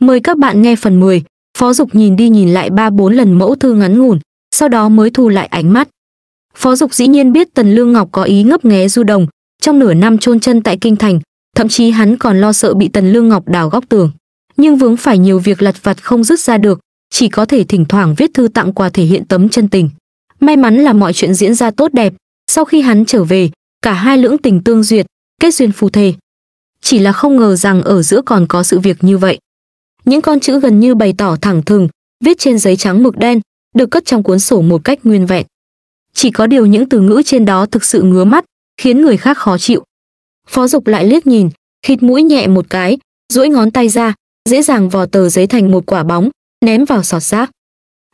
Mời các bạn nghe phần 10. Phó Dục nhìn đi nhìn lại ba bốn lần mẫu thư ngắn ngủn, sau đó mới thu lại ánh mắt. Phó Dục dĩ nhiên biết Tần Lương Ngọc có ý ngấp nghé Du Đồng, trong nửa năm chôn chân tại kinh thành, thậm chí hắn còn lo sợ bị Tần Lương Ngọc đào góc tường. Nhưng vướng phải nhiều việc lặt vặt không dứt ra được, chỉ có thể thỉnh thoảng viết thư tặng quà thể hiện tấm chân tình. May mắn là mọi chuyện diễn ra tốt đẹp, sau khi hắn trở về, cả hai lưỡng tình tương duyệt, kết duyên phù thề. Chỉ là không ngờ rằng ở giữa còn có sự việc như vậy những con chữ gần như bày tỏ thẳng thừng, viết trên giấy trắng mực đen, được cất trong cuốn sổ một cách nguyên vẹn. Chỉ có điều những từ ngữ trên đó thực sự ngứa mắt, khiến người khác khó chịu. Phó Dục lại liếc nhìn, khịt mũi nhẹ một cái, duỗi ngón tay ra, dễ dàng vò tờ giấy thành một quả bóng, ném vào sọt rác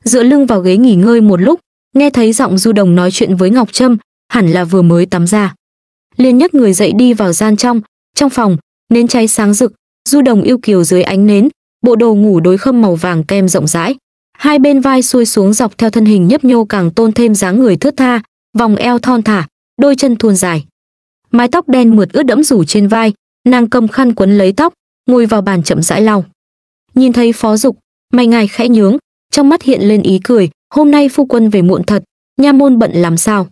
Dựa lưng vào ghế nghỉ ngơi một lúc, nghe thấy giọng Du Đồng nói chuyện với Ngọc Trâm, hẳn là vừa mới tắm ra. Liên nhấc người dậy đi vào gian trong, trong phòng, nến cháy sáng rực, Du Đồng yêu kiều dưới ánh nến, bộ đồ ngủ đối khâm màu vàng kem rộng rãi. Hai bên vai xuôi xuống dọc theo thân hình nhấp nhô càng tôn thêm dáng người thướt tha, vòng eo thon thả, đôi chân thuôn dài. Mái tóc đen mượt ướt đẫm rủ trên vai, nàng cầm khăn quấn lấy tóc, ngồi vào bàn chậm rãi lau. Nhìn thấy Phó Dục, mày ngài khẽ nhướng, trong mắt hiện lên ý cười, hôm nay phu quân về muộn thật, nha môn bận làm sao?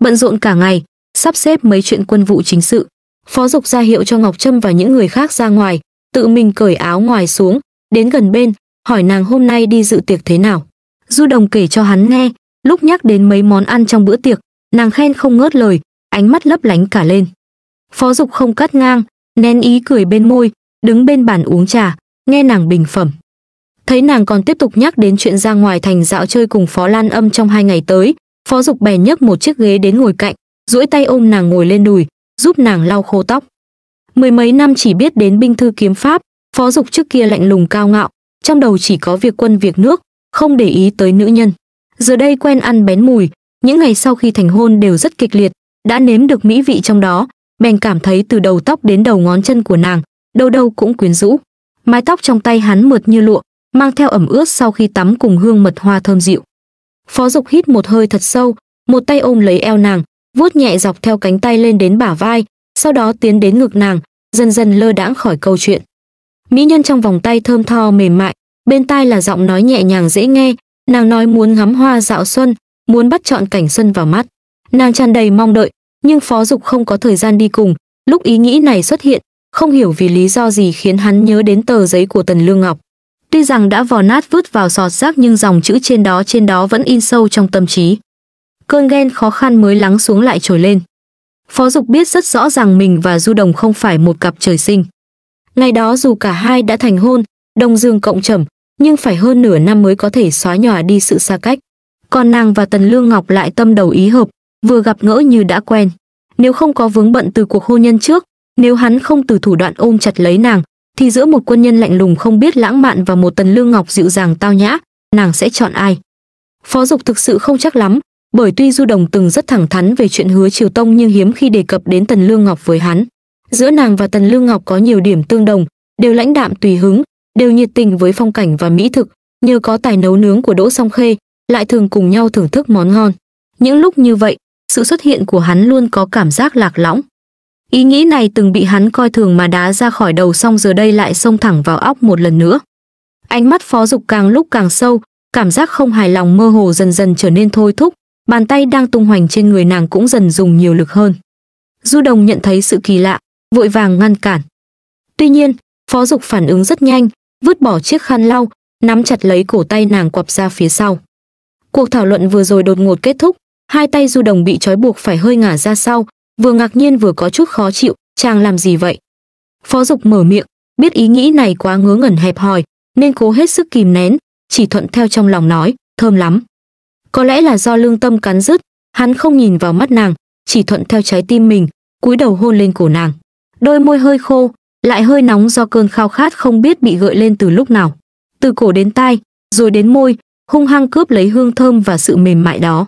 Bận rộn cả ngày, sắp xếp mấy chuyện quân vụ chính sự. Phó Dục ra hiệu cho Ngọc Trâm và những người khác ra ngoài, tự mình cởi áo ngoài xuống, đến gần bên, hỏi nàng hôm nay đi dự tiệc thế nào. Du Đồng kể cho hắn nghe, lúc nhắc đến mấy món ăn trong bữa tiệc, nàng khen không ngớt lời, ánh mắt lấp lánh cả lên. Phó Dục không cắt ngang, nén ý cười bên môi, đứng bên bàn uống trà, nghe nàng bình phẩm. Thấy nàng còn tiếp tục nhắc đến chuyện ra ngoài thành dạo chơi cùng Phó Lan Âm trong hai ngày tới, Phó Dục bè nhấc một chiếc ghế đến ngồi cạnh, duỗi tay ôm nàng ngồi lên đùi, giúp nàng lau khô tóc. Mười mấy năm chỉ biết đến binh thư kiếm pháp, Phó dục trước kia lạnh lùng cao ngạo, trong đầu chỉ có việc quân việc nước, không để ý tới nữ nhân. Giờ đây quen ăn bén mùi, những ngày sau khi thành hôn đều rất kịch liệt, đã nếm được mỹ vị trong đó, bèn cảm thấy từ đầu tóc đến đầu ngón chân của nàng, đâu đâu cũng quyến rũ. Mái tóc trong tay hắn mượt như lụa, mang theo ẩm ướt sau khi tắm cùng hương mật hoa thơm dịu. Phó Dục hít một hơi thật sâu, một tay ôm lấy eo nàng, vuốt nhẹ dọc theo cánh tay lên đến bả vai, sau đó tiến đến ngực nàng, dần dần lơ đãng khỏi câu chuyện mỹ nhân trong vòng tay thơm tho mềm mại, bên tai là giọng nói nhẹ nhàng dễ nghe, nàng nói muốn ngắm hoa dạo xuân, muốn bắt chọn cảnh xuân vào mắt. Nàng tràn đầy mong đợi, nhưng Phó Dục không có thời gian đi cùng, lúc ý nghĩ này xuất hiện, không hiểu vì lý do gì khiến hắn nhớ đến tờ giấy của Tần Lương Ngọc. Tuy rằng đã vò nát vứt vào sọt rác nhưng dòng chữ trên đó trên đó vẫn in sâu trong tâm trí. Cơn ghen khó khăn mới lắng xuống lại trồi lên. Phó Dục biết rất rõ rằng mình và Du Đồng không phải một cặp trời sinh. Ngày đó dù cả hai đã thành hôn, đồng dương cộng trầm, nhưng phải hơn nửa năm mới có thể xóa nhòa đi sự xa cách. Còn nàng và Tần Lương Ngọc lại tâm đầu ý hợp, vừa gặp ngỡ như đã quen. Nếu không có vướng bận từ cuộc hôn nhân trước, nếu hắn không từ thủ đoạn ôm chặt lấy nàng, thì giữa một quân nhân lạnh lùng không biết lãng mạn và một Tần Lương Ngọc dịu dàng tao nhã, nàng sẽ chọn ai? Phó Dục thực sự không chắc lắm, bởi tuy Du Đồng từng rất thẳng thắn về chuyện hứa Triều Tông nhưng hiếm khi đề cập đến Tần Lương Ngọc với hắn giữa nàng và tần lương ngọc có nhiều điểm tương đồng đều lãnh đạm tùy hứng đều nhiệt tình với phong cảnh và mỹ thực nhờ có tài nấu nướng của đỗ song khê lại thường cùng nhau thưởng thức món ngon những lúc như vậy sự xuất hiện của hắn luôn có cảm giác lạc lõng ý nghĩ này từng bị hắn coi thường mà đá ra khỏi đầu xong giờ đây lại xông thẳng vào óc một lần nữa ánh mắt phó dục càng lúc càng sâu cảm giác không hài lòng mơ hồ dần dần trở nên thôi thúc bàn tay đang tung hoành trên người nàng cũng dần dùng nhiều lực hơn du đồng nhận thấy sự kỳ lạ vội vàng ngăn cản. Tuy nhiên, Phó Dục phản ứng rất nhanh, vứt bỏ chiếc khăn lau, nắm chặt lấy cổ tay nàng quặp ra phía sau. Cuộc thảo luận vừa rồi đột ngột kết thúc, hai tay Du Đồng bị trói buộc phải hơi ngả ra sau, vừa ngạc nhiên vừa có chút khó chịu, chàng làm gì vậy? Phó Dục mở miệng, biết ý nghĩ này quá ngớ ngẩn hẹp hòi, nên cố hết sức kìm nén, chỉ thuận theo trong lòng nói, thơm lắm. Có lẽ là do lương tâm cắn rứt, hắn không nhìn vào mắt nàng, chỉ thuận theo trái tim mình, cúi đầu hôn lên cổ nàng. Đôi môi hơi khô, lại hơi nóng do cơn khao khát không biết bị gợi lên từ lúc nào. Từ cổ đến tai, rồi đến môi, hung hăng cướp lấy hương thơm và sự mềm mại đó.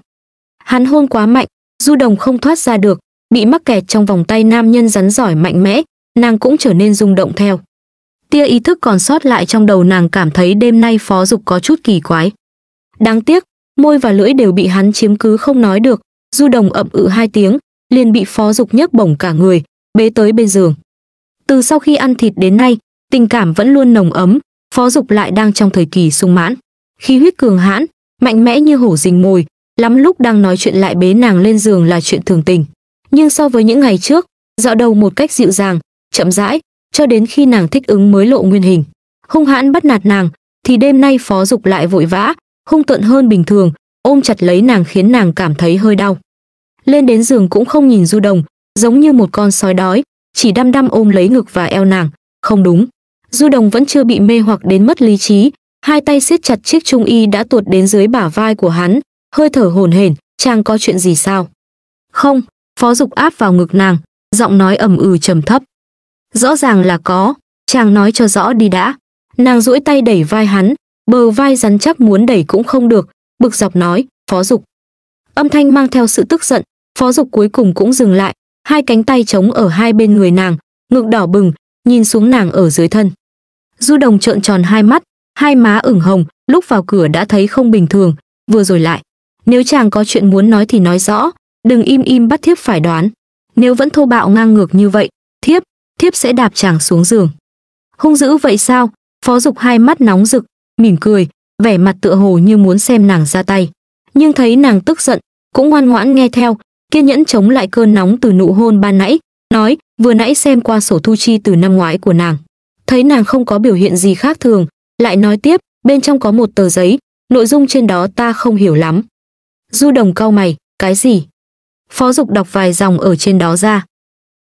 Hắn hôn quá mạnh, Du Đồng không thoát ra được, bị mắc kẹt trong vòng tay nam nhân rắn giỏi mạnh mẽ, nàng cũng trở nên rung động theo. Tia ý thức còn sót lại trong đầu nàng cảm thấy đêm nay phó dục có chút kỳ quái. Đáng tiếc, môi và lưỡi đều bị hắn chiếm cứ không nói được, Du Đồng ậm ự hai tiếng, liền bị phó dục nhấc bổng cả người, bế tới bên giường. Từ sau khi ăn thịt đến nay, tình cảm vẫn luôn nồng ấm, Phó Dục lại đang trong thời kỳ sung mãn. Khí huyết cường hãn, mạnh mẽ như hổ rình mồi, lắm lúc đang nói chuyện lại bế nàng lên giường là chuyện thường tình. Nhưng so với những ngày trước, dạo đầu một cách dịu dàng, chậm rãi, cho đến khi nàng thích ứng mới lộ nguyên hình. Hung hãn bắt nạt nàng, thì đêm nay Phó Dục lại vội vã, hung tuận hơn bình thường, ôm chặt lấy nàng khiến nàng cảm thấy hơi đau. Lên đến giường cũng không nhìn Du Đồng, giống như một con sói đói, chỉ đăm đăm ôm lấy ngực và eo nàng, không đúng. Du Đồng vẫn chưa bị mê hoặc đến mất lý trí, hai tay siết chặt chiếc trung y đã tuột đến dưới bả vai của hắn, hơi thở hồn hển, chàng có chuyện gì sao? Không, Phó Dục áp vào ngực nàng, giọng nói ẩm ừ trầm thấp. Rõ ràng là có, chàng nói cho rõ đi đã. Nàng duỗi tay đẩy vai hắn, bờ vai rắn chắc muốn đẩy cũng không được, bực dọc nói, Phó Dục. Âm thanh mang theo sự tức giận, Phó Dục cuối cùng cũng dừng lại, hai cánh tay trống ở hai bên người nàng, ngực đỏ bừng, nhìn xuống nàng ở dưới thân. Du Đồng trợn tròn hai mắt, hai má ửng hồng, lúc vào cửa đã thấy không bình thường, vừa rồi lại. Nếu chàng có chuyện muốn nói thì nói rõ, đừng im im bắt thiếp phải đoán. Nếu vẫn thô bạo ngang ngược như vậy, thiếp, thiếp sẽ đạp chàng xuống giường. Hung dữ vậy sao? Phó Dục hai mắt nóng rực, mỉm cười, vẻ mặt tựa hồ như muốn xem nàng ra tay. Nhưng thấy nàng tức giận, cũng ngoan ngoãn nghe theo, kiên nhẫn chống lại cơn nóng từ nụ hôn ban nãy, nói, vừa nãy xem qua sổ thu chi từ năm ngoái của nàng. Thấy nàng không có biểu hiện gì khác thường, lại nói tiếp, bên trong có một tờ giấy, nội dung trên đó ta không hiểu lắm. Du đồng cau mày, cái gì? Phó dục đọc vài dòng ở trên đó ra.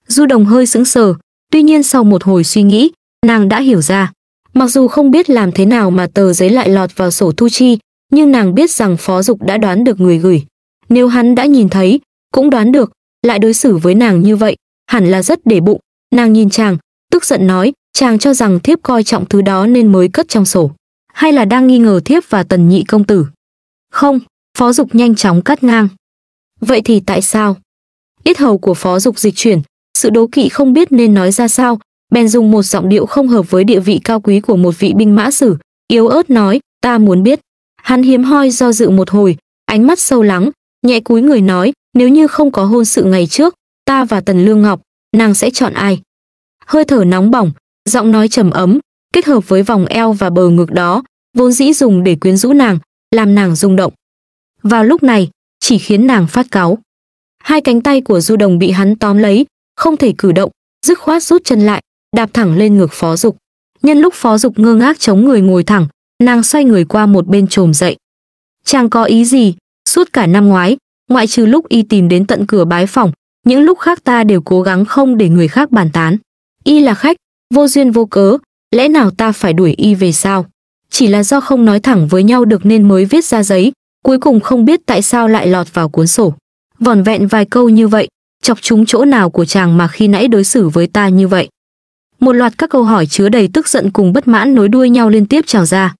Du đồng hơi sững sờ, tuy nhiên sau một hồi suy nghĩ, nàng đã hiểu ra. Mặc dù không biết làm thế nào mà tờ giấy lại lọt vào sổ thu chi, nhưng nàng biết rằng phó dục đã đoán được người gửi. Nếu hắn đã nhìn thấy, cũng đoán được, lại đối xử với nàng như vậy, hẳn là rất để bụng. Nàng nhìn chàng, tức giận nói, chàng cho rằng thiếp coi trọng thứ đó nên mới cất trong sổ, hay là đang nghi ngờ thiếp và tần nhị công tử. Không, phó dục nhanh chóng cắt ngang. Vậy thì tại sao? Ít hầu của phó dục dịch chuyển, sự đố kỵ không biết nên nói ra sao, bèn dùng một giọng điệu không hợp với địa vị cao quý của một vị binh mã sử, yếu ớt nói, ta muốn biết. Hắn hiếm hoi do dự một hồi, ánh mắt sâu lắng, nhẹ cúi người nói, nếu như không có hôn sự ngày trước, ta và Tần Lương Ngọc, nàng sẽ chọn ai? Hơi thở nóng bỏng, giọng nói trầm ấm, kết hợp với vòng eo và bờ ngực đó, vốn dĩ dùng để quyến rũ nàng, làm nàng rung động. Vào lúc này, chỉ khiến nàng phát cáu. Hai cánh tay của Du Đồng bị hắn tóm lấy, không thể cử động, dứt khoát rút chân lại, đạp thẳng lên ngực Phó Dục. Nhân lúc Phó Dục ngơ ngác chống người ngồi thẳng, nàng xoay người qua một bên trồm dậy. Chàng có ý gì? Suốt cả năm ngoái, ngoại trừ lúc y tìm đến tận cửa bái phòng, những lúc khác ta đều cố gắng không để người khác bàn tán. Y là khách, vô duyên vô cớ, lẽ nào ta phải đuổi y về sao? Chỉ là do không nói thẳng với nhau được nên mới viết ra giấy, cuối cùng không biết tại sao lại lọt vào cuốn sổ. Vòn vẹn vài câu như vậy, chọc chúng chỗ nào của chàng mà khi nãy đối xử với ta như vậy. Một loạt các câu hỏi chứa đầy tức giận cùng bất mãn nối đuôi nhau liên tiếp trào ra.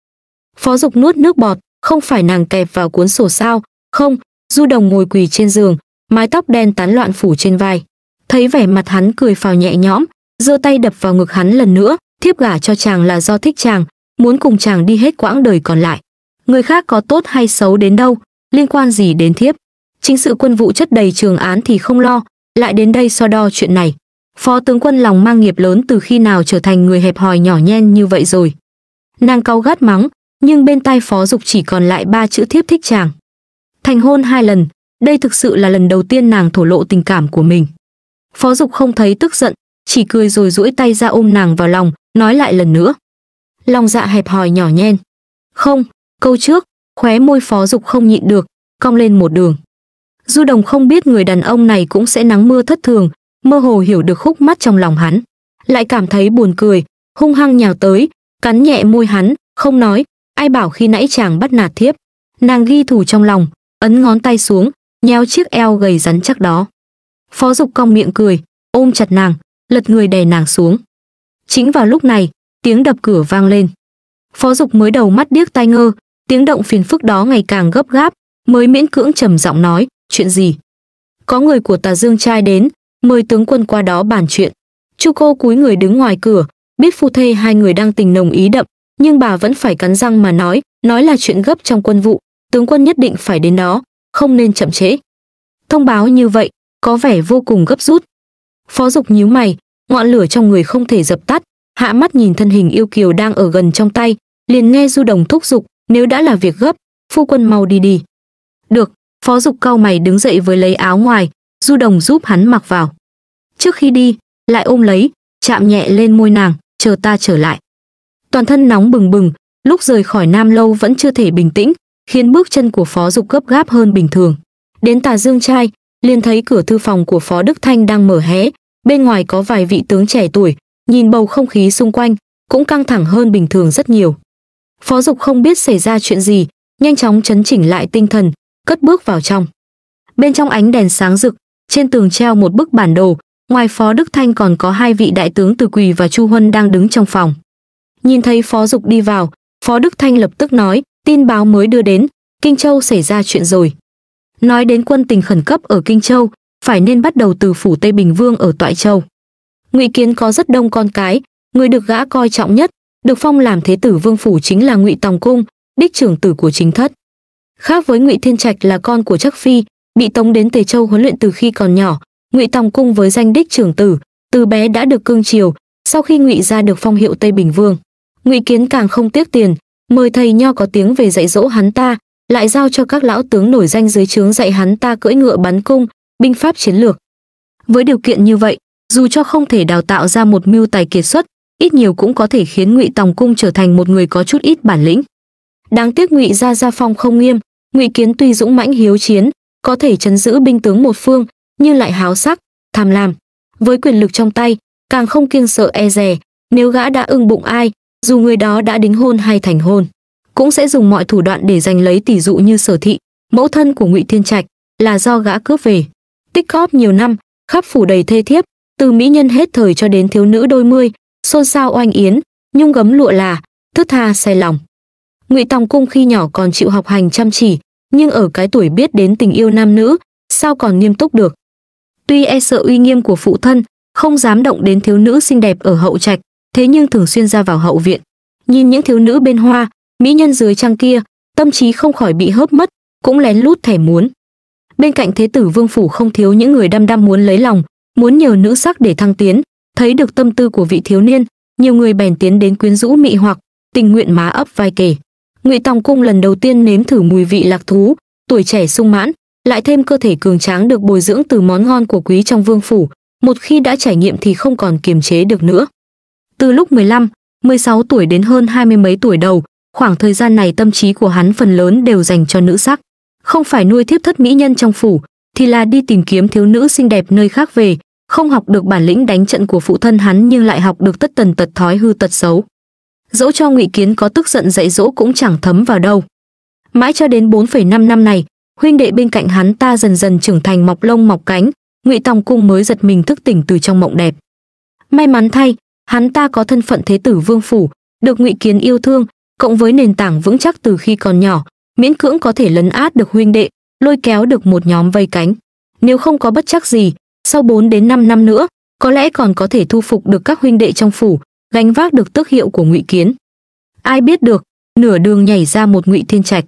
Phó Dục nuốt nước bọt, không phải nàng kẹp vào cuốn sổ sao? Không, Du Đồng ngồi quỳ trên giường, mái tóc đen tán loạn phủ trên vai. Thấy vẻ mặt hắn cười phào nhẹ nhõm, giơ tay đập vào ngực hắn lần nữa, thiếp gả cho chàng là do thích chàng, muốn cùng chàng đi hết quãng đời còn lại. Người khác có tốt hay xấu đến đâu, liên quan gì đến thiếp. Chính sự quân vụ chất đầy trường án thì không lo, lại đến đây so đo chuyện này. Phó tướng quân lòng mang nghiệp lớn từ khi nào trở thành người hẹp hòi nhỏ nhen như vậy rồi. Nàng cau gắt mắng, nhưng bên tai phó dục chỉ còn lại ba chữ thiếp thích chàng. Thành hôn hai lần, đây thực sự là lần đầu tiên nàng thổ lộ tình cảm của mình. Phó Dục không thấy tức giận, chỉ cười rồi duỗi tay ra ôm nàng vào lòng, nói lại lần nữa. Lòng dạ hẹp hòi nhỏ nhen. Không, câu trước, khóe môi Phó Dục không nhịn được, cong lên một đường. Du Đồng không biết người đàn ông này cũng sẽ nắng mưa thất thường, mơ hồ hiểu được khúc mắt trong lòng hắn, lại cảm thấy buồn cười, hung hăng nhào tới, cắn nhẹ môi hắn, không nói, ai bảo khi nãy chàng bắt nạt thiếp. Nàng ghi thủ trong lòng, ấn ngón tay xuống, nheo chiếc eo gầy rắn chắc đó. Phó Dục cong miệng cười, ôm chặt nàng, lật người đè nàng xuống. Chính vào lúc này, tiếng đập cửa vang lên. Phó Dục mới đầu mắt điếc tai ngơ, tiếng động phiền phức đó ngày càng gấp gáp, mới miễn cưỡng trầm giọng nói, "Chuyện gì?" "Có người của Tà Dương trai đến, mời tướng quân qua đó bàn chuyện." Chu cô cúi người đứng ngoài cửa, biết phu thê hai người đang tình nồng ý đậm, nhưng bà vẫn phải cắn răng mà nói, nói là chuyện gấp trong quân vụ, tướng quân nhất định phải đến đó, không nên chậm trễ. Thông báo như vậy, có vẻ vô cùng gấp rút. Phó Dục nhíu mày, ngọn lửa trong người không thể dập tắt, hạ mắt nhìn thân hình yêu kiều đang ở gần trong tay, liền nghe Du Đồng thúc giục, nếu đã là việc gấp, phu quân mau đi đi. Được, Phó Dục cau mày đứng dậy với lấy áo ngoài, Du Đồng giúp hắn mặc vào. Trước khi đi, lại ôm lấy, chạm nhẹ lên môi nàng, chờ ta trở lại. Toàn thân nóng bừng bừng, lúc rời khỏi Nam Lâu vẫn chưa thể bình tĩnh, khiến bước chân của phó dục gấp gáp hơn bình thường. Đến tà dương trai, liền thấy cửa thư phòng của phó Đức Thanh đang mở hé, bên ngoài có vài vị tướng trẻ tuổi, nhìn bầu không khí xung quanh, cũng căng thẳng hơn bình thường rất nhiều. Phó dục không biết xảy ra chuyện gì, nhanh chóng chấn chỉnh lại tinh thần, cất bước vào trong. Bên trong ánh đèn sáng rực, trên tường treo một bức bản đồ, ngoài Phó Đức Thanh còn có hai vị đại tướng Từ Quỳ và Chu Huân đang đứng trong phòng. Nhìn thấy Phó Dục đi vào, Phó Đức Thanh lập tức nói, tin báo mới đưa đến, Kinh Châu xảy ra chuyện rồi. Nói đến quân tình khẩn cấp ở Kinh Châu, phải nên bắt đầu từ phủ Tây Bình Vương ở Toại Châu. Ngụy Kiến có rất đông con cái, người được gã coi trọng nhất, được phong làm thế tử vương phủ chính là Ngụy Tòng Cung, đích trưởng tử của chính thất. Khác với Ngụy Thiên Trạch là con của Trắc Phi, bị tống đến Tề Châu huấn luyện từ khi còn nhỏ, Ngụy Tòng Cung với danh đích trưởng tử, từ bé đã được cương triều, sau khi Ngụy gia được phong hiệu Tây Bình Vương. Ngụy Kiến càng không tiếc tiền, mời thầy nho có tiếng về dạy dỗ hắn ta, lại giao cho các lão tướng nổi danh dưới trướng dạy hắn ta cưỡi ngựa bắn cung, binh pháp chiến lược. Với điều kiện như vậy, dù cho không thể đào tạo ra một mưu tài kiệt xuất, ít nhiều cũng có thể khiến Ngụy Tòng Cung trở thành một người có chút ít bản lĩnh. Đáng tiếc Ngụy gia gia phong không nghiêm, Ngụy Kiến tuy dũng mãnh hiếu chiến, có thể chấn giữ binh tướng một phương, nhưng lại háo sắc, tham lam. Với quyền lực trong tay, càng không kiêng sợ e dè, nếu gã đã ưng bụng ai, dù người đó đã đính hôn hay thành hôn cũng sẽ dùng mọi thủ đoạn để giành lấy tỷ dụ như sở thị mẫu thân của ngụy thiên trạch là do gã cướp về tích góp nhiều năm khắp phủ đầy thê thiếp từ mỹ nhân hết thời cho đến thiếu nữ đôi mươi xôn xao oanh yến nhung gấm lụa là thức tha say lòng ngụy tòng cung khi nhỏ còn chịu học hành chăm chỉ nhưng ở cái tuổi biết đến tình yêu nam nữ sao còn nghiêm túc được tuy e sợ uy nghiêm của phụ thân không dám động đến thiếu nữ xinh đẹp ở hậu trạch thế nhưng thường xuyên ra vào hậu viện, nhìn những thiếu nữ bên hoa, mỹ nhân dưới trăng kia, tâm trí không khỏi bị hớp mất, cũng lén lút thèm muốn. Bên cạnh thế tử vương phủ không thiếu những người đăm đăm muốn lấy lòng, muốn nhờ nữ sắc để thăng tiến, thấy được tâm tư của vị thiếu niên, nhiều người bèn tiến đến quyến rũ mị hoặc, tình nguyện má ấp vai kể. Ngụy Tòng cung lần đầu tiên nếm thử mùi vị lạc thú, tuổi trẻ sung mãn, lại thêm cơ thể cường tráng được bồi dưỡng từ món ngon của quý trong vương phủ, một khi đã trải nghiệm thì không còn kiềm chế được nữa. Từ lúc 15, 16 tuổi đến hơn hai mươi mấy tuổi đầu, khoảng thời gian này tâm trí của hắn phần lớn đều dành cho nữ sắc. Không phải nuôi thiếp thất mỹ nhân trong phủ, thì là đi tìm kiếm thiếu nữ xinh đẹp nơi khác về, không học được bản lĩnh đánh trận của phụ thân hắn nhưng lại học được tất tần tật thói hư tật xấu. Dẫu cho ngụy Kiến có tức giận dạy dỗ cũng chẳng thấm vào đâu. Mãi cho đến 4,5 năm này, huynh đệ bên cạnh hắn ta dần dần trưởng thành mọc lông mọc cánh, Ngụy Tòng Cung mới giật mình thức tỉnh từ trong mộng đẹp. May mắn thay, hắn ta có thân phận thế tử vương phủ, được Ngụy Kiến yêu thương, cộng với nền tảng vững chắc từ khi còn nhỏ, miễn cưỡng có thể lấn át được huynh đệ, lôi kéo được một nhóm vây cánh. Nếu không có bất chắc gì, sau 4 đến 5 năm nữa, có lẽ còn có thể thu phục được các huynh đệ trong phủ, gánh vác được tước hiệu của Ngụy Kiến. Ai biết được, nửa đường nhảy ra một Ngụy Thiên Trạch.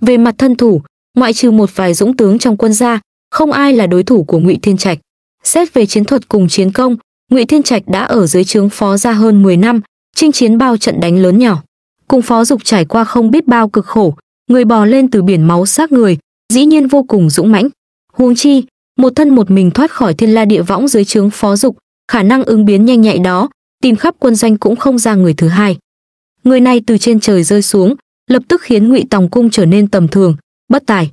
Về mặt thân thủ, ngoại trừ một vài dũng tướng trong quân gia, không ai là đối thủ của Ngụy Thiên Trạch. Xét về chiến thuật cùng chiến công, Ngụy Thiên Trạch đã ở dưới trướng phó gia hơn 10 năm, chinh chiến bao trận đánh lớn nhỏ. Cùng phó dục trải qua không biết bao cực khổ, người bò lên từ biển máu xác người, dĩ nhiên vô cùng dũng mãnh. Huống chi, một thân một mình thoát khỏi thiên la địa võng dưới trướng phó dục, khả năng ứng biến nhanh nhạy đó, tìm khắp quân doanh cũng không ra người thứ hai. Người này từ trên trời rơi xuống, lập tức khiến Ngụy Tòng cung trở nên tầm thường, bất tài.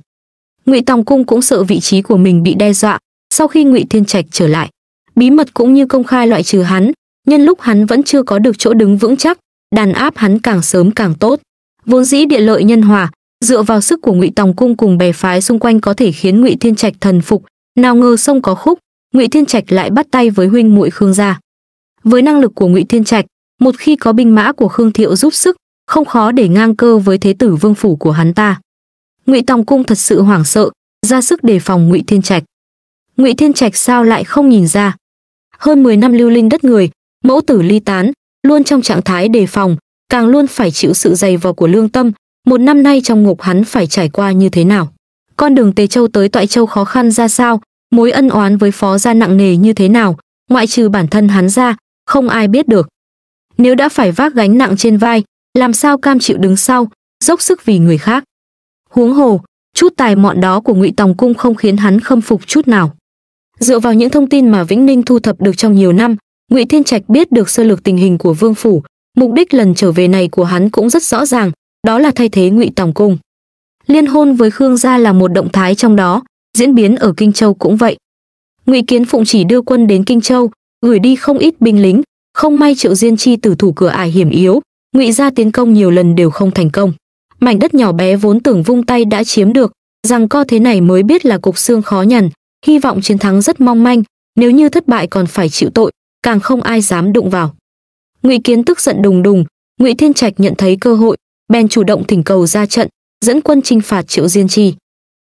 Ngụy Tòng cung cũng sợ vị trí của mình bị đe dọa, sau khi Ngụy Thiên Trạch trở lại, bí mật cũng như công khai loại trừ hắn, nhân lúc hắn vẫn chưa có được chỗ đứng vững chắc, đàn áp hắn càng sớm càng tốt. Vốn dĩ địa lợi nhân hòa, dựa vào sức của Ngụy Tòng cung cùng bè phái xung quanh có thể khiến Ngụy Thiên Trạch thần phục, nào ngờ sông có khúc, Ngụy Thiên Trạch lại bắt tay với huynh muội Khương gia. Với năng lực của Ngụy Thiên Trạch, một khi có binh mã của Khương Thiệu giúp sức, không khó để ngang cơ với thế tử vương phủ của hắn ta. Ngụy Tòng cung thật sự hoảng sợ, ra sức đề phòng Ngụy Thiên Trạch. Ngụy Thiên Trạch sao lại không nhìn ra, hơn 10 năm lưu linh đất người, mẫu tử ly tán, luôn trong trạng thái đề phòng, càng luôn phải chịu sự dày vò của lương tâm, một năm nay trong ngục hắn phải trải qua như thế nào. Con đường Tề Châu tới Toại Châu khó khăn ra sao, mối ân oán với phó gia nặng nề như thế nào, ngoại trừ bản thân hắn ra, không ai biết được. Nếu đã phải vác gánh nặng trên vai, làm sao cam chịu đứng sau, dốc sức vì người khác. Huống hồ, chút tài mọn đó của Ngụy Tòng Cung không khiến hắn khâm phục chút nào. Dựa vào những thông tin mà Vĩnh Ninh thu thập được trong nhiều năm, Ngụy Thiên Trạch biết được sơ lược tình hình của Vương phủ, mục đích lần trở về này của hắn cũng rất rõ ràng, đó là thay thế Ngụy Tòng Cung. Liên hôn với Khương gia là một động thái trong đó, diễn biến ở Kinh Châu cũng vậy. Ngụy Kiến Phụng chỉ đưa quân đến Kinh Châu, gửi đi không ít binh lính, không may Triệu Diên Chi tử thủ cửa ải hiểm yếu, Ngụy gia tiến công nhiều lần đều không thành công. Mảnh đất nhỏ bé vốn tưởng vung tay đã chiếm được, rằng co thế này mới biết là cục xương khó nhằn, hy vọng chiến thắng rất mong manh, nếu như thất bại còn phải chịu tội, càng không ai dám đụng vào. Ngụy Kiến tức giận đùng đùng, Ngụy Thiên Trạch nhận thấy cơ hội, bèn chủ động thỉnh cầu ra trận, dẫn quân chinh phạt Triệu Diên Trì.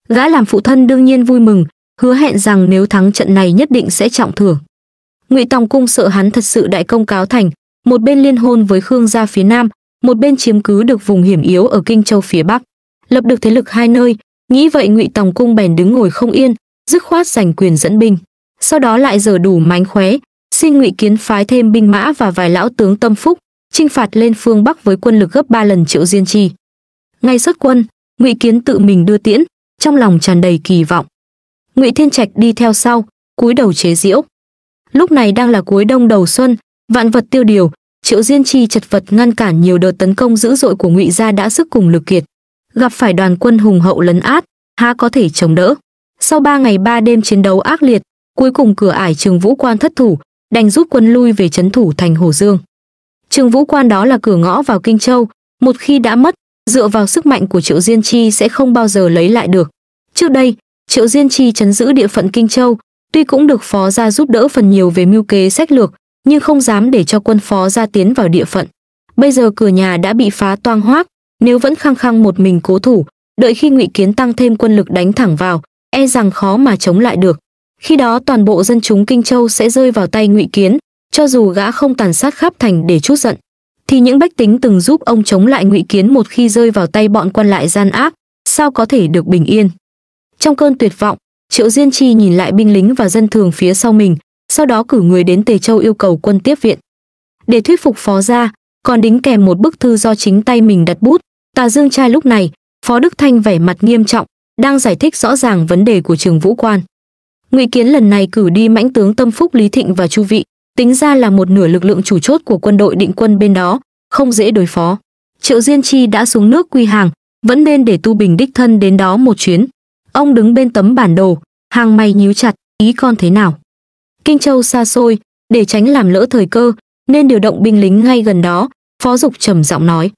Gã làm phụ thân đương nhiên vui mừng, hứa hẹn rằng nếu thắng trận này nhất định sẽ trọng thưởng. Ngụy Tòng cung sợ hắn thật sự đại công cáo thành, một bên liên hôn với Khương gia phía nam, một bên chiếm cứ được vùng hiểm yếu ở Kinh Châu phía bắc, lập được thế lực hai nơi, nghĩ vậy Ngụy Tòng cung bèn đứng ngồi không yên, dứt khoát giành quyền dẫn binh. Sau đó lại giờ đủ mánh khóe, xin ngụy Kiến phái thêm binh mã và vài lão tướng tâm phúc, chinh phạt lên phương Bắc với quân lực gấp 3 lần Triệu Diên Chi. Ngay xuất quân, ngụy Kiến tự mình đưa tiễn, trong lòng tràn đầy kỳ vọng. Ngụy Thiên Trạch đi theo sau, cúi đầu chế giễu. Lúc này đang là cuối đông đầu xuân, vạn vật tiêu điều, Triệu Diên Chi chật vật ngăn cản nhiều đợt tấn công dữ dội của Ngụy gia đã sức cùng lực kiệt. Gặp phải đoàn quân hùng hậu lấn át, há có thể chống đỡ. Sau 3 ngày 3 đêm chiến đấu ác liệt, cuối cùng cửa ải Trường Vũ Quan thất thủ, đành rút quân lui về trấn thủ thành Hồ Dương. Trường Vũ Quan đó là cửa ngõ vào Kinh Châu, một khi đã mất, dựa vào sức mạnh của Triệu Diên Chi sẽ không bao giờ lấy lại được. Trước đây, Triệu Diên Chi trấn giữ địa phận Kinh Châu, tuy cũng được phó gia giúp đỡ phần nhiều về mưu kế sách lược, nhưng không dám để cho quân phó gia tiến vào địa phận. Bây giờ cửa nhà đã bị phá toang hoác, nếu vẫn khăng khăng một mình cố thủ, đợi khi Ngụy Kiến tăng thêm quân lực đánh thẳng vào, e rằng khó mà chống lại được. Khi đó toàn bộ dân chúng Kinh Châu sẽ rơi vào tay ngụy Kiến, cho dù gã không tàn sát khắp thành để chút giận, thì những bách tính từng giúp ông chống lại ngụy Kiến một khi rơi vào tay bọn quan lại gian ác, sao có thể được bình yên. Trong cơn tuyệt vọng, Triệu Diên Chi nhìn lại binh lính và dân thường phía sau mình, sau đó cử người đến Tề Châu yêu cầu quân tiếp viện. Để thuyết phục phó gia, còn đính kèm một bức thư do chính tay mình đặt bút, Tà Dương trai lúc này, Phó Đức Thanh vẻ mặt nghiêm trọng, đang giải thích rõ ràng vấn đề của trường Vũ Quan. Ngụy Kiến lần này cử đi mãnh tướng Tâm Phúc Lý Thịnh và Chu Vị, tính ra là một nửa lực lượng chủ chốt của quân đội định quân bên đó, không dễ đối phó. Triệu Diên Chi đã xuống nước quy hàng, vẫn nên để Tu Bình đích thân đến đó một chuyến. Ông đứng bên tấm bản đồ, hàng mày nhíu chặt, ý con thế nào? Kinh Châu xa xôi, để tránh làm lỡ thời cơ, nên điều động binh lính ngay gần đó, Phó Dục trầm giọng nói.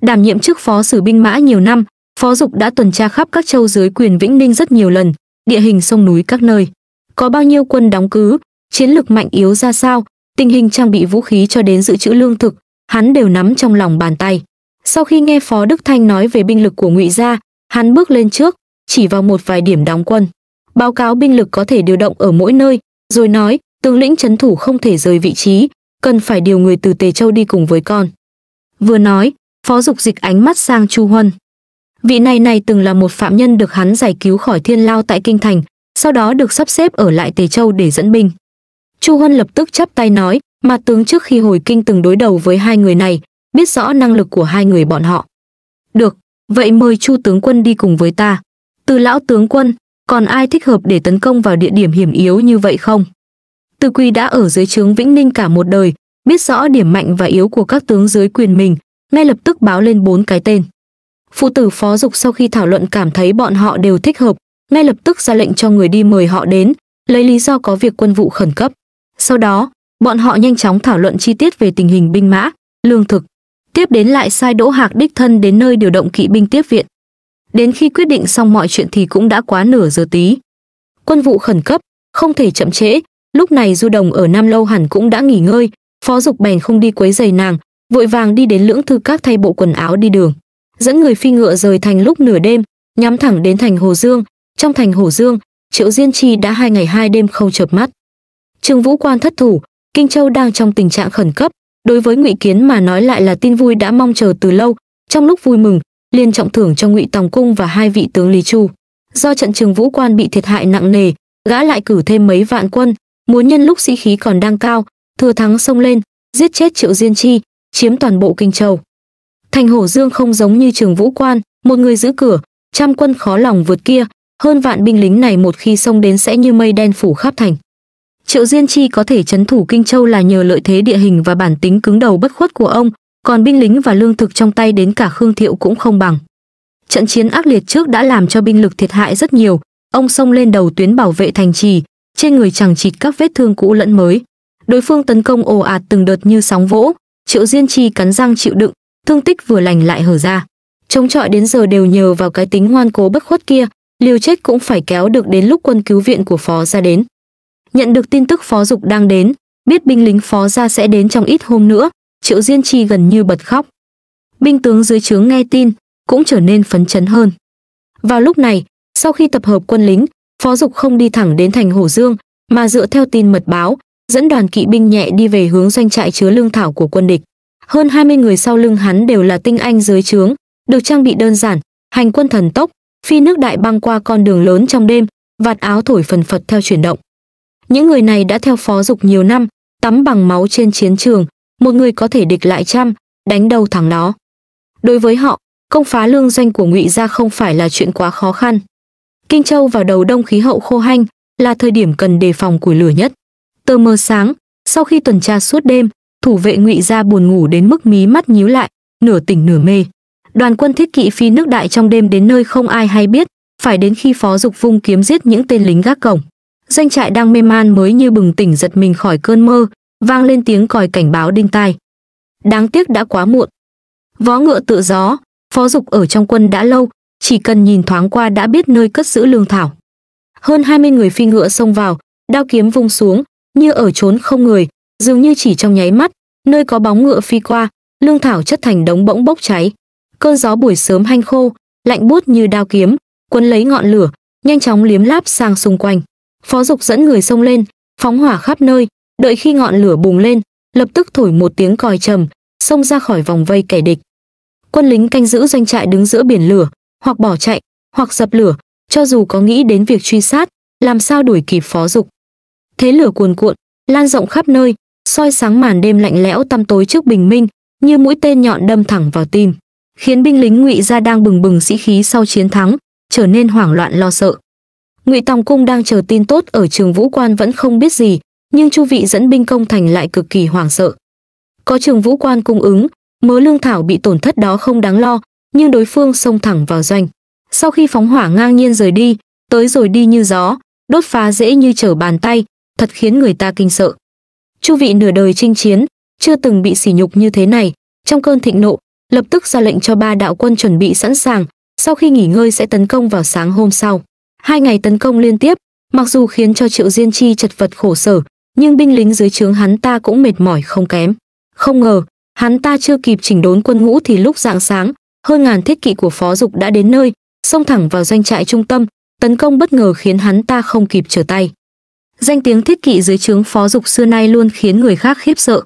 Đảm nhiệm chức phó sử binh mã nhiều năm, Phó Dục đã tuần tra khắp các châu dưới quyền Vĩnh Ninh rất nhiều lần, địa hình sông núi các nơi, có bao nhiêu quân đóng cứ, chiến lực mạnh yếu ra sao, tình hình trang bị vũ khí cho đến dự trữ lương thực, hắn đều nắm trong lòng bàn tay. Sau khi nghe Phó Đức Thanh nói về binh lực của Ngụy gia, hắn bước lên trước, chỉ vào một vài điểm đóng quân, báo cáo binh lực có thể điều động ở mỗi nơi, rồi nói, tướng lĩnh trấn thủ không thể rời vị trí, cần phải điều người từ Tề Châu đi cùng với con. Vừa nói, Phó Dục dịch ánh mắt sang Chu Huân. Vị này này từng là một phạm nhân được hắn giải cứu khỏi thiên lao tại kinh thành, sau đó được sắp xếp ở lại Tề Châu để dẫn binh. Chu Huân lập tức chắp tay nói, mà tướng trước khi hồi kinh từng đối đầu với hai người này, biết rõ năng lực của hai người bọn họ. Được, vậy mời Chu tướng quân đi cùng với ta. Từ lão tướng quân, còn ai thích hợp để tấn công vào địa điểm hiểm yếu như vậy không? Từ Quy đã ở dưới trướng Vĩnh Ninh cả một đời, biết rõ điểm mạnh và yếu của các tướng dưới quyền mình, ngay lập tức báo lên bốn cái tên. Phụ tử phó dục sau khi thảo luận cảm thấy bọn họ đều thích hợp, ngay lập tức ra lệnh cho người đi mời họ đến, lấy lý do có việc quân vụ khẩn cấp. Sau đó, bọn họ nhanh chóng thảo luận chi tiết về tình hình binh mã, lương thực. Tiếp đến lại sai Đỗ Hạc đích thân đến nơi điều động kỵ binh tiếp viện. Đến khi quyết định xong mọi chuyện thì cũng đã quá nửa giờ tí. Quân vụ khẩn cấp, không thể chậm trễ, lúc này Du Đồng ở Nam Lâu hẳn cũng đã nghỉ ngơi, Phó Dục bèn không đi quấy giày nàng, vội vàng đi đến lưỡng thư các thay bộ quần áo đi đường dẫn người phi ngựa rời thành lúc nửa đêm, nhắm thẳng đến thành Hồ Dương. Trong thành Hồ Dương, Triệu Diên Chi đã hai ngày hai đêm không chợp mắt. Trương Vũ Quan thất thủ, Kinh Châu đang trong tình trạng khẩn cấp, đối với Ngụy Kiến mà nói lại là tin vui đã mong chờ từ lâu. Trong lúc vui mừng, liền trọng thưởng cho Ngụy Tòng Cung và hai vị tướng Lý Chu. Do trận Trường Vũ Quan bị thiệt hại nặng nề, gã lại cử thêm mấy vạn quân, muốn nhân lúc sĩ khí còn đang cao, thừa thắng xông lên, giết chết Triệu Diên Chi, chiếm toàn bộ Kinh Châu. Thành Hổ Dương không giống như Trường Vũ Quan, một người giữ cửa, trăm quân khó lòng vượt kia, hơn vạn binh lính này một khi xông đến sẽ như mây đen phủ khắp thành. Triệu Diên Chi có thể chấn thủ Kinh Châu là nhờ lợi thế địa hình và bản tính cứng đầu bất khuất của ông, còn binh lính và lương thực trong tay đến cả Khương Thiệu cũng không bằng. Trận chiến ác liệt trước đã làm cho binh lực thiệt hại rất nhiều, ông xông lên đầu tuyến bảo vệ thành trì, trên người chẳng chịt các vết thương cũ lẫn mới. Đối phương tấn công ồ ạt từng đợt như sóng vỗ, Triệu Diên Chi cắn răng chịu đựng, thương tích vừa lành lại hở ra. Chống chọi đến giờ đều nhờ vào cái tính ngoan cố bất khuất kia, liều chết cũng phải kéo được đến lúc quân cứu viện của phó ra đến. Nhận được tin tức phó dục đang đến, biết binh lính phó ra sẽ đến trong ít hôm nữa, Triệu Diên Chi gần như bật khóc. Binh tướng dưới trướng nghe tin, cũng trở nên phấn chấn hơn. Vào lúc này, sau khi tập hợp quân lính, Phó Dục không đi thẳng đến thành Hồ Dương, mà dựa theo tin mật báo, dẫn đoàn kỵ binh nhẹ đi về hướng doanh trại chứa lương thảo của quân địch hơn 20 người sau lưng hắn đều là tinh anh dưới trướng, được trang bị đơn giản, hành quân thần tốc, phi nước đại băng qua con đường lớn trong đêm, vạt áo thổi phần phật theo chuyển động. Những người này đã theo phó dục nhiều năm, tắm bằng máu trên chiến trường, một người có thể địch lại trăm, đánh đầu thắng đó. Đối với họ, công phá lương doanh của Ngụy gia không phải là chuyện quá khó khăn. Kinh Châu vào đầu đông khí hậu khô hanh, là thời điểm cần đề phòng củi lửa nhất. Tờ mờ sáng, sau khi tuần tra suốt đêm, thủ vệ ngụy ra buồn ngủ đến mức mí mắt nhíu lại nửa tỉnh nửa mê đoàn quân thiết kỵ phi nước đại trong đêm đến nơi không ai hay biết phải đến khi phó dục vung kiếm giết những tên lính gác cổng doanh trại đang mê man mới như bừng tỉnh giật mình khỏi cơn mơ vang lên tiếng còi cảnh báo đinh tai đáng tiếc đã quá muộn vó ngựa tự gió phó dục ở trong quân đã lâu chỉ cần nhìn thoáng qua đã biết nơi cất giữ lương thảo hơn 20 người phi ngựa xông vào đao kiếm vung xuống như ở trốn không người dường như chỉ trong nháy mắt nơi có bóng ngựa phi qua lương thảo chất thành đống bỗng bốc cháy cơn gió buổi sớm hanh khô lạnh buốt như đao kiếm quấn lấy ngọn lửa nhanh chóng liếm láp sang xung quanh phó dục dẫn người xông lên phóng hỏa khắp nơi đợi khi ngọn lửa bùng lên lập tức thổi một tiếng còi trầm xông ra khỏi vòng vây kẻ địch quân lính canh giữ doanh trại đứng giữa biển lửa hoặc bỏ chạy hoặc dập lửa cho dù có nghĩ đến việc truy sát làm sao đuổi kịp phó dục thế lửa cuồn cuộn lan rộng khắp nơi soi sáng màn đêm lạnh lẽo tăm tối trước bình minh, như mũi tên nhọn đâm thẳng vào tim, khiến binh lính Ngụy gia đang bừng bừng sĩ khí sau chiến thắng, trở nên hoảng loạn lo sợ. Ngụy Tòng cung đang chờ tin tốt ở Trường Vũ Quan vẫn không biết gì, nhưng chu vị dẫn binh công thành lại cực kỳ hoảng sợ. Có Trường Vũ Quan cung ứng, mớ lương thảo bị tổn thất đó không đáng lo, nhưng đối phương xông thẳng vào doanh. Sau khi phóng hỏa ngang nhiên rời đi, tới rồi đi như gió, đốt phá dễ như trở bàn tay, thật khiến người ta kinh sợ. Chu vị nửa đời chinh chiến, chưa từng bị sỉ nhục như thế này, trong cơn thịnh nộ, lập tức ra lệnh cho ba đạo quân chuẩn bị sẵn sàng, sau khi nghỉ ngơi sẽ tấn công vào sáng hôm sau. Hai ngày tấn công liên tiếp, mặc dù khiến cho Triệu Diên Chi chật vật khổ sở, nhưng binh lính dưới trướng hắn ta cũng mệt mỏi không kém. Không ngờ, hắn ta chưa kịp chỉnh đốn quân ngũ thì lúc rạng sáng, hơn ngàn thiết kỵ của Phó Dục đã đến nơi, xông thẳng vào doanh trại trung tâm, tấn công bất ngờ khiến hắn ta không kịp trở tay. Danh tiếng thiết kỵ dưới trướng phó dục xưa nay luôn khiến người khác khiếp sợ.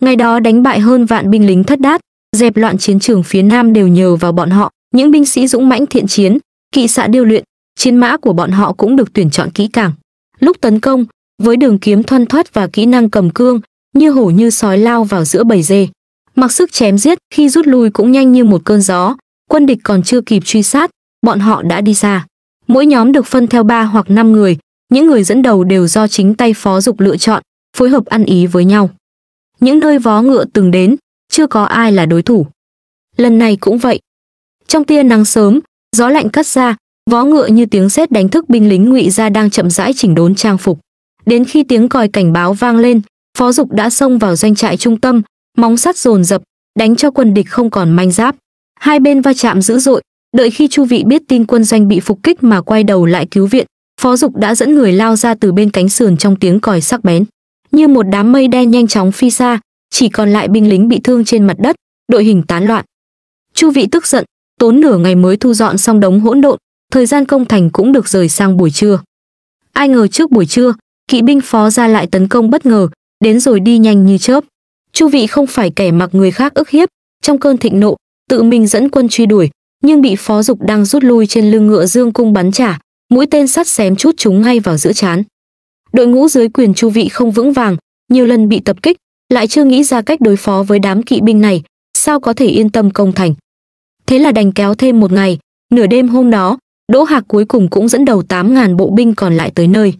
Ngày đó đánh bại hơn vạn binh lính thất đát, dẹp loạn chiến trường phía Nam đều nhờ vào bọn họ, những binh sĩ dũng mãnh thiện chiến, kỵ xạ điêu luyện, chiến mã của bọn họ cũng được tuyển chọn kỹ càng. Lúc tấn công, với đường kiếm thoăn thoắt và kỹ năng cầm cương, như hổ như sói lao vào giữa bầy dê. Mặc sức chém giết, khi rút lui cũng nhanh như một cơn gió, quân địch còn chưa kịp truy sát, bọn họ đã đi xa. Mỗi nhóm được phân theo 3 hoặc 5 người, những người dẫn đầu đều do chính tay phó dục lựa chọn, phối hợp ăn ý với nhau. Những nơi vó ngựa từng đến, chưa có ai là đối thủ. Lần này cũng vậy. Trong tia nắng sớm, gió lạnh cắt ra, vó ngựa như tiếng sét đánh thức binh lính ngụy ra đang chậm rãi chỉnh đốn trang phục. Đến khi tiếng còi cảnh báo vang lên, phó dục đã xông vào doanh trại trung tâm, móng sắt dồn dập, đánh cho quân địch không còn manh giáp. Hai bên va chạm dữ dội, đợi khi Chu Vị biết tin quân doanh bị phục kích mà quay đầu lại cứu viện, phó dục đã dẫn người lao ra từ bên cánh sườn trong tiếng còi sắc bén như một đám mây đen nhanh chóng phi xa chỉ còn lại binh lính bị thương trên mặt đất đội hình tán loạn chu vị tức giận tốn nửa ngày mới thu dọn xong đống hỗn độn thời gian công thành cũng được rời sang buổi trưa ai ngờ trước buổi trưa kỵ binh phó ra lại tấn công bất ngờ đến rồi đi nhanh như chớp chu vị không phải kẻ mặc người khác ức hiếp trong cơn thịnh nộ tự mình dẫn quân truy đuổi nhưng bị phó dục đang rút lui trên lưng ngựa dương cung bắn trả mũi tên sắt xém chút chúng ngay vào giữa chán. Đội ngũ dưới quyền Chu Vị không vững vàng, nhiều lần bị tập kích, lại chưa nghĩ ra cách đối phó với đám kỵ binh này, sao có thể yên tâm công thành. Thế là đành kéo thêm một ngày, nửa đêm hôm đó, Đỗ Hạc cuối cùng cũng dẫn đầu 8.000 bộ binh còn lại tới nơi.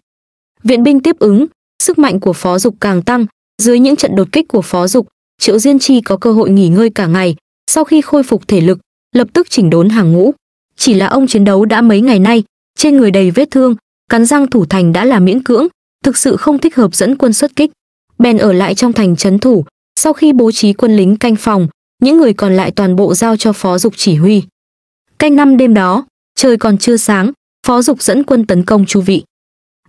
Viện binh tiếp ứng, sức mạnh của phó dục càng tăng, dưới những trận đột kích của phó dục, Triệu Diên Chi có cơ hội nghỉ ngơi cả ngày, sau khi khôi phục thể lực, lập tức chỉnh đốn hàng ngũ. Chỉ là ông chiến đấu đã mấy ngày nay, trên người đầy vết thương, cắn răng thủ thành đã là miễn cưỡng, thực sự không thích hợp dẫn quân xuất kích. Bèn ở lại trong thành trấn thủ, sau khi bố trí quân lính canh phòng, những người còn lại toàn bộ giao cho Phó Dục chỉ huy. Canh năm đêm đó, trời còn chưa sáng, Phó Dục dẫn quân tấn công chu vị.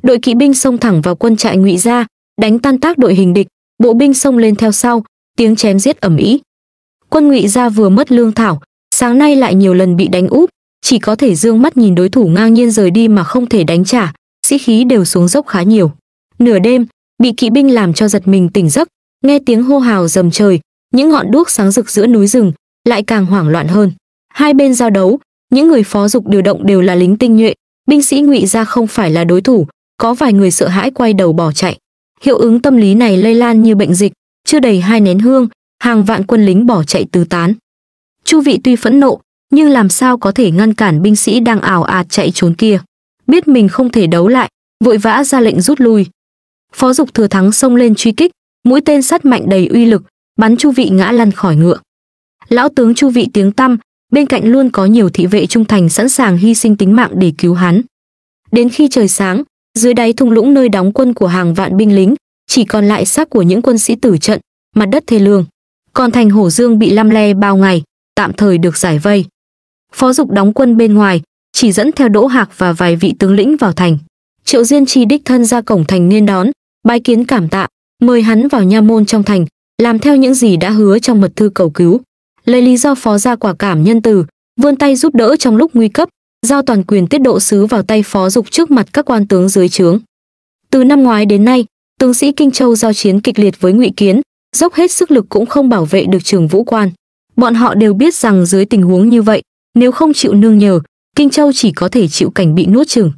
Đội kỵ binh xông thẳng vào quân trại Ngụy gia, đánh tan tác đội hình địch, bộ binh xông lên theo sau, tiếng chém giết ầm ĩ. Quân Ngụy gia vừa mất lương thảo, sáng nay lại nhiều lần bị đánh úp, chỉ có thể dương mắt nhìn đối thủ ngang nhiên rời đi mà không thể đánh trả, sĩ khí đều xuống dốc khá nhiều. Nửa đêm, bị kỵ binh làm cho giật mình tỉnh giấc, nghe tiếng hô hào rầm trời, những ngọn đuốc sáng rực giữa núi rừng, lại càng hoảng loạn hơn. Hai bên giao đấu, những người phó dục điều động đều là lính tinh nhuệ, binh sĩ ngụy ra không phải là đối thủ, có vài người sợ hãi quay đầu bỏ chạy. Hiệu ứng tâm lý này lây lan như bệnh dịch, chưa đầy hai nén hương, hàng vạn quân lính bỏ chạy tứ tán. Chu vị tuy phẫn nộ, nhưng làm sao có thể ngăn cản binh sĩ đang ảo ạt chạy trốn kia. Biết mình không thể đấu lại, vội vã ra lệnh rút lui. Phó Dục Thừa Thắng xông lên truy kích, mũi tên sắt mạnh đầy uy lực, bắn Chu Vị ngã lăn khỏi ngựa. Lão tướng Chu Vị tiếng tăm, bên cạnh luôn có nhiều thị vệ trung thành sẵn sàng hy sinh tính mạng để cứu hắn. Đến khi trời sáng, dưới đáy thung lũng nơi đóng quân của hàng vạn binh lính, chỉ còn lại xác của những quân sĩ tử trận, mặt đất thê lương. Còn thành Hổ Dương bị lăm le bao ngày, tạm thời được giải vây. Phó Dục đóng quân bên ngoài, chỉ dẫn theo Đỗ Hạc và vài vị tướng lĩnh vào thành. Triệu Diên Chi đích thân ra cổng thành nên đón, bái kiến cảm tạ, mời hắn vào nha môn trong thành, làm theo những gì đã hứa trong mật thư cầu cứu. Lấy lý do phó gia quả cảm nhân từ, vươn tay giúp đỡ trong lúc nguy cấp, giao toàn quyền tiết độ sứ vào tay phó dục trước mặt các quan tướng dưới trướng. Từ năm ngoái đến nay, tướng sĩ Kinh Châu giao chiến kịch liệt với Ngụy Kiến, dốc hết sức lực cũng không bảo vệ được trường vũ quan. Bọn họ đều biết rằng dưới tình huống như vậy, nếu không chịu nương nhờ, Kinh Châu chỉ có thể chịu cảnh bị nuốt chửng.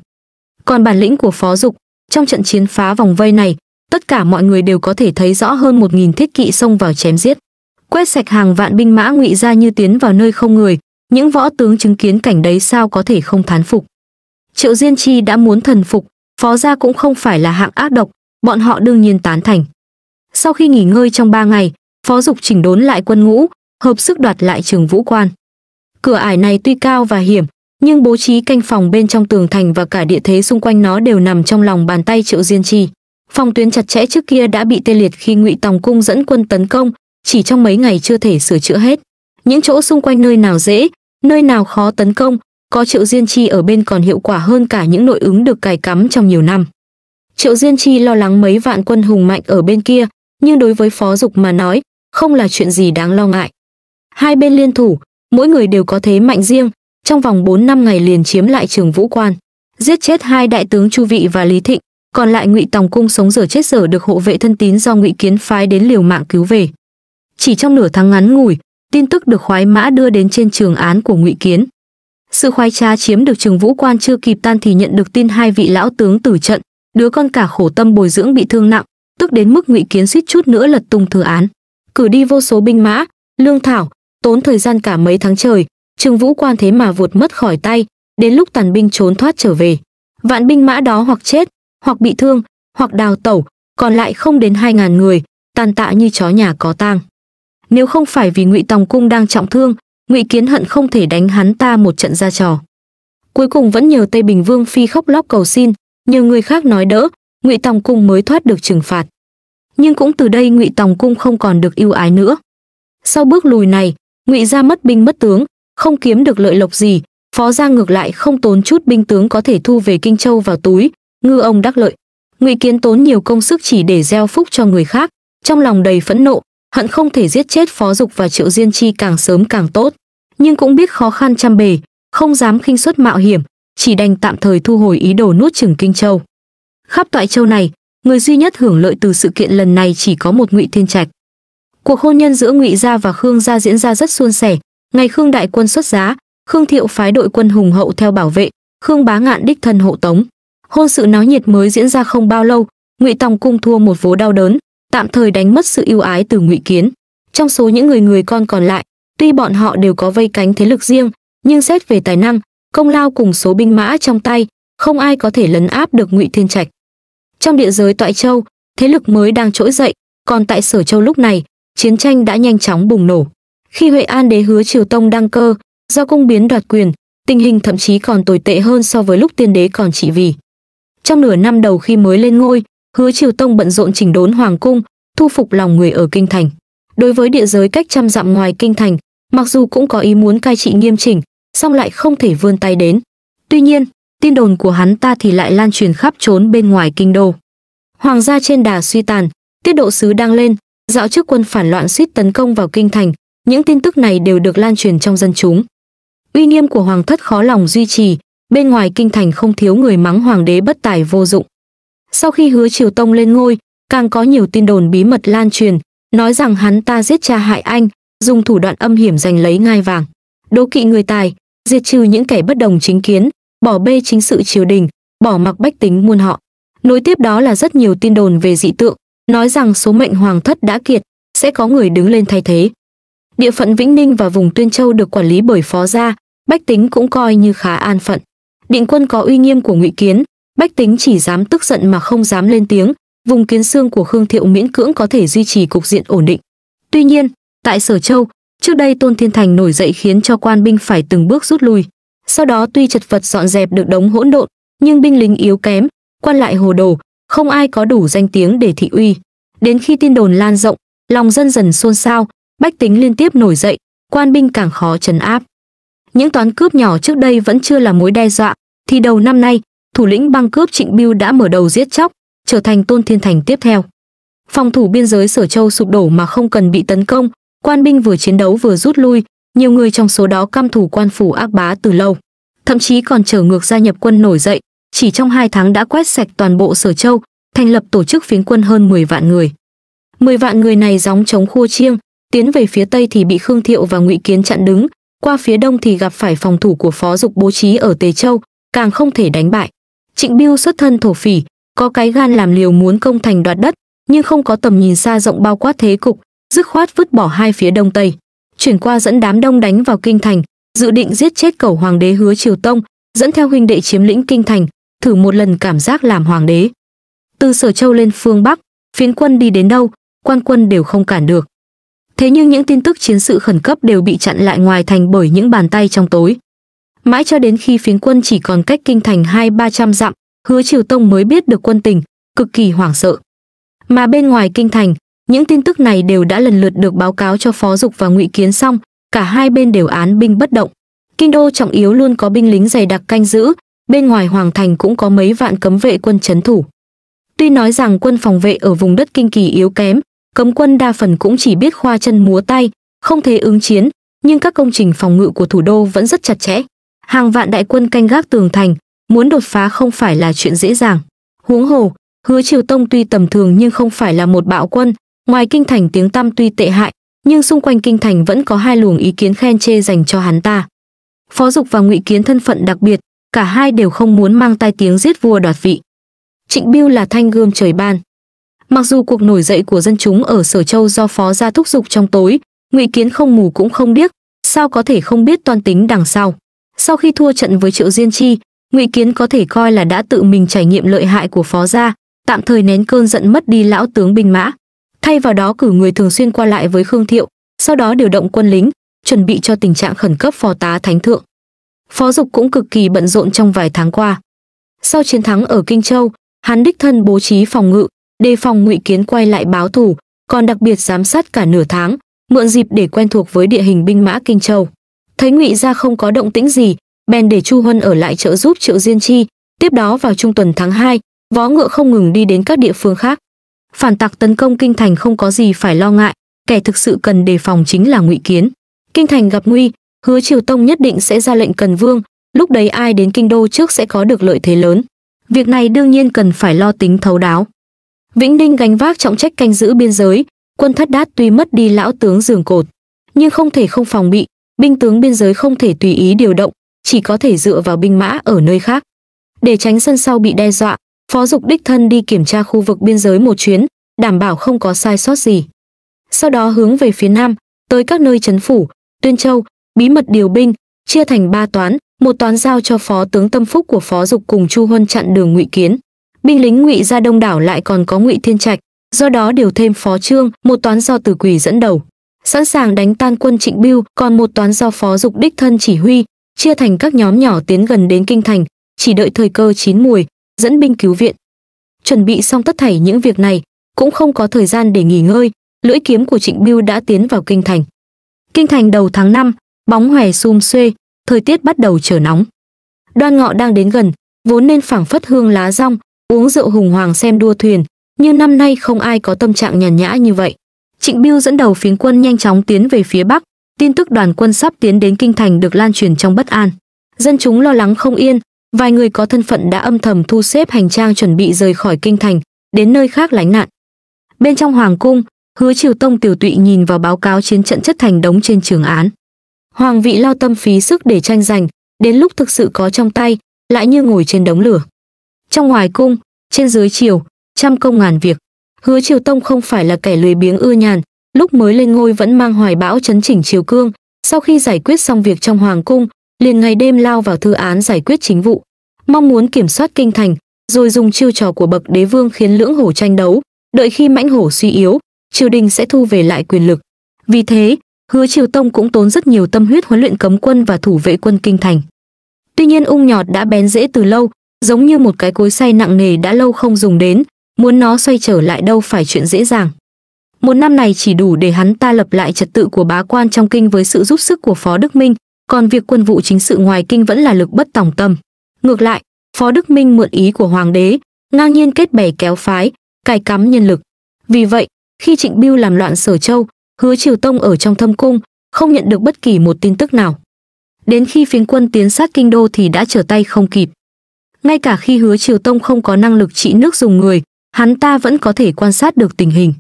Còn bản lĩnh của Phó Dục, trong trận chiến phá vòng vây này, tất cả mọi người đều có thể thấy rõ hơn một nghìn thiết kỵ xông vào chém giết. Quét sạch hàng vạn binh mã ngụy ra như tiến vào nơi không người, những võ tướng chứng kiến cảnh đấy sao có thể không thán phục. Triệu Diên Chi đã muốn thần phục, Phó gia cũng không phải là hạng ác độc, bọn họ đương nhiên tán thành. Sau khi nghỉ ngơi trong ba ngày, Phó Dục chỉnh đốn lại quân ngũ, hợp sức đoạt lại trường vũ quan. Cửa ải này tuy cao và hiểm, nhưng bố trí canh phòng bên trong tường thành và cả địa thế xung quanh nó đều nằm trong lòng bàn tay Triệu Diên Trì. Phòng tuyến chặt chẽ trước kia đã bị tê liệt khi Ngụy Tòng cung dẫn quân tấn công, chỉ trong mấy ngày chưa thể sửa chữa hết. Những chỗ xung quanh nơi nào dễ, nơi nào khó tấn công, có Triệu Diên Chi ở bên còn hiệu quả hơn cả những nội ứng được cài cắm trong nhiều năm. Triệu Diên Chi lo lắng mấy vạn quân hùng mạnh ở bên kia, nhưng đối với Phó Dục mà nói, không là chuyện gì đáng lo ngại. Hai bên liên thủ, mỗi người đều có thế mạnh riêng, trong vòng 4 năm ngày liền chiếm lại trường Vũ Quan, giết chết hai đại tướng Chu Vị và Lý Thịnh, còn lại Ngụy Tòng cung sống dở chết dở được hộ vệ thân tín do Ngụy Kiến phái đến liều mạng cứu về. Chỉ trong nửa tháng ngắn ngủi, tin tức được khoái mã đưa đến trên trường án của Ngụy Kiến. Sự khoái trá chiếm được trường Vũ Quan chưa kịp tan thì nhận được tin hai vị lão tướng tử trận, đứa con cả khổ tâm bồi dưỡng bị thương nặng, tức đến mức Ngụy Kiến suýt chút nữa lật tung thừa án. Cử đi vô số binh mã, lương thảo, tốn thời gian cả mấy tháng trời, Trương Vũ Quan thế mà vụt mất khỏi tay, đến lúc tàn binh trốn thoát trở về. Vạn binh mã đó hoặc chết, hoặc bị thương, hoặc đào tẩu, còn lại không đến 2000 người, tàn tạ như chó nhà có tang. Nếu không phải vì Ngụy Tòng cung đang trọng thương, Ngụy Kiến hận không thể đánh hắn ta một trận ra trò. Cuối cùng vẫn nhờ Tây Bình Vương phi khóc lóc cầu xin, nhờ người khác nói đỡ, Ngụy Tòng cung mới thoát được trừng phạt. Nhưng cũng từ đây Ngụy Tòng cung không còn được yêu ái nữa. Sau bước lùi này, ngụy gia mất binh mất tướng không kiếm được lợi lộc gì phó gia ngược lại không tốn chút binh tướng có thể thu về kinh châu vào túi ngư ông đắc lợi ngụy kiến tốn nhiều công sức chỉ để gieo phúc cho người khác trong lòng đầy phẫn nộ hận không thể giết chết phó dục và triệu diên chi càng sớm càng tốt nhưng cũng biết khó khăn trăm bề không dám khinh suất mạo hiểm chỉ đành tạm thời thu hồi ý đồ nuốt chừng kinh châu khắp toại châu này người duy nhất hưởng lợi từ sự kiện lần này chỉ có một ngụy thiên trạch Cuộc hôn nhân giữa Ngụy gia và Khương gia diễn ra rất suôn sẻ, ngày Khương đại quân xuất giá, Khương Thiệu phái đội quân hùng hậu theo bảo vệ, Khương Bá Ngạn đích thân hộ tống. Hôn sự náo nhiệt mới diễn ra không bao lâu, Ngụy Tòng cung thua một vố đau đớn, tạm thời đánh mất sự ưu ái từ Ngụy Kiến. Trong số những người người con còn lại, tuy bọn họ đều có vây cánh thế lực riêng, nhưng xét về tài năng, công lao cùng số binh mã trong tay, không ai có thể lấn áp được Ngụy Thiên Trạch. Trong địa giới Toại Châu, thế lực mới đang trỗi dậy, còn tại Sở Châu lúc này, chiến tranh đã nhanh chóng bùng nổ. Khi Huệ An đế hứa Triều Tông đăng cơ, do cung biến đoạt quyền, tình hình thậm chí còn tồi tệ hơn so với lúc tiên đế còn trị vì. Trong nửa năm đầu khi mới lên ngôi, Hứa Triều Tông bận rộn chỉnh đốn hoàng cung, thu phục lòng người ở kinh thành. Đối với địa giới cách trăm dặm ngoài kinh thành, mặc dù cũng có ý muốn cai trị nghiêm chỉnh, song lại không thể vươn tay đến. Tuy nhiên, tin đồn của hắn ta thì lại lan truyền khắp trốn bên ngoài kinh đô. Hoàng gia trên đà suy tàn, tiết độ sứ đang lên, dạo trước quân phản loạn suýt tấn công vào kinh thành, những tin tức này đều được lan truyền trong dân chúng. Uy nghiêm của hoàng thất khó lòng duy trì, bên ngoài kinh thành không thiếu người mắng hoàng đế bất tài vô dụng. Sau khi hứa Triều Tông lên ngôi, càng có nhiều tin đồn bí mật lan truyền, nói rằng hắn ta giết cha hại anh, dùng thủ đoạn âm hiểm giành lấy ngai vàng. Đố kỵ người tài, diệt trừ những kẻ bất đồng chính kiến, bỏ bê chính sự triều đình, bỏ mặc bách tính muôn họ. Nối tiếp đó là rất nhiều tin đồn về dị tượng, nói rằng số mệnh hoàng thất đã kiệt, sẽ có người đứng lên thay thế. Địa phận Vĩnh Ninh và vùng Tuyên Châu được quản lý bởi phó gia, bách tính cũng coi như khá an phận. Định quân có uy nghiêm của Ngụy Kiến, bách tính chỉ dám tức giận mà không dám lên tiếng, vùng kiến xương của Khương Thiệu miễn cưỡng có thể duy trì cục diện ổn định. Tuy nhiên, tại Sở Châu, trước đây Tôn Thiên Thành nổi dậy khiến cho quan binh phải từng bước rút lui. Sau đó tuy chật vật dọn dẹp được đống hỗn độn, nhưng binh lính yếu kém, quan lại hồ đồ, không ai có đủ danh tiếng để thị uy. Đến khi tin đồn lan rộng, lòng dân dần xôn xao, bách tính liên tiếp nổi dậy, quan binh càng khó trấn áp. Những toán cướp nhỏ trước đây vẫn chưa là mối đe dọa, thì đầu năm nay, thủ lĩnh băng cướp Trịnh Bưu đã mở đầu giết chóc, trở thành Tôn Thiên Thành tiếp theo. Phòng thủ biên giới Sở Châu sụp đổ mà không cần bị tấn công, quan binh vừa chiến đấu vừa rút lui, nhiều người trong số đó căm thủ quan phủ ác bá từ lâu, thậm chí còn trở ngược gia nhập quân nổi dậy, chỉ trong hai tháng đã quét sạch toàn bộ Sở Châu, thành lập tổ chức phiến quân hơn 10 vạn người. 10 vạn người này gióng chống khua chiêng, tiến về phía tây thì bị Khương Thiệu và Ngụy Kiến chặn đứng, qua phía đông thì gặp phải phòng thủ của phó dục bố trí ở Tề Châu, càng không thể đánh bại. Trịnh Biêu xuất thân thổ phỉ, có cái gan làm liều muốn công thành đoạt đất, nhưng không có tầm nhìn xa rộng bao quát thế cục, dứt khoát vứt bỏ hai phía đông tây, chuyển qua dẫn đám đông đánh vào kinh thành, dự định giết chết cầu hoàng đế Hứa Triều Tông, dẫn theo huynh đệ chiếm lĩnh kinh thành, thử một lần cảm giác làm hoàng đế từ Sở Châu lên phương Bắc, phiến quân đi đến đâu, quan quân đều không cản được. Thế nhưng những tin tức chiến sự khẩn cấp đều bị chặn lại ngoài thành bởi những bàn tay trong tối. Mãi cho đến khi phiến quân chỉ còn cách kinh thành hai ba trăm dặm, hứa Triều Tông mới biết được quân tình, cực kỳ hoảng sợ. Mà bên ngoài kinh thành, những tin tức này đều đã lần lượt được báo cáo cho Phó Dục và Ngụy Kiến xong, cả hai bên đều án binh bất động. Kinh đô trọng yếu luôn có binh lính dày đặc canh giữ, bên ngoài hoàng thành cũng có mấy vạn cấm vệ quân chấn thủ. Tuy nói rằng quân phòng vệ ở vùng đất kinh kỳ yếu kém, cấm quân đa phần cũng chỉ biết khoa chân múa tay, không thể ứng chiến, nhưng các công trình phòng ngự của thủ đô vẫn rất chặt chẽ. Hàng vạn đại quân canh gác tường thành, muốn đột phá không phải là chuyện dễ dàng. Huống hồ, Hứa Triều Tông tuy tầm thường nhưng không phải là một bạo quân, ngoài kinh thành tiếng tăm tuy tệ hại, nhưng xung quanh kinh thành vẫn có hai luồng ý kiến khen chê dành cho hắn ta. Phó Dục và Ngụy Kiến thân phận đặc biệt, cả hai đều không muốn mang tai tiếng giết vua đoạt vị. Trịnh Biêu là thanh gươm trời ban. Mặc dù cuộc nổi dậy của dân chúng ở Sở Châu do phó gia thúc dục trong tối, Ngụy Kiến không mù cũng không điếc, sao có thể không biết toan tính đằng sau. Sau khi thua trận với Triệu Diên Chi, Ngụy Kiến có thể coi là đã tự mình trải nghiệm lợi hại của phó gia, tạm thời nén cơn giận mất đi lão tướng binh mã. Thay vào đó cử người thường xuyên qua lại với Khương Thiệu, sau đó điều động quân lính, chuẩn bị cho tình trạng khẩn cấp phó tá thánh thượng. Phó Dục cũng cực kỳ bận rộn trong vài tháng qua. Sau chiến thắng ở Kinh Châu, hắn đích thân bố trí phòng ngự, đề phòng ngụy kiến quay lại báo thù, còn đặc biệt giám sát cả nửa tháng, mượn dịp để quen thuộc với địa hình binh mã Kinh Châu. Thấy ngụy gia không có động tĩnh gì, bèn để Chu Huân ở lại trợ giúp Triệu Diên Chi, tiếp đó vào trung tuần tháng 2, vó ngựa không ngừng đi đến các địa phương khác. Phản tặc tấn công kinh thành không có gì phải lo ngại, kẻ thực sự cần đề phòng chính là Ngụy Kiến. Kinh thành gặp nguy, Hứa Triều Tông nhất định sẽ ra lệnh cần vương, lúc đấy ai đến kinh đô trước sẽ có được lợi thế lớn. Việc này đương nhiên cần phải lo tính thấu đáo. Vĩnh Ninh gánh vác trọng trách canh giữ biên giới, quân thất đát tuy mất đi lão tướng giường cột, nhưng không thể không phòng bị, binh tướng biên giới không thể tùy ý điều động, chỉ có thể dựa vào binh mã ở nơi khác. Để tránh sân sau bị đe dọa, Phó Dục đích thân đi kiểm tra khu vực biên giới một chuyến, đảm bảo không có sai sót gì. Sau đó hướng về phía nam, tới các nơi chấn phủ, Tuyên Châu, bí mật điều binh, chia thành ba toán, một toán giao cho phó tướng tâm phúc của phó dục cùng chu huân chặn đường ngụy kiến binh lính ngụy ra đông đảo lại còn có ngụy thiên trạch do đó điều thêm phó trương một toán do từ quỷ dẫn đầu sẵn sàng đánh tan quân trịnh bưu còn một toán do phó dục đích thân chỉ huy chia thành các nhóm nhỏ tiến gần đến kinh thành chỉ đợi thời cơ chín mùi dẫn binh cứu viện chuẩn bị xong tất thảy những việc này cũng không có thời gian để nghỉ ngơi lưỡi kiếm của trịnh bưu đã tiến vào kinh thành kinh thành đầu tháng 5, bóng hòe xum xuê thời tiết bắt đầu trở nóng. Đoan ngọ đang đến gần, vốn nên phảng phất hương lá rong, uống rượu hùng hoàng xem đua thuyền, nhưng năm nay không ai có tâm trạng nhàn nhã như vậy. Trịnh Biêu dẫn đầu phiến quân nhanh chóng tiến về phía bắc, tin tức đoàn quân sắp tiến đến kinh thành được lan truyền trong bất an. Dân chúng lo lắng không yên, vài người có thân phận đã âm thầm thu xếp hành trang chuẩn bị rời khỏi kinh thành, đến nơi khác lánh nạn. Bên trong hoàng cung, Hứa Triều Tông tiểu tụy nhìn vào báo cáo chiến trận chất thành đống trên trường án. Hoàng vị lao tâm phí sức để tranh giành, đến lúc thực sự có trong tay, lại như ngồi trên đống lửa. Trong ngoài cung, trên dưới triều, trăm công ngàn việc. Hứa Triều Tông không phải là kẻ lười biếng ưa nhàn, lúc mới lên ngôi vẫn mang hoài bão chấn chỉnh triều cương, sau khi giải quyết xong việc trong hoàng cung, liền ngày đêm lao vào thư án giải quyết chính vụ, mong muốn kiểm soát kinh thành, rồi dùng chiêu trò của bậc đế vương khiến lưỡng hổ tranh đấu, đợi khi mãnh hổ suy yếu, triều đình sẽ thu về lại quyền lực. Vì thế, hứa triều tông cũng tốn rất nhiều tâm huyết huấn luyện cấm quân và thủ vệ quân kinh thành tuy nhiên ung nhọt đã bén rễ từ lâu giống như một cái cối xay nặng nề đã lâu không dùng đến muốn nó xoay trở lại đâu phải chuyện dễ dàng một năm này chỉ đủ để hắn ta lập lại trật tự của bá quan trong kinh với sự giúp sức của phó đức minh còn việc quân vụ chính sự ngoài kinh vẫn là lực bất tòng tâm ngược lại phó đức minh mượn ý của hoàng đế ngang nhiên kết bè kéo phái cài cắm nhân lực vì vậy khi trịnh bưu làm loạn sở châu hứa triều tông ở trong thâm cung không nhận được bất kỳ một tin tức nào đến khi phiến quân tiến sát kinh đô thì đã trở tay không kịp ngay cả khi hứa triều tông không có năng lực trị nước dùng người hắn ta vẫn có thể quan sát được tình hình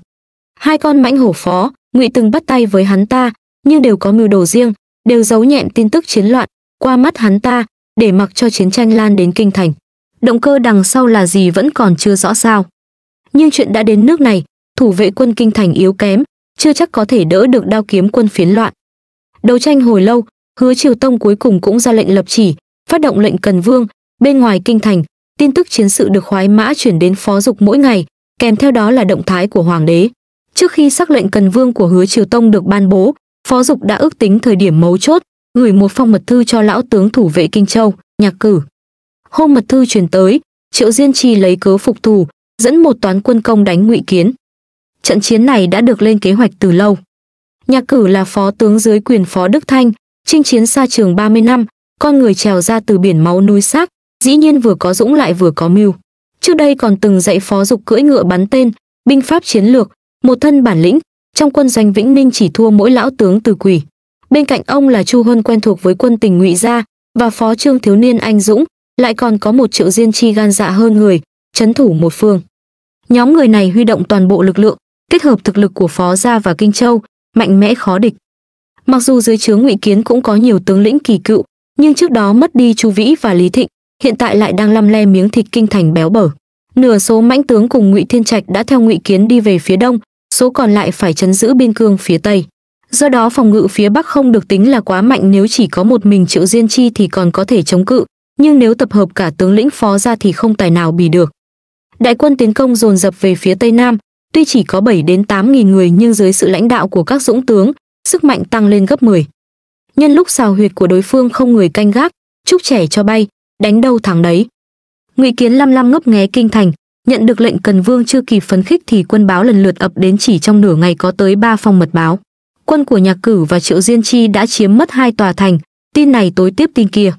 hai con mãnh hổ phó ngụy từng bắt tay với hắn ta nhưng đều có mưu đồ riêng đều giấu nhẹm tin tức chiến loạn qua mắt hắn ta để mặc cho chiến tranh lan đến kinh thành động cơ đằng sau là gì vẫn còn chưa rõ sao nhưng chuyện đã đến nước này thủ vệ quân kinh thành yếu kém chưa chắc có thể đỡ được đao kiếm quân phiến loạn. Đấu tranh hồi lâu, Hứa Triều Tông cuối cùng cũng ra lệnh lập chỉ, phát động lệnh cần vương, bên ngoài kinh thành, tin tức chiến sự được khoái mã chuyển đến phó dục mỗi ngày, kèm theo đó là động thái của hoàng đế. Trước khi sắc lệnh cần vương của Hứa Triều Tông được ban bố, phó dục đã ước tính thời điểm mấu chốt, gửi một phong mật thư cho lão tướng thủ vệ Kinh Châu, Nhạc Cử. Hôm mật thư truyền tới, Triệu Diên Trì lấy cớ phục thù, dẫn một toán quân công đánh Ngụy Kiến. Trận chiến này đã được lên kế hoạch từ lâu. Nhạc cử là phó tướng dưới quyền phó Đức Thanh, chinh chiến xa trường 30 năm, con người trèo ra từ biển máu núi xác, dĩ nhiên vừa có dũng lại vừa có mưu. Trước đây còn từng dạy phó dục cưỡi ngựa bắn tên, binh pháp chiến lược, một thân bản lĩnh, trong quân doanh Vĩnh Ninh chỉ thua mỗi lão tướng từ quỷ. Bên cạnh ông là Chu Huân quen thuộc với quân tình ngụy gia và phó trương thiếu niên anh dũng, lại còn có một triệu diên chi gan dạ hơn người, chấn thủ một phương. Nhóm người này huy động toàn bộ lực lượng, kết hợp thực lực của Phó gia và Kinh Châu, mạnh mẽ khó địch. Mặc dù dưới trướng Ngụy Kiến cũng có nhiều tướng lĩnh kỳ cựu, nhưng trước đó mất đi Chu Vĩ và Lý Thịnh, hiện tại lại đang lăm le miếng thịt kinh thành béo bở. Nửa số mãnh tướng cùng Ngụy Thiên Trạch đã theo Ngụy Kiến đi về phía đông, số còn lại phải chấn giữ biên cương phía tây. Do đó phòng ngự phía bắc không được tính là quá mạnh nếu chỉ có một mình Triệu Diên Chi thì còn có thể chống cự, nhưng nếu tập hợp cả tướng lĩnh phó ra thì không tài nào bì được. Đại quân tiến công dồn dập về phía tây nam, Tuy chỉ có 7 đến 8 nghìn người nhưng dưới sự lãnh đạo của các dũng tướng, sức mạnh tăng lên gấp 10. Nhân lúc xào huyệt của đối phương không người canh gác, trúc trẻ cho bay, đánh đâu thẳng đấy. Ngụy Kiến lăm lăm ngấp nghé kinh thành, nhận được lệnh Cần Vương chưa kịp phấn khích thì quân báo lần lượt ập đến chỉ trong nửa ngày có tới 3 phong mật báo. Quân của Nhạc Cử và Triệu Diên Chi đã chiếm mất hai tòa thành, tin này tối tiếp tin kia.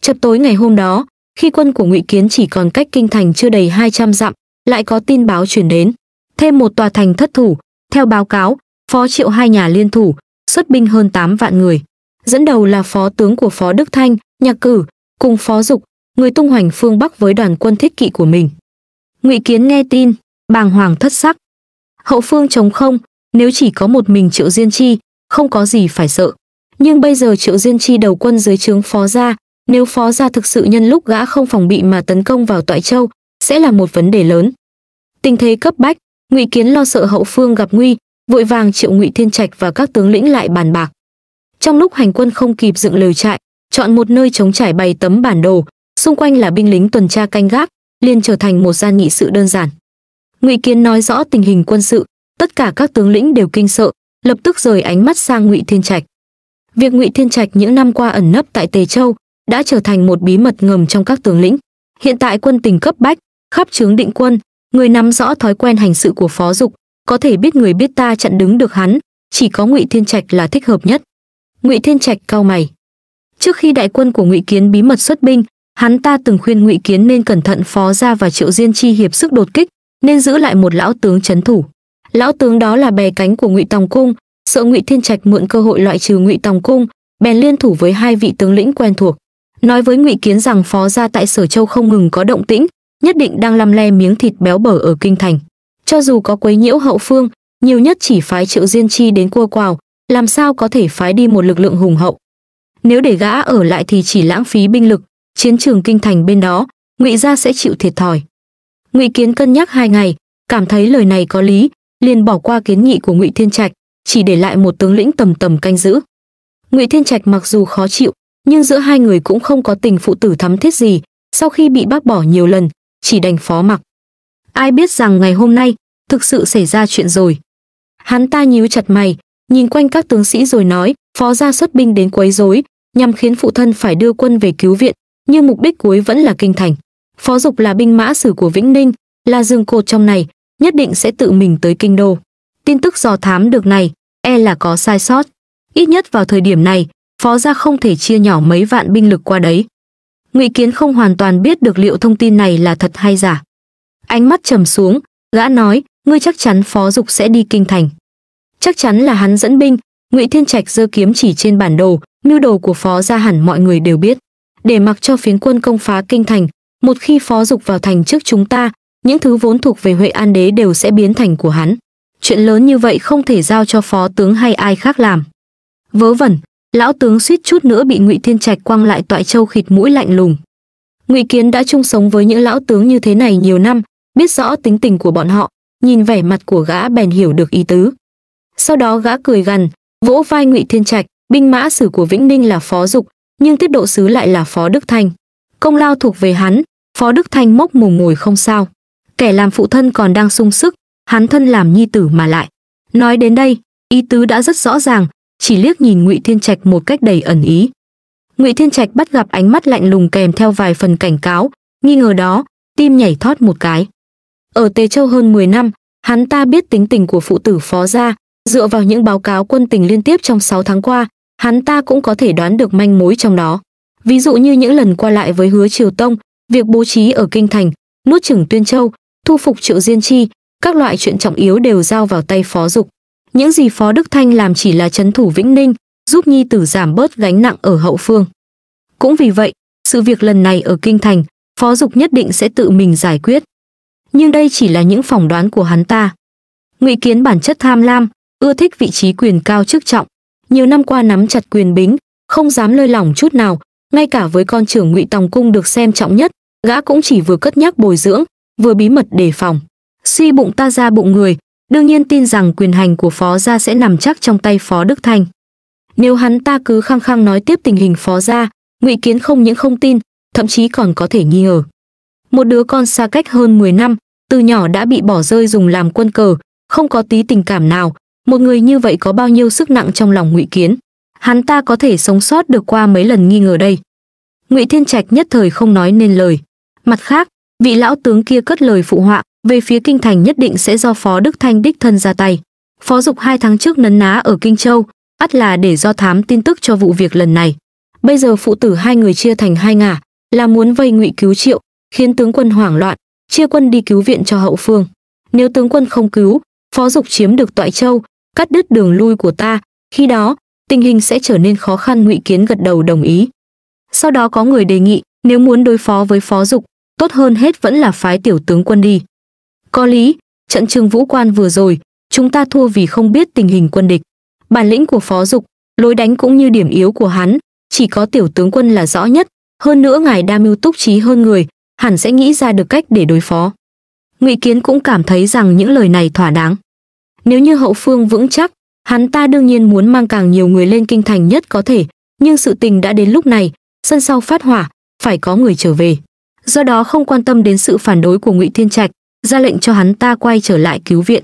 Chập tối ngày hôm đó, khi quân của Ngụy Kiến chỉ còn cách kinh thành chưa đầy 200 dặm, lại có tin báo truyền đến thêm một tòa thành thất thủ. Theo báo cáo, phó triệu hai nhà liên thủ, xuất binh hơn 8 vạn người. Dẫn đầu là phó tướng của phó Đức Thanh, nhạc cử, cùng phó dục, người tung hoành phương Bắc với đoàn quân thiết kỵ của mình. Ngụy Kiến nghe tin, bàng hoàng thất sắc. Hậu phương trống không, nếu chỉ có một mình Triệu Diên Chi, không có gì phải sợ. Nhưng bây giờ Triệu Diên Chi đầu quân dưới trướng phó gia, nếu phó gia thực sự nhân lúc gã không phòng bị mà tấn công vào Toại Châu, sẽ là một vấn đề lớn. Tình thế cấp bách, ngụy kiến lo sợ hậu phương gặp nguy vội vàng triệu ngụy thiên trạch và các tướng lĩnh lại bàn bạc trong lúc hành quân không kịp dựng lều trại chọn một nơi chống trải bày tấm bản đồ xung quanh là binh lính tuần tra canh gác liền trở thành một gian nghị sự đơn giản ngụy kiến nói rõ tình hình quân sự tất cả các tướng lĩnh đều kinh sợ lập tức rời ánh mắt sang ngụy thiên trạch việc ngụy thiên trạch những năm qua ẩn nấp tại tề châu đã trở thành một bí mật ngầm trong các tướng lĩnh hiện tại quân tình cấp bách khắp chướng định quân người nắm rõ thói quen hành sự của phó dục có thể biết người biết ta chặn đứng được hắn chỉ có ngụy thiên trạch là thích hợp nhất ngụy thiên trạch cao mày trước khi đại quân của ngụy kiến bí mật xuất binh hắn ta từng khuyên ngụy kiến nên cẩn thận phó gia và triệu diên chi hiệp sức đột kích nên giữ lại một lão tướng chấn thủ lão tướng đó là bè cánh của ngụy tòng cung sợ ngụy thiên trạch mượn cơ hội loại trừ ngụy tòng cung bèn liên thủ với hai vị tướng lĩnh quen thuộc nói với ngụy kiến rằng phó gia tại sở châu không ngừng có động tĩnh nhất định đang lăm le miếng thịt béo bở ở kinh thành cho dù có quấy nhiễu hậu phương nhiều nhất chỉ phái triệu diên chi đến cua quào làm sao có thể phái đi một lực lượng hùng hậu nếu để gã ở lại thì chỉ lãng phí binh lực chiến trường kinh thành bên đó ngụy gia sẽ chịu thiệt thòi ngụy kiến cân nhắc hai ngày cảm thấy lời này có lý liền bỏ qua kiến nghị của ngụy thiên trạch chỉ để lại một tướng lĩnh tầm tầm canh giữ ngụy thiên trạch mặc dù khó chịu nhưng giữa hai người cũng không có tình phụ tử thắm thiết gì sau khi bị bác bỏ nhiều lần chỉ đành phó mặc. Ai biết rằng ngày hôm nay, thực sự xảy ra chuyện rồi. Hắn ta nhíu chặt mày, nhìn quanh các tướng sĩ rồi nói, phó gia xuất binh đến quấy rối, nhằm khiến phụ thân phải đưa quân về cứu viện, nhưng mục đích cuối vẫn là kinh thành. Phó dục là binh mã sử của Vĩnh Ninh, là dương cột trong này, nhất định sẽ tự mình tới kinh đô. Tin tức dò thám được này, e là có sai sót. Ít nhất vào thời điểm này, phó gia không thể chia nhỏ mấy vạn binh lực qua đấy ngụy kiến không hoàn toàn biết được liệu thông tin này là thật hay giả ánh mắt trầm xuống gã nói ngươi chắc chắn phó dục sẽ đi kinh thành chắc chắn là hắn dẫn binh ngụy thiên trạch giơ kiếm chỉ trên bản đồ mưu đồ của phó gia hẳn mọi người đều biết để mặc cho phiến quân công phá kinh thành một khi phó dục vào thành trước chúng ta những thứ vốn thuộc về huệ an đế đều sẽ biến thành của hắn chuyện lớn như vậy không thể giao cho phó tướng hay ai khác làm vớ vẩn lão tướng suýt chút nữa bị ngụy thiên trạch quăng lại toại châu khịt mũi lạnh lùng ngụy kiến đã chung sống với những lão tướng như thế này nhiều năm biết rõ tính tình của bọn họ nhìn vẻ mặt của gã bèn hiểu được ý tứ sau đó gã cười gằn vỗ vai ngụy thiên trạch binh mã sử của vĩnh ninh là phó dục nhưng tiết độ sứ lại là phó đức thanh công lao thuộc về hắn phó đức thanh mốc mồm ngồi không sao kẻ làm phụ thân còn đang sung sức hắn thân làm nhi tử mà lại nói đến đây ý tứ đã rất rõ ràng chỉ liếc nhìn ngụy thiên trạch một cách đầy ẩn ý ngụy thiên trạch bắt gặp ánh mắt lạnh lùng kèm theo vài phần cảnh cáo nghi ngờ đó tim nhảy thót một cái ở tề châu hơn 10 năm hắn ta biết tính tình của phụ tử phó gia dựa vào những báo cáo quân tình liên tiếp trong 6 tháng qua hắn ta cũng có thể đoán được manh mối trong đó ví dụ như những lần qua lại với hứa triều tông việc bố trí ở kinh thành nuốt chửng tuyên châu thu phục triệu diên chi các loại chuyện trọng yếu đều giao vào tay phó dục những gì phó đức thanh làm chỉ là chấn thủ vĩnh ninh giúp nhi tử giảm bớt gánh nặng ở hậu phương cũng vì vậy sự việc lần này ở kinh thành phó dục nhất định sẽ tự mình giải quyết nhưng đây chỉ là những phỏng đoán của hắn ta ngụy kiến bản chất tham lam ưa thích vị trí quyền cao chức trọng nhiều năm qua nắm chặt quyền bính không dám lơi lỏng chút nào ngay cả với con trưởng ngụy tòng cung được xem trọng nhất gã cũng chỉ vừa cất nhắc bồi dưỡng vừa bí mật đề phòng suy bụng ta ra bụng người đương nhiên tin rằng quyền hành của phó gia sẽ nằm chắc trong tay phó Đức Thành. Nếu hắn ta cứ khăng khăng nói tiếp tình hình phó gia, ngụy Kiến không những không tin, thậm chí còn có thể nghi ngờ. Một đứa con xa cách hơn 10 năm, từ nhỏ đã bị bỏ rơi dùng làm quân cờ, không có tí tình cảm nào, một người như vậy có bao nhiêu sức nặng trong lòng ngụy Kiến. Hắn ta có thể sống sót được qua mấy lần nghi ngờ đây. Ngụy Thiên Trạch nhất thời không nói nên lời. Mặt khác, vị lão tướng kia cất lời phụ họa, về phía kinh thành nhất định sẽ do phó đức thanh đích thân ra tay phó dục hai tháng trước nấn ná ở kinh châu ắt là để do thám tin tức cho vụ việc lần này bây giờ phụ tử hai người chia thành hai ngả là muốn vây ngụy cứu triệu khiến tướng quân hoảng loạn chia quân đi cứu viện cho hậu phương nếu tướng quân không cứu phó dục chiếm được toại châu cắt đứt đường lui của ta khi đó tình hình sẽ trở nên khó khăn ngụy kiến gật đầu đồng ý sau đó có người đề nghị nếu muốn đối phó với phó dục tốt hơn hết vẫn là phái tiểu tướng quân đi có lý, trận trường vũ quan vừa rồi, chúng ta thua vì không biết tình hình quân địch. Bản lĩnh của phó dục, lối đánh cũng như điểm yếu của hắn, chỉ có tiểu tướng quân là rõ nhất, hơn nữa ngài đa mưu túc trí hơn người, hẳn sẽ nghĩ ra được cách để đối phó. Ngụy Kiến cũng cảm thấy rằng những lời này thỏa đáng. Nếu như hậu phương vững chắc, hắn ta đương nhiên muốn mang càng nhiều người lên kinh thành nhất có thể, nhưng sự tình đã đến lúc này, sân sau phát hỏa, phải có người trở về. Do đó không quan tâm đến sự phản đối của Ngụy Thiên Trạch, ra lệnh cho hắn ta quay trở lại cứu viện.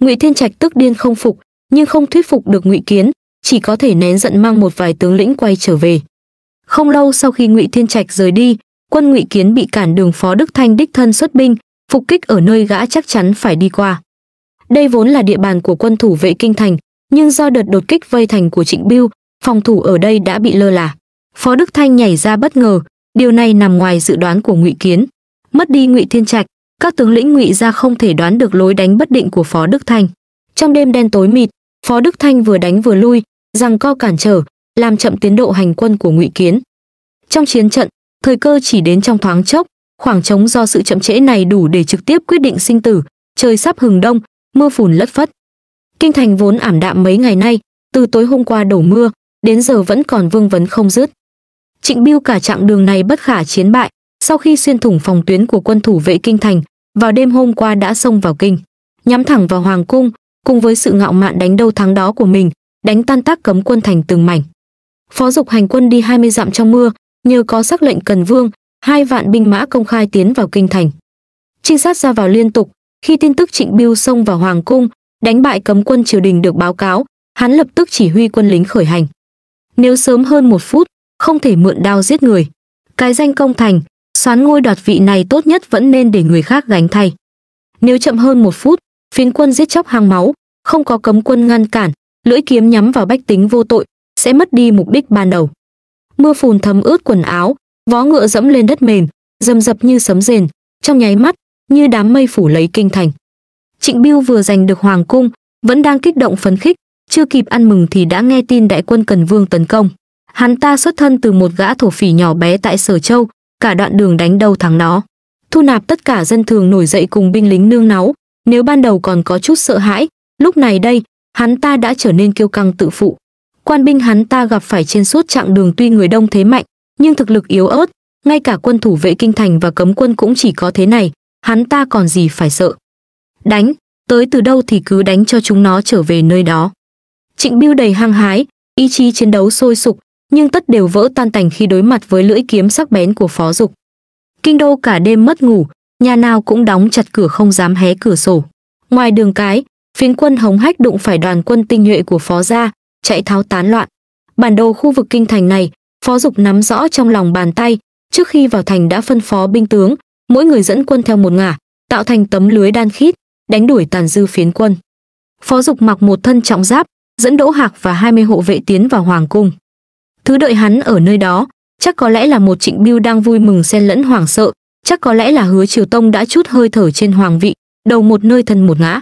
Ngụy Thiên Trạch tức điên không phục, nhưng không thuyết phục được Ngụy Kiến, chỉ có thể nén giận mang một vài tướng lĩnh quay trở về. Không lâu sau khi Ngụy Thiên Trạch rời đi, quân Ngụy Kiến bị cản đường phó Đức Thanh đích thân xuất binh, phục kích ở nơi gã chắc chắn phải đi qua. Đây vốn là địa bàn của quân thủ vệ kinh thành, nhưng do đợt đột kích vây thành của Trịnh Bưu, phòng thủ ở đây đã bị lơ là. Phó Đức Thanh nhảy ra bất ngờ, điều này nằm ngoài dự đoán của Ngụy Kiến. Mất đi Ngụy Thiên Trạch, các tướng lĩnh ngụy ra không thể đoán được lối đánh bất định của phó đức thanh trong đêm đen tối mịt phó đức thanh vừa đánh vừa lui rằng co cản trở làm chậm tiến độ hành quân của ngụy kiến trong chiến trận thời cơ chỉ đến trong thoáng chốc khoảng trống do sự chậm trễ này đủ để trực tiếp quyết định sinh tử trời sắp hừng đông mưa phùn lất phất kinh thành vốn ảm đạm mấy ngày nay từ tối hôm qua đổ mưa đến giờ vẫn còn vương vấn không dứt trịnh bưu cả chặng đường này bất khả chiến bại sau khi xuyên thủng phòng tuyến của quân thủ vệ kinh thành vào đêm hôm qua đã xông vào kinh, nhắm thẳng vào hoàng cung, cùng với sự ngạo mạn đánh đâu thắng đó của mình, đánh tan tác cấm quân thành từng mảnh. Phó Dục hành quân đi 20 dặm trong mưa, nhờ có sắc lệnh Cần Vương, hai vạn binh mã công khai tiến vào kinh thành. Trinh sát ra vào liên tục, khi tin tức Trịnh Bưu xông vào hoàng cung, đánh bại cấm quân triều đình được báo cáo, hắn lập tức chỉ huy quân lính khởi hành. Nếu sớm hơn một phút, không thể mượn đao giết người. Cái danh công thành, Soán ngôi đoạt vị này tốt nhất vẫn nên để người khác gánh thay. Nếu chậm hơn một phút, phiến quân giết chóc hàng máu, không có cấm quân ngăn cản, lưỡi kiếm nhắm vào bách tính vô tội, sẽ mất đi mục đích ban đầu. Mưa phùn thấm ướt quần áo, vó ngựa dẫm lên đất mềm, dầm dập như sấm rền, trong nháy mắt, như đám mây phủ lấy kinh thành. Trịnh Biêu vừa giành được hoàng cung, vẫn đang kích động phấn khích, chưa kịp ăn mừng thì đã nghe tin đại quân Cần Vương tấn công. Hắn ta xuất thân từ một gã thổ phỉ nhỏ bé tại Sở Châu, cả đoạn đường đánh đầu thắng nó Thu nạp tất cả dân thường nổi dậy cùng binh lính nương náu, nếu ban đầu còn có chút sợ hãi, lúc này đây, hắn ta đã trở nên kiêu căng tự phụ. Quan binh hắn ta gặp phải trên suốt chặng đường tuy người đông thế mạnh, nhưng thực lực yếu ớt, ngay cả quân thủ vệ kinh thành và cấm quân cũng chỉ có thế này, hắn ta còn gì phải sợ. Đánh, tới từ đâu thì cứ đánh cho chúng nó trở về nơi đó. Trịnh Bưu đầy hăng hái, ý chí chiến đấu sôi sục, nhưng tất đều vỡ tan tành khi đối mặt với lưỡi kiếm sắc bén của phó dục kinh đô cả đêm mất ngủ nhà nào cũng đóng chặt cửa không dám hé cửa sổ ngoài đường cái phiến quân hống hách đụng phải đoàn quân tinh nhuệ của phó gia chạy tháo tán loạn bản đồ khu vực kinh thành này phó dục nắm rõ trong lòng bàn tay trước khi vào thành đã phân phó binh tướng mỗi người dẫn quân theo một ngả tạo thành tấm lưới đan khít đánh đuổi tàn dư phiến quân phó dục mặc một thân trọng giáp dẫn đỗ hạc và 20 hộ vệ tiến vào hoàng cung Thứ đợi hắn ở nơi đó, chắc có lẽ là một Trịnh Bưu đang vui mừng xen lẫn hoảng sợ, chắc có lẽ là Hứa Triều Tông đã chút hơi thở trên hoàng vị, đầu một nơi thân một ngã.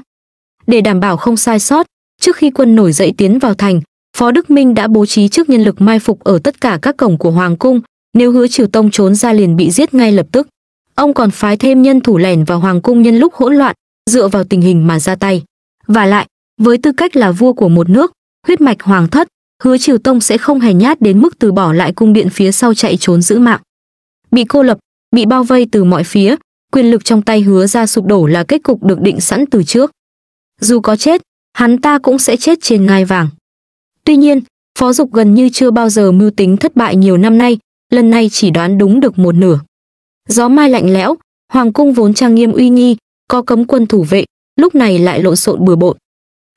Để đảm bảo không sai sót, trước khi quân nổi dậy tiến vào thành, Phó Đức Minh đã bố trí trước nhân lực mai phục ở tất cả các cổng của hoàng cung, nếu Hứa Triều Tông trốn ra liền bị giết ngay lập tức. Ông còn phái thêm nhân thủ lẻn vào hoàng cung nhân lúc hỗn loạn, dựa vào tình hình mà ra tay. Và lại, với tư cách là vua của một nước, huyết mạch hoàng thất, hứa triều tông sẽ không hề nhát đến mức từ bỏ lại cung điện phía sau chạy trốn giữ mạng bị cô lập bị bao vây từ mọi phía quyền lực trong tay hứa ra sụp đổ là kết cục được định sẵn từ trước dù có chết hắn ta cũng sẽ chết trên ngai vàng tuy nhiên phó dục gần như chưa bao giờ mưu tính thất bại nhiều năm nay lần này chỉ đoán đúng được một nửa gió mai lạnh lẽo hoàng cung vốn trang nghiêm uy nghi có cấm quân thủ vệ lúc này lại lộn xộn bừa bộn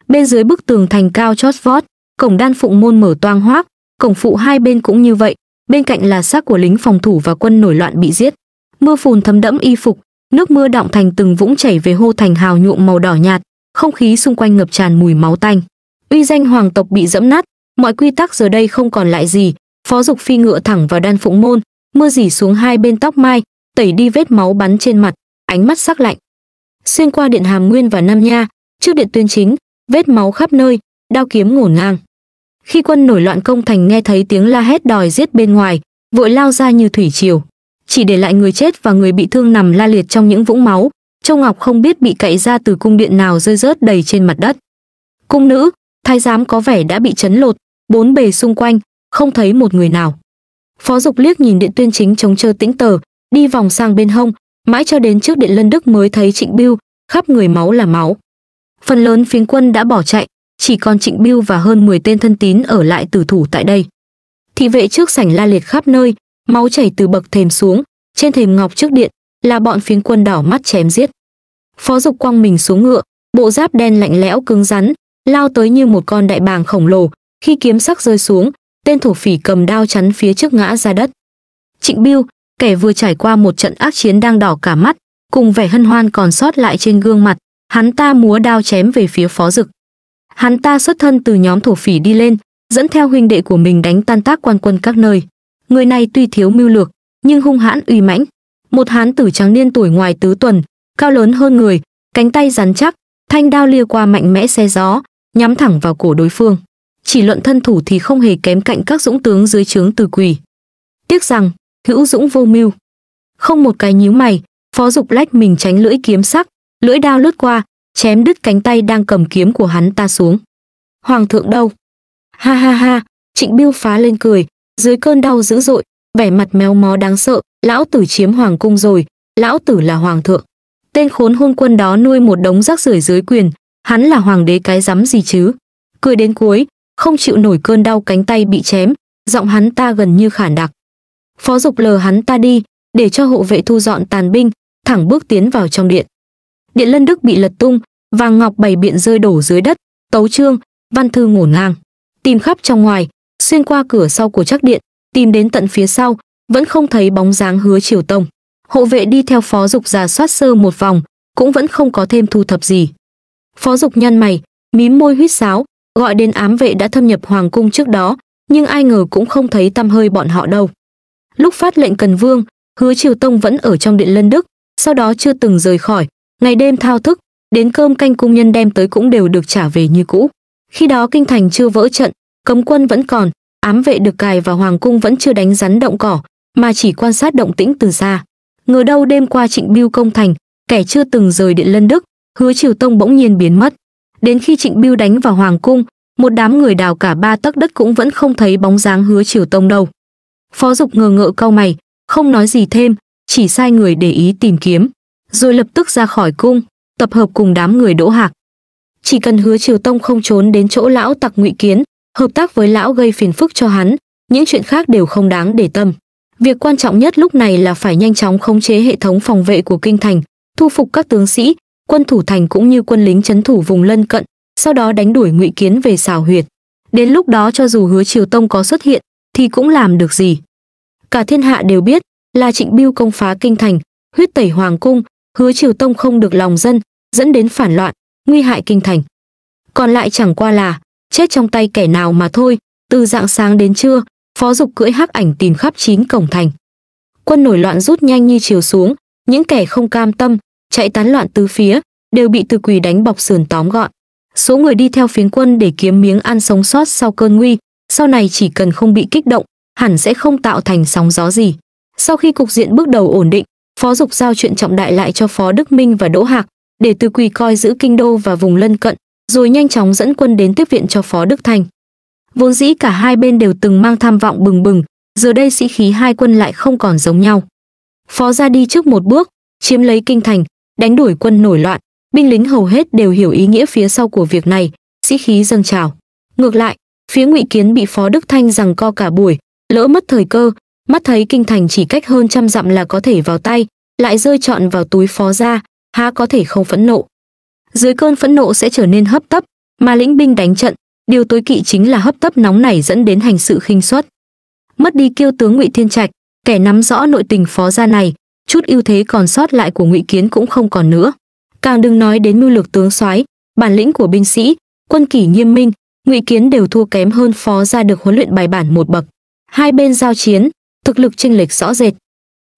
bên dưới bức tường thành cao chót vót cổng đan phụng môn mở toang hoác cổng phụ hai bên cũng như vậy bên cạnh là xác của lính phòng thủ và quân nổi loạn bị giết mưa phùn thấm đẫm y phục nước mưa đọng thành từng vũng chảy về hô thành hào nhuộm màu đỏ nhạt không khí xung quanh ngập tràn mùi máu tanh uy danh hoàng tộc bị dẫm nát mọi quy tắc giờ đây không còn lại gì phó dục phi ngựa thẳng vào đan phụng môn mưa dỉ xuống hai bên tóc mai tẩy đi vết máu bắn trên mặt ánh mắt sắc lạnh xuyên qua điện hàm nguyên và nam nha trước điện tuyên chính vết máu khắp nơi đao kiếm ngổn ngang. Khi quân nổi loạn công thành nghe thấy tiếng la hét đòi giết bên ngoài, vội lao ra như thủy triều, chỉ để lại người chết và người bị thương nằm la liệt trong những vũng máu, Châu Ngọc không biết bị cậy ra từ cung điện nào rơi rớt đầy trên mặt đất. Cung nữ, thái giám có vẻ đã bị chấn lột, bốn bề xung quanh, không thấy một người nào. Phó Dục liếc nhìn điện tuyên chính chống chơ tĩnh tờ, đi vòng sang bên hông, mãi cho đến trước điện Lân Đức mới thấy Trịnh Bưu, khắp người máu là máu. Phần lớn phiến quân đã bỏ chạy, chỉ còn Trịnh Bưu và hơn 10 tên thân tín ở lại tử thủ tại đây. Thị vệ trước sảnh la liệt khắp nơi, máu chảy từ bậc thềm xuống, trên thềm ngọc trước điện là bọn phiến quân đỏ mắt chém giết. Phó Dục Quang mình xuống ngựa, bộ giáp đen lạnh lẽo cứng rắn, lao tới như một con đại bàng khổng lồ, khi kiếm sắc rơi xuống, tên thủ phỉ cầm đao chắn phía trước ngã ra đất. Trịnh Bưu, kẻ vừa trải qua một trận ác chiến đang đỏ cả mắt, cùng vẻ hân hoan còn sót lại trên gương mặt, hắn ta múa đao chém về phía Phó Dực. Hắn ta xuất thân từ nhóm thổ phỉ đi lên, dẫn theo huynh đệ của mình đánh tan tác quan quân các nơi. Người này tuy thiếu mưu lược, nhưng hung hãn uy mãnh. Một hán tử trắng niên tuổi ngoài tứ tuần, cao lớn hơn người, cánh tay rắn chắc, thanh đao lia qua mạnh mẽ xe gió, nhắm thẳng vào cổ đối phương. Chỉ luận thân thủ thì không hề kém cạnh các dũng tướng dưới trướng Từ Quỳ. Tiếc rằng, hữu dũng vô mưu. Không một cái nhíu mày, Phó Dục lách mình tránh lưỡi kiếm sắc, lưỡi đao lướt qua, chém đứt cánh tay đang cầm kiếm của hắn ta xuống. Hoàng thượng đâu? Ha ha ha, Trịnh Biêu phá lên cười, dưới cơn đau dữ dội, vẻ mặt méo mó đáng sợ, lão tử chiếm hoàng cung rồi, lão tử là hoàng thượng. Tên khốn hôn quân đó nuôi một đống rác rưởi dưới quyền, hắn là hoàng đế cái rắm gì chứ? Cười đến cuối, không chịu nổi cơn đau cánh tay bị chém, giọng hắn ta gần như khản đặc. Phó Dục lờ hắn ta đi, để cho hộ vệ thu dọn tàn binh, thẳng bước tiến vào trong điện. Điện Lân Đức bị lật tung, vàng ngọc bảy biện rơi đổ dưới đất, tấu trương, văn thư ngổn ngang. Tìm khắp trong ngoài, xuyên qua cửa sau của chắc điện, tìm đến tận phía sau, vẫn không thấy bóng dáng hứa triều tông. Hộ vệ đi theo phó dục giả soát sơ một vòng, cũng vẫn không có thêm thu thập gì. Phó dục nhăn mày, mím môi huýt sáo, gọi đến ám vệ đã thâm nhập hoàng cung trước đó, nhưng ai ngờ cũng không thấy tăm hơi bọn họ đâu. Lúc phát lệnh cần vương, hứa triều tông vẫn ở trong điện lân đức, sau đó chưa từng rời khỏi, ngày đêm thao thức, đến cơm canh cung nhân đem tới cũng đều được trả về như cũ. Khi đó kinh thành chưa vỡ trận, cấm quân vẫn còn, ám vệ được cài và hoàng cung vẫn chưa đánh rắn động cỏ, mà chỉ quan sát động tĩnh từ xa. Ngờ đâu đêm qua Trịnh Bưu công thành, kẻ chưa từng rời điện Lân Đức, Hứa Triều Tông bỗng nhiên biến mất. Đến khi Trịnh Bưu đánh vào hoàng cung, một đám người đào cả ba tấc đất cũng vẫn không thấy bóng dáng Hứa Triều Tông đâu. Phó Dục ngờ ngợ cau mày, không nói gì thêm, chỉ sai người để ý tìm kiếm rồi lập tức ra khỏi cung, tập hợp cùng đám người Đỗ Hạc. Chỉ cần Hứa Triều Tông không trốn đến chỗ lão tặc Ngụy Kiến, hợp tác với lão gây phiền phức cho hắn, những chuyện khác đều không đáng để tâm. Việc quan trọng nhất lúc này là phải nhanh chóng khống chế hệ thống phòng vệ của kinh thành, thu phục các tướng sĩ, quân thủ thành cũng như quân lính chấn thủ vùng lân cận, sau đó đánh đuổi Ngụy Kiến về xào huyệt. Đến lúc đó cho dù Hứa Triều Tông có xuất hiện thì cũng làm được gì. Cả thiên hạ đều biết là Trịnh Bưu công phá kinh thành, huyết tẩy hoàng cung, hứa triều tông không được lòng dân dẫn đến phản loạn nguy hại kinh thành còn lại chẳng qua là chết trong tay kẻ nào mà thôi từ dạng sáng đến trưa phó dục cưỡi hắc ảnh tìm khắp chín cổng thành quân nổi loạn rút nhanh như chiều xuống những kẻ không cam tâm chạy tán loạn tứ phía đều bị từ quỳ đánh bọc sườn tóm gọn số người đi theo phiến quân để kiếm miếng ăn sống sót sau cơn nguy sau này chỉ cần không bị kích động hẳn sẽ không tạo thành sóng gió gì sau khi cục diện bước đầu ổn định Phó Dục giao chuyện trọng đại lại cho Phó Đức Minh và Đỗ Hạc, để từ quỳ coi giữ kinh đô và vùng lân cận, rồi nhanh chóng dẫn quân đến tiếp viện cho Phó Đức Thành. Vốn dĩ cả hai bên đều từng mang tham vọng bừng bừng, giờ đây sĩ khí hai quân lại không còn giống nhau. Phó ra đi trước một bước, chiếm lấy kinh thành, đánh đuổi quân nổi loạn, binh lính hầu hết đều hiểu ý nghĩa phía sau của việc này, sĩ khí dâng trào. Ngược lại, phía Ngụy Kiến bị Phó Đức Thanh rằng co cả buổi, lỡ mất thời cơ, mắt thấy kinh thành chỉ cách hơn trăm dặm là có thể vào tay, lại rơi trọn vào túi phó gia, há có thể không phẫn nộ. Dưới cơn phẫn nộ sẽ trở nên hấp tấp, mà lĩnh binh đánh trận, điều tối kỵ chính là hấp tấp nóng này dẫn đến hành sự khinh suất. Mất đi kiêu tướng Ngụy Thiên Trạch, kẻ nắm rõ nội tình phó gia này, chút ưu thế còn sót lại của Ngụy Kiến cũng không còn nữa. Càng đừng nói đến mưu lược tướng soái, bản lĩnh của binh sĩ, quân kỷ nghiêm minh, Ngụy Kiến đều thua kém hơn phó gia được huấn luyện bài bản một bậc. Hai bên giao chiến, thực lực chênh lệch rõ rệt.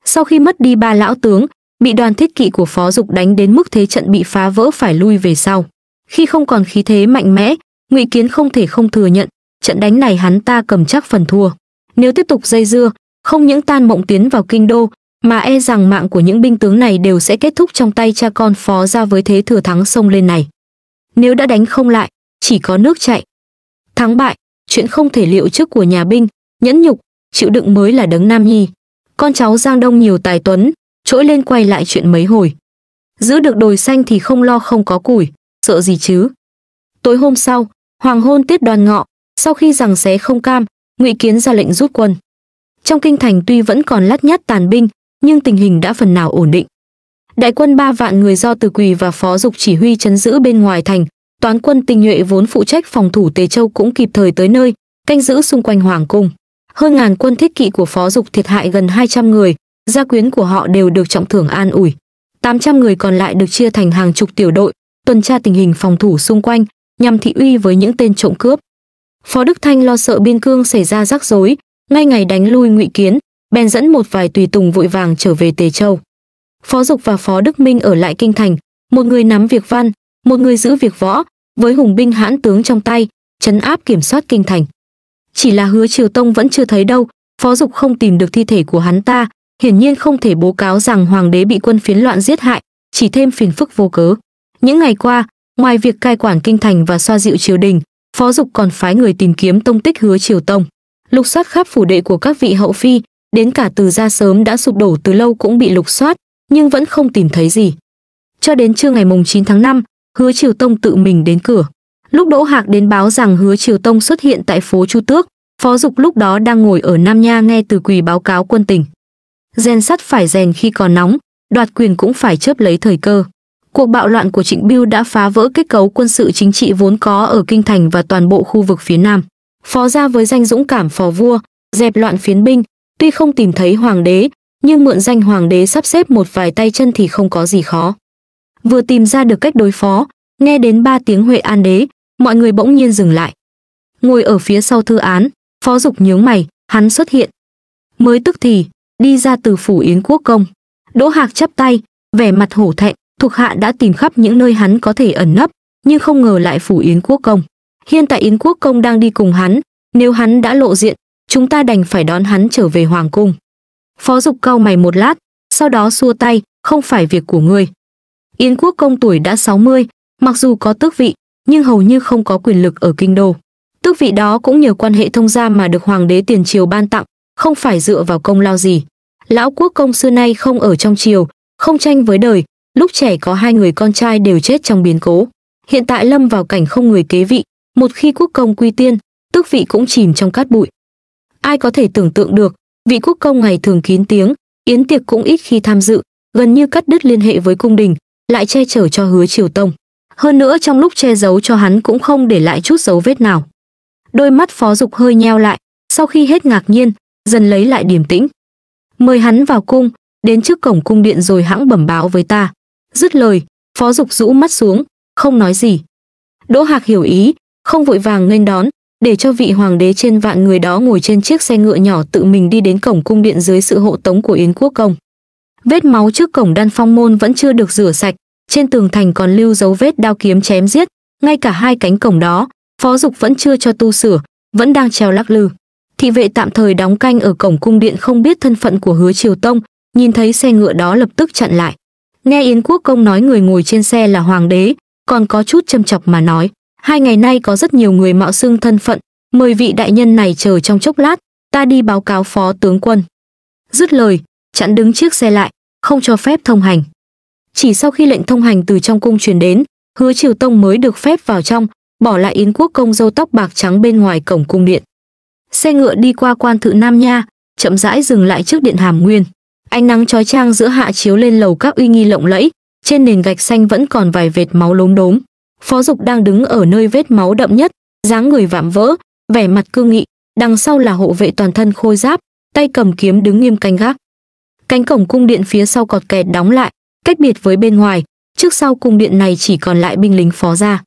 Sau khi mất đi ba lão tướng, bị đoàn thiết kỵ của Phó Dục đánh đến mức thế trận bị phá vỡ phải lui về sau. Khi không còn khí thế mạnh mẽ, Ngụy Kiến không thể không thừa nhận, trận đánh này hắn ta cầm chắc phần thua. Nếu tiếp tục dây dưa, không những tan mộng tiến vào kinh đô, mà e rằng mạng của những binh tướng này đều sẽ kết thúc trong tay cha con Phó ra với thế thừa thắng sông lên này. Nếu đã đánh không lại, chỉ có nước chạy. Thắng bại, chuyện không thể liệu trước của nhà binh, nhẫn nhục, chịu đựng mới là đấng nam nhi. Con cháu Giang Đông nhiều tài tuấn, trỗi lên quay lại chuyện mấy hồi. Giữ được đồi xanh thì không lo không có củi, sợ gì chứ. Tối hôm sau, hoàng hôn tiết đoàn ngọ, sau khi rằng xé không cam, Ngụy Kiến ra lệnh rút quân. Trong kinh thành tuy vẫn còn lát nhát tàn binh, nhưng tình hình đã phần nào ổn định. Đại quân ba vạn người do Từ Quỳ và Phó Dục chỉ huy chấn giữ bên ngoài thành, toán quân tinh nhuệ vốn phụ trách phòng thủ Tề Châu cũng kịp thời tới nơi, canh giữ xung quanh hoàng cung. Hơn ngàn quân thiết kỵ của Phó Dục thiệt hại gần 200 người, gia quyến của họ đều được trọng thưởng an ủi. 800 người còn lại được chia thành hàng chục tiểu đội, tuần tra tình hình phòng thủ xung quanh, nhằm thị uy với những tên trộm cướp. Phó Đức Thanh lo sợ biên cương xảy ra rắc rối, ngay ngày đánh lui Ngụy Kiến, bèn dẫn một vài tùy tùng vội vàng trở về Tề Châu. Phó Dục và Phó Đức Minh ở lại kinh thành, một người nắm việc văn, một người giữ việc võ, với hùng binh hãn tướng trong tay, chấn áp kiểm soát kinh thành chỉ là hứa triều tông vẫn chưa thấy đâu phó dục không tìm được thi thể của hắn ta hiển nhiên không thể bố cáo rằng hoàng đế bị quân phiến loạn giết hại chỉ thêm phiền phức vô cớ những ngày qua ngoài việc cai quản kinh thành và xoa dịu triều đình phó dục còn phái người tìm kiếm tông tích hứa triều tông lục soát khắp phủ đệ của các vị hậu phi đến cả từ gia sớm đã sụp đổ từ lâu cũng bị lục soát nhưng vẫn không tìm thấy gì cho đến trưa ngày mùng 9 tháng 5, hứa triều tông tự mình đến cửa Lúc Đỗ Hạc đến báo rằng Hứa Triều Tông xuất hiện tại phố Chu Tước, Phó Dục lúc đó đang ngồi ở Nam Nha nghe Từ Quỳ báo cáo quân tình. Rèn sắt phải rèn khi còn nóng, đoạt quyền cũng phải chớp lấy thời cơ. Cuộc bạo loạn của Trịnh Bưu đã phá vỡ kết cấu quân sự chính trị vốn có ở kinh thành và toàn bộ khu vực phía Nam. Phó ra với danh dũng cảm phò vua, dẹp loạn phiến binh, tuy không tìm thấy hoàng đế, nhưng mượn danh hoàng đế sắp xếp một vài tay chân thì không có gì khó. Vừa tìm ra được cách đối phó, nghe đến ba tiếng Huệ An đế, mọi người bỗng nhiên dừng lại. Ngồi ở phía sau thư án, phó dục nhướng mày, hắn xuất hiện. Mới tức thì, đi ra từ phủ Yến Quốc Công. Đỗ Hạc chắp tay, vẻ mặt hổ thẹn, thuộc hạ đã tìm khắp những nơi hắn có thể ẩn nấp, nhưng không ngờ lại phủ Yến Quốc Công. Hiện tại Yến Quốc Công đang đi cùng hắn, nếu hắn đã lộ diện, chúng ta đành phải đón hắn trở về Hoàng Cung. Phó Dục cau mày một lát, sau đó xua tay, không phải việc của ngươi. Yến Quốc Công tuổi đã 60, mặc dù có tước vị, nhưng hầu như không có quyền lực ở kinh đô. Tước vị đó cũng nhờ quan hệ thông gia mà được hoàng đế tiền triều ban tặng, không phải dựa vào công lao gì. Lão quốc công xưa nay không ở trong triều, không tranh với đời, lúc trẻ có hai người con trai đều chết trong biến cố. Hiện tại lâm vào cảnh không người kế vị, một khi quốc công quy tiên, tước vị cũng chìm trong cát bụi. Ai có thể tưởng tượng được, vị quốc công ngày thường kín tiếng, yến tiệc cũng ít khi tham dự, gần như cắt đứt liên hệ với cung đình, lại che chở cho hứa triều tông. Hơn nữa trong lúc che giấu cho hắn cũng không để lại chút dấu vết nào. Đôi mắt phó dục hơi nheo lại, sau khi hết ngạc nhiên, dần lấy lại điềm tĩnh. Mời hắn vào cung, đến trước cổng cung điện rồi hãng bẩm báo với ta. Dứt lời, phó dục rũ mắt xuống, không nói gì. Đỗ Hạc hiểu ý, không vội vàng nghênh đón, để cho vị hoàng đế trên vạn người đó ngồi trên chiếc xe ngựa nhỏ tự mình đi đến cổng cung điện dưới sự hộ tống của Yến Quốc Công. Vết máu trước cổng đan phong môn vẫn chưa được rửa sạch, trên tường thành còn lưu dấu vết đao kiếm chém giết, ngay cả hai cánh cổng đó, phó dục vẫn chưa cho tu sửa, vẫn đang treo lắc lư. Thị vệ tạm thời đóng canh ở cổng cung điện không biết thân phận của Hứa Triều Tông, nhìn thấy xe ngựa đó lập tức chặn lại. Nghe Yến Quốc công nói người ngồi trên xe là hoàng đế, còn có chút châm chọc mà nói, hai ngày nay có rất nhiều người mạo xưng thân phận, mời vị đại nhân này chờ trong chốc lát, ta đi báo cáo phó tướng quân. Dứt lời, chặn đứng chiếc xe lại, không cho phép thông hành chỉ sau khi lệnh thông hành từ trong cung truyền đến hứa triều tông mới được phép vào trong bỏ lại yến quốc công dâu tóc bạc trắng bên ngoài cổng cung điện xe ngựa đi qua quan thự nam nha chậm rãi dừng lại trước điện hàm nguyên ánh nắng trói trang giữa hạ chiếu lên lầu các uy nghi lộng lẫy trên nền gạch xanh vẫn còn vài vệt máu lốm đốm phó dục đang đứng ở nơi vết máu đậm nhất dáng người vạm vỡ vẻ mặt cương nghị đằng sau là hộ vệ toàn thân khôi giáp tay cầm kiếm đứng nghiêm canh gác cánh cổng cung điện phía sau cọt kẹt đóng lại cách biệt với bên ngoài, trước sau cung điện này chỉ còn lại binh lính phó gia.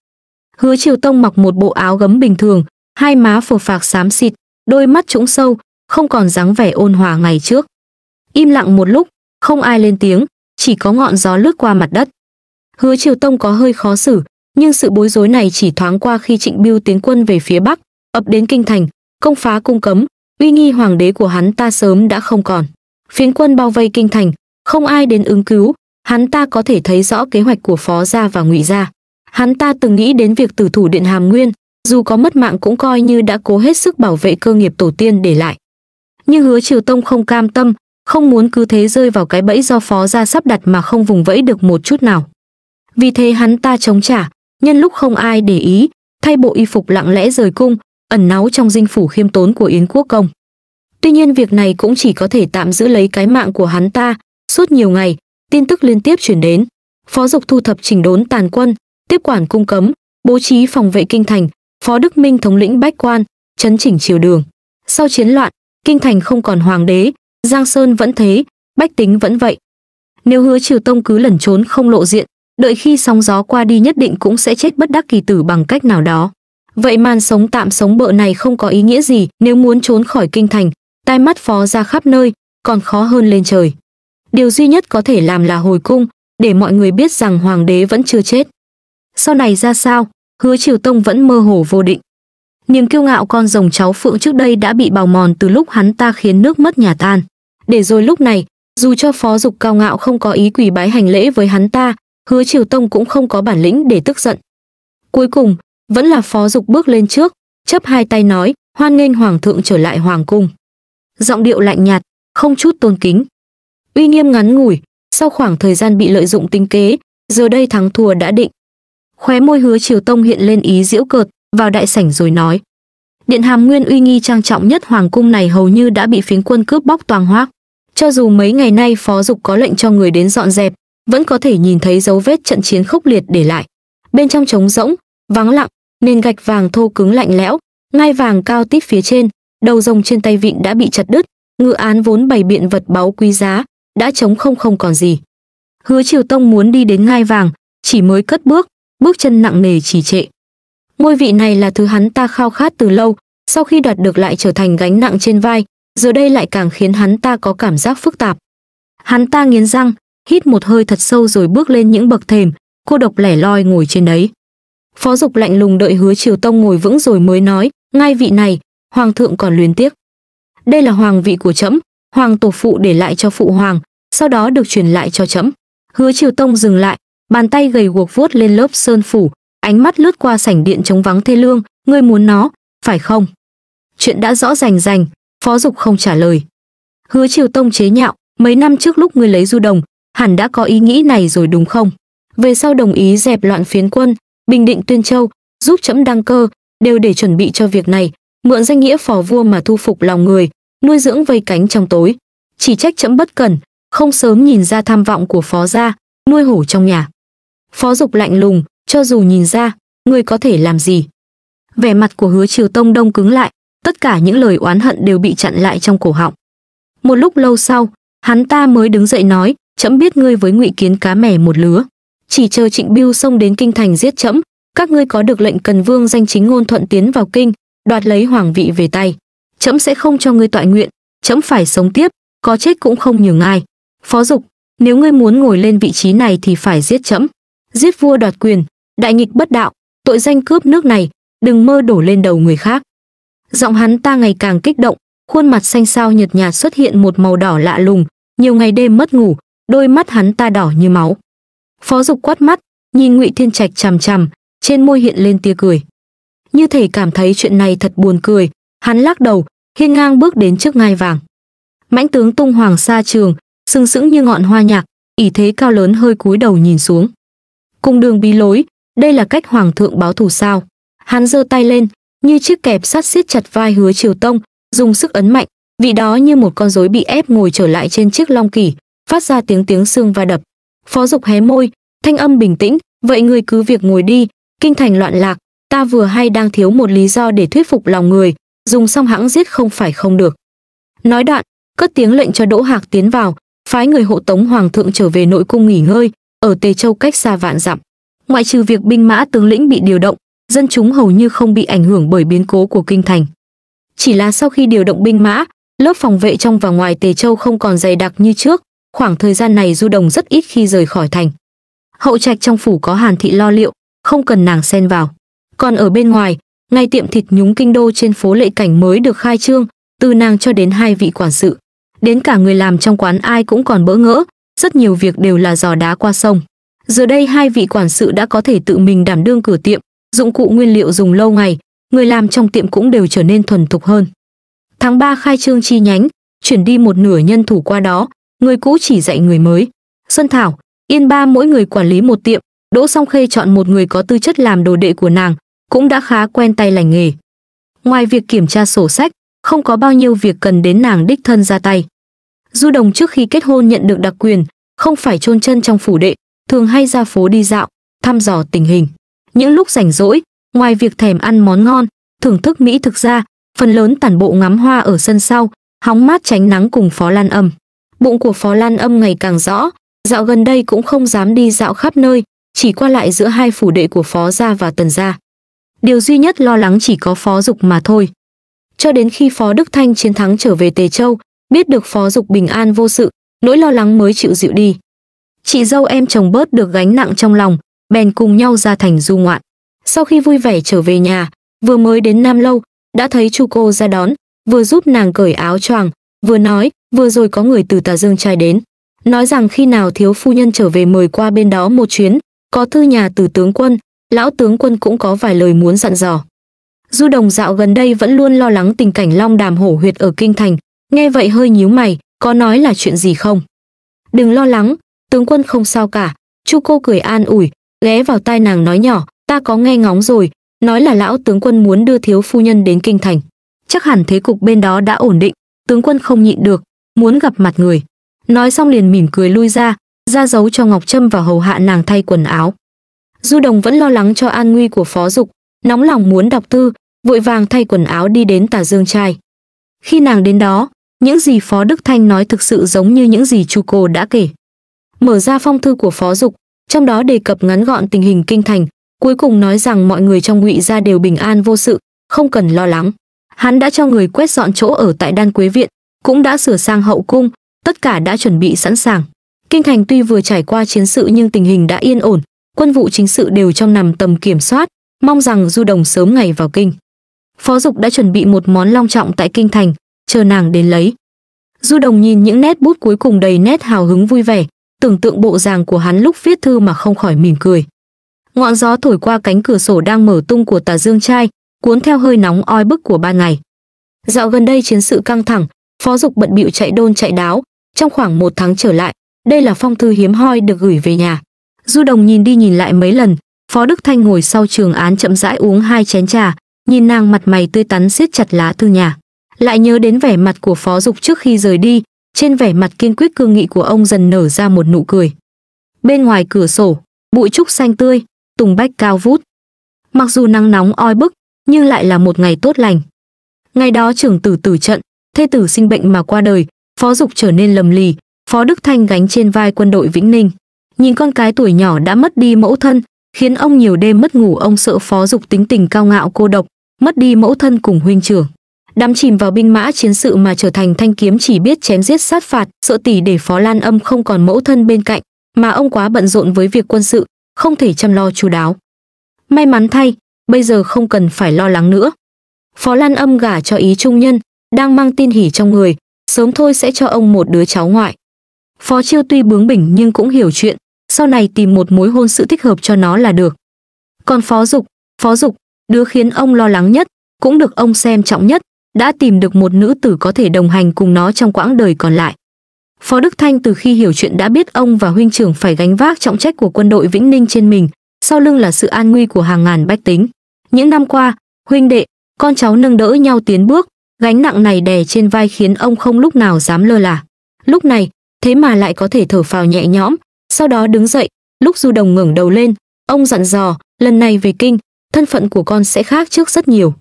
Hứa Triều Tông mặc một bộ áo gấm bình thường, hai má phờ phạc xám xịt, đôi mắt trũng sâu, không còn dáng vẻ ôn hòa ngày trước. Im lặng một lúc, không ai lên tiếng, chỉ có ngọn gió lướt qua mặt đất. Hứa Triều Tông có hơi khó xử, nhưng sự bối rối này chỉ thoáng qua khi Trịnh Bưu tiến quân về phía bắc, ập đến kinh thành, công phá cung cấm, uy nghi hoàng đế của hắn ta sớm đã không còn. Phiến quân bao vây kinh thành, không ai đến ứng cứu, hắn ta có thể thấy rõ kế hoạch của phó gia và ngụy gia hắn ta từng nghĩ đến việc tử thủ điện hàm nguyên dù có mất mạng cũng coi như đã cố hết sức bảo vệ cơ nghiệp tổ tiên để lại nhưng hứa triều tông không cam tâm không muốn cứ thế rơi vào cái bẫy do phó gia sắp đặt mà không vùng vẫy được một chút nào vì thế hắn ta chống trả nhân lúc không ai để ý thay bộ y phục lặng lẽ rời cung ẩn náu trong dinh phủ khiêm tốn của yến quốc công tuy nhiên việc này cũng chỉ có thể tạm giữ lấy cái mạng của hắn ta suốt nhiều ngày tin tức liên tiếp chuyển đến phó dục thu thập chỉnh đốn tàn quân tiếp quản cung cấm bố trí phòng vệ kinh thành phó đức minh thống lĩnh bách quan chấn chỉnh triều đường sau chiến loạn kinh thành không còn hoàng đế giang sơn vẫn thế bách tính vẫn vậy nếu hứa triều tông cứ lẩn trốn không lộ diện đợi khi sóng gió qua đi nhất định cũng sẽ chết bất đắc kỳ tử bằng cách nào đó vậy màn sống tạm sống bợ này không có ý nghĩa gì nếu muốn trốn khỏi kinh thành tai mắt phó ra khắp nơi còn khó hơn lên trời điều duy nhất có thể làm là hồi cung, để mọi người biết rằng hoàng đế vẫn chưa chết. Sau này ra sao, hứa Triều Tông vẫn mơ hồ vô định. Niềm kiêu ngạo con rồng cháu Phượng trước đây đã bị bào mòn từ lúc hắn ta khiến nước mất nhà tan. Để rồi lúc này, dù cho phó dục cao ngạo không có ý quỳ bái hành lễ với hắn ta, hứa Triều Tông cũng không có bản lĩnh để tức giận. Cuối cùng, vẫn là phó dục bước lên trước, chấp hai tay nói, hoan nghênh hoàng thượng trở lại hoàng cung. Giọng điệu lạnh nhạt, không chút tôn kính uy nghiêm ngắn ngủi, sau khoảng thời gian bị lợi dụng tính kế, giờ đây thắng thua đã định. Khóe môi Hứa Triều Tông hiện lên ý diễu cợt, vào đại sảnh rồi nói: "Điện Hàm Nguyên uy nghi trang trọng nhất hoàng cung này hầu như đã bị phiến quân cướp bóc toàn hoác, cho dù mấy ngày nay phó dục có lệnh cho người đến dọn dẹp, vẫn có thể nhìn thấy dấu vết trận chiến khốc liệt để lại. Bên trong trống rỗng, vắng lặng, nền gạch vàng thô cứng lạnh lẽo, ngai vàng cao tít phía trên, đầu rồng trên tay vịn đã bị chặt đứt, ngự án vốn bày biện vật báu quý giá, đã trống không không còn gì. Hứa Triều Tông muốn đi đến ngai vàng, chỉ mới cất bước, bước chân nặng nề trì trệ. Ngôi vị này là thứ hắn ta khao khát từ lâu, sau khi đoạt được lại trở thành gánh nặng trên vai, giờ đây lại càng khiến hắn ta có cảm giác phức tạp. Hắn ta nghiến răng, hít một hơi thật sâu rồi bước lên những bậc thềm, cô độc lẻ loi ngồi trên đấy. Phó Dục lạnh lùng đợi Hứa Triều Tông ngồi vững rồi mới nói, ngay vị này, hoàng thượng còn luyến tiếc. Đây là hoàng vị của trẫm, hoàng tổ phụ để lại cho phụ hoàng, sau đó được truyền lại cho chấm. hứa triều tông dừng lại bàn tay gầy guộc vuốt lên lớp sơn phủ ánh mắt lướt qua sảnh điện trống vắng thê lương ngươi muốn nó phải không chuyện đã rõ rành rành phó dục không trả lời hứa triều tông chế nhạo mấy năm trước lúc ngươi lấy du đồng hẳn đã có ý nghĩ này rồi đúng không về sau đồng ý dẹp loạn phiến quân bình định tuyên châu giúp chấm đăng cơ đều để chuẩn bị cho việc này mượn danh nghĩa phò vua mà thu phục lòng người nuôi dưỡng vây cánh trong tối chỉ trách chấm bất cần không sớm nhìn ra tham vọng của phó gia, nuôi hổ trong nhà. Phó dục lạnh lùng, cho dù nhìn ra, người có thể làm gì? Vẻ mặt của hứa triều tông đông cứng lại, tất cả những lời oán hận đều bị chặn lại trong cổ họng. Một lúc lâu sau, hắn ta mới đứng dậy nói, chấm biết ngươi với ngụy kiến cá mẻ một lứa. Chỉ chờ trịnh biêu xông đến kinh thành giết chấm, các ngươi có được lệnh cần vương danh chính ngôn thuận tiến vào kinh, đoạt lấy hoàng vị về tay. Chấm sẽ không cho ngươi tọa nguyện, chấm phải sống tiếp, có chết cũng không nhường ai. Phó Dục, nếu ngươi muốn ngồi lên vị trí này thì phải giết trẫm, giết vua đoạt quyền, đại nghịch bất đạo, tội danh cướp nước này, đừng mơ đổ lên đầu người khác. Giọng hắn ta ngày càng kích động, khuôn mặt xanh xao nhợt nhạt xuất hiện một màu đỏ lạ lùng, nhiều ngày đêm mất ngủ, đôi mắt hắn ta đỏ như máu. Phó Dục quát mắt, nhìn Ngụy Thiên Trạch chằm chằm, trên môi hiện lên tia cười. Như thể cảm thấy chuyện này thật buồn cười, hắn lắc đầu, hiên ngang bước đến trước ngai vàng. Mãnh tướng Tung Hoàng Sa Trường, sừng sững như ngọn hoa nhạc, ỷ thế cao lớn hơi cúi đầu nhìn xuống. Cung đường bí lối, đây là cách hoàng thượng báo thù sao? Hắn giơ tay lên, như chiếc kẹp sắt siết chặt vai Hứa Triều Tông, dùng sức ấn mạnh, vị đó như một con rối bị ép ngồi trở lại trên chiếc long kỷ, phát ra tiếng tiếng xương va đập. Phó Dục hé môi, thanh âm bình tĩnh, "Vậy người cứ việc ngồi đi, kinh thành loạn lạc, ta vừa hay đang thiếu một lý do để thuyết phục lòng người, dùng xong hãng giết không phải không được." Nói đoạn, cất tiếng lệnh cho Đỗ Hạc tiến vào, phái người hộ tống hoàng thượng trở về nội cung nghỉ ngơi, ở Tề Châu cách xa vạn dặm. Ngoại trừ việc binh mã tướng lĩnh bị điều động, dân chúng hầu như không bị ảnh hưởng bởi biến cố của kinh thành. Chỉ là sau khi điều động binh mã, lớp phòng vệ trong và ngoài Tề Châu không còn dày đặc như trước, khoảng thời gian này Du Đồng rất ít khi rời khỏi thành. Hậu trạch trong phủ có Hàn thị lo liệu, không cần nàng xen vào. Còn ở bên ngoài, ngay tiệm thịt nhúng kinh đô trên phố Lệ Cảnh mới được khai trương, từ nàng cho đến hai vị quản sự đến cả người làm trong quán ai cũng còn bỡ ngỡ, rất nhiều việc đều là dò đá qua sông. Giờ đây hai vị quản sự đã có thể tự mình đảm đương cửa tiệm, dụng cụ nguyên liệu dùng lâu ngày, người làm trong tiệm cũng đều trở nên thuần thục hơn. Tháng 3 khai trương chi nhánh, chuyển đi một nửa nhân thủ qua đó, người cũ chỉ dạy người mới. Xuân Thảo, Yên Ba mỗi người quản lý một tiệm, Đỗ Song Khê chọn một người có tư chất làm đồ đệ của nàng, cũng đã khá quen tay lành nghề. Ngoài việc kiểm tra sổ sách, không có bao nhiêu việc cần đến nàng đích thân ra tay. Du Đồng trước khi kết hôn nhận được đặc quyền, không phải chôn chân trong phủ đệ, thường hay ra phố đi dạo, thăm dò tình hình. Những lúc rảnh rỗi, ngoài việc thèm ăn món ngon, thưởng thức mỹ thực ra, phần lớn tản bộ ngắm hoa ở sân sau, hóng mát tránh nắng cùng Phó Lan Âm. Bụng của Phó Lan Âm ngày càng rõ, dạo gần đây cũng không dám đi dạo khắp nơi, chỉ qua lại giữa hai phủ đệ của Phó gia và Tần gia. Điều duy nhất lo lắng chỉ có Phó Dục mà thôi cho đến khi Phó Đức Thanh chiến thắng trở về Tề Châu, biết được Phó Dục bình an vô sự, nỗi lo lắng mới chịu dịu đi. Chị dâu em chồng bớt được gánh nặng trong lòng, bèn cùng nhau ra thành du ngoạn. Sau khi vui vẻ trở về nhà, vừa mới đến Nam Lâu, đã thấy Chu cô ra đón, vừa giúp nàng cởi áo choàng, vừa nói, vừa rồi có người từ Tà Dương trai đến, nói rằng khi nào thiếu phu nhân trở về mời qua bên đó một chuyến, có thư nhà từ tướng quân, lão tướng quân cũng có vài lời muốn dặn dò. Du Đồng dạo gần đây vẫn luôn lo lắng tình cảnh long đàm hổ huyệt ở kinh thành, nghe vậy hơi nhíu mày, có nói là chuyện gì không? Đừng lo lắng, tướng quân không sao cả, Chu cô cười an ủi, ghé vào tai nàng nói nhỏ, ta có nghe ngóng rồi, nói là lão tướng quân muốn đưa thiếu phu nhân đến kinh thành. Chắc hẳn thế cục bên đó đã ổn định, tướng quân không nhịn được, muốn gặp mặt người. Nói xong liền mỉm cười lui ra, ra dấu cho Ngọc Trâm và hầu hạ nàng thay quần áo. Du Đồng vẫn lo lắng cho an nguy của phó dục, nóng lòng muốn đọc thư, vội vàng thay quần áo đi đến tà dương trai. Khi nàng đến đó, những gì Phó Đức Thanh nói thực sự giống như những gì Chu Cô đã kể. Mở ra phong thư của Phó Dục, trong đó đề cập ngắn gọn tình hình kinh thành, cuối cùng nói rằng mọi người trong ngụy gia đều bình an vô sự, không cần lo lắng. Hắn đã cho người quét dọn chỗ ở tại Đan Quế Viện, cũng đã sửa sang hậu cung, tất cả đã chuẩn bị sẵn sàng. Kinh thành tuy vừa trải qua chiến sự nhưng tình hình đã yên ổn, quân vụ chính sự đều trong nằm tầm kiểm soát, mong rằng Du Đồng sớm ngày vào kinh. Phó Dục đã chuẩn bị một món long trọng tại kinh thành, chờ nàng đến lấy. Du Đồng nhìn những nét bút cuối cùng đầy nét hào hứng vui vẻ, tưởng tượng bộ dàng của hắn lúc viết thư mà không khỏi mỉm cười. Ngọn gió thổi qua cánh cửa sổ đang mở tung của Tà Dương trai, cuốn theo hơi nóng oi bức của ba ngày. Dạo gần đây chiến sự căng thẳng, Phó Dục bận bịu chạy đôn chạy đáo, trong khoảng một tháng trở lại, đây là phong thư hiếm hoi được gửi về nhà. Du Đồng nhìn đi nhìn lại mấy lần, Phó Đức Thanh ngồi sau trường án chậm rãi uống hai chén trà, nhìn nàng mặt mày tươi tắn siết chặt lá thư nhà. Lại nhớ đến vẻ mặt của Phó Dục trước khi rời đi, trên vẻ mặt kiên quyết cương nghị của ông dần nở ra một nụ cười. Bên ngoài cửa sổ, bụi trúc xanh tươi, tùng bách cao vút. Mặc dù nắng nóng oi bức, nhưng lại là một ngày tốt lành. Ngày đó trưởng tử tử trận, thê tử sinh bệnh mà qua đời, Phó Dục trở nên lầm lì, Phó Đức Thanh gánh trên vai quân đội Vĩnh Ninh. Nhìn con cái tuổi nhỏ đã mất đi mẫu thân, khiến ông nhiều đêm mất ngủ ông sợ phó dục tính tình cao ngạo cô độc mất đi mẫu thân cùng huynh trưởng đắm chìm vào binh mã chiến sự mà trở thành thanh kiếm chỉ biết chém giết sát phạt sợ tỷ để phó lan âm không còn mẫu thân bên cạnh mà ông quá bận rộn với việc quân sự không thể chăm lo chú đáo may mắn thay bây giờ không cần phải lo lắng nữa phó lan âm gả cho ý trung nhân đang mang tin hỉ trong người sớm thôi sẽ cho ông một đứa cháu ngoại phó chiêu tuy bướng bỉnh nhưng cũng hiểu chuyện sau này tìm một mối hôn sự thích hợp cho nó là được. Còn phó dục, phó dục, đứa khiến ông lo lắng nhất, cũng được ông xem trọng nhất, đã tìm được một nữ tử có thể đồng hành cùng nó trong quãng đời còn lại. Phó Đức Thanh từ khi hiểu chuyện đã biết ông và huynh trưởng phải gánh vác trọng trách của quân đội Vĩnh Ninh trên mình, sau lưng là sự an nguy của hàng ngàn bách tính. Những năm qua, huynh đệ, con cháu nâng đỡ nhau tiến bước, gánh nặng này đè trên vai khiến ông không lúc nào dám lơ là. Lúc này, thế mà lại có thể thở phào nhẹ nhõm, sau đó đứng dậy, lúc Du Đồng ngẩng đầu lên, ông dặn dò, lần này về kinh, thân phận của con sẽ khác trước rất nhiều.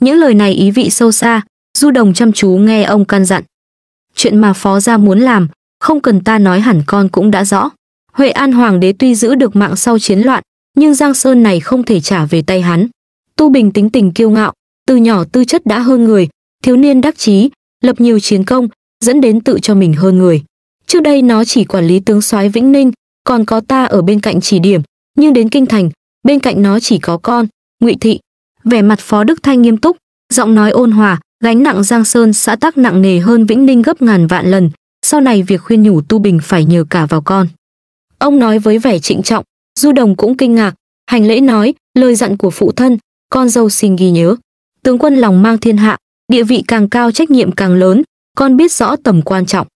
Những lời này ý vị sâu xa, Du Đồng chăm chú nghe ông căn dặn. Chuyện mà phó gia muốn làm, không cần ta nói hẳn con cũng đã rõ. Huệ An Hoàng đế tuy giữ được mạng sau chiến loạn, nhưng Giang Sơn này không thể trả về tay hắn. Tu Bình tính tình kiêu ngạo, từ nhỏ tư chất đã hơn người, thiếu niên đắc chí, lập nhiều chiến công, dẫn đến tự cho mình hơn người. Trước đây nó chỉ quản lý tướng soái Vĩnh Ninh, còn có ta ở bên cạnh chỉ điểm, nhưng đến kinh thành, bên cạnh nó chỉ có con, Ngụy Thị. Vẻ mặt Phó Đức Thanh nghiêm túc, giọng nói ôn hòa, gánh nặng Giang Sơn xã tắc nặng nề hơn Vĩnh Ninh gấp ngàn vạn lần, sau này việc khuyên nhủ Tu Bình phải nhờ cả vào con. Ông nói với vẻ trịnh trọng, Du Đồng cũng kinh ngạc, hành lễ nói, lời dặn của phụ thân, con dâu xin ghi nhớ. Tướng quân lòng mang thiên hạ, địa vị càng cao trách nhiệm càng lớn, con biết rõ tầm quan trọng.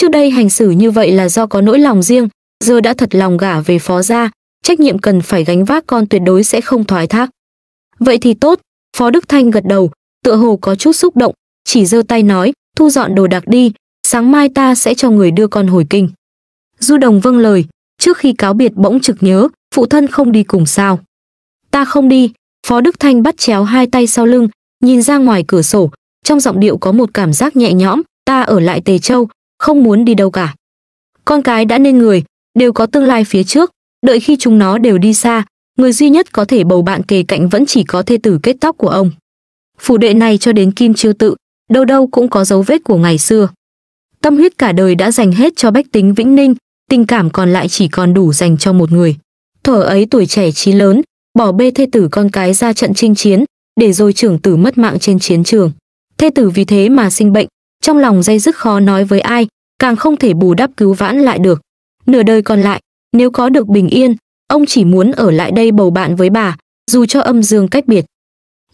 Trước đây hành xử như vậy là do có nỗi lòng riêng, giờ đã thật lòng gả về phó gia, trách nhiệm cần phải gánh vác con tuyệt đối sẽ không thoái thác. Vậy thì tốt, Phó Đức Thanh gật đầu, tựa hồ có chút xúc động, chỉ giơ tay nói, thu dọn đồ đạc đi, sáng mai ta sẽ cho người đưa con hồi kinh. Du Đồng vâng lời, trước khi cáo biệt bỗng trực nhớ, phụ thân không đi cùng sao. Ta không đi, Phó Đức Thanh bắt chéo hai tay sau lưng, nhìn ra ngoài cửa sổ, trong giọng điệu có một cảm giác nhẹ nhõm, ta ở lại Tề Châu, không muốn đi đâu cả. Con cái đã nên người, đều có tương lai phía trước, đợi khi chúng nó đều đi xa, người duy nhất có thể bầu bạn kề cạnh vẫn chỉ có thê tử kết tóc của ông. Phủ đệ này cho đến kim chiêu tự, đâu đâu cũng có dấu vết của ngày xưa. Tâm huyết cả đời đã dành hết cho bách tính Vĩnh Ninh, tình cảm còn lại chỉ còn đủ dành cho một người. Thở ấy tuổi trẻ trí lớn, bỏ bê thê tử con cái ra trận chinh chiến, để rồi trưởng tử mất mạng trên chiến trường. Thê tử vì thế mà sinh bệnh, trong lòng dây dứt khó nói với ai, càng không thể bù đắp cứu vãn lại được. Nửa đời còn lại, nếu có được bình yên, ông chỉ muốn ở lại đây bầu bạn với bà, dù cho âm dương cách biệt.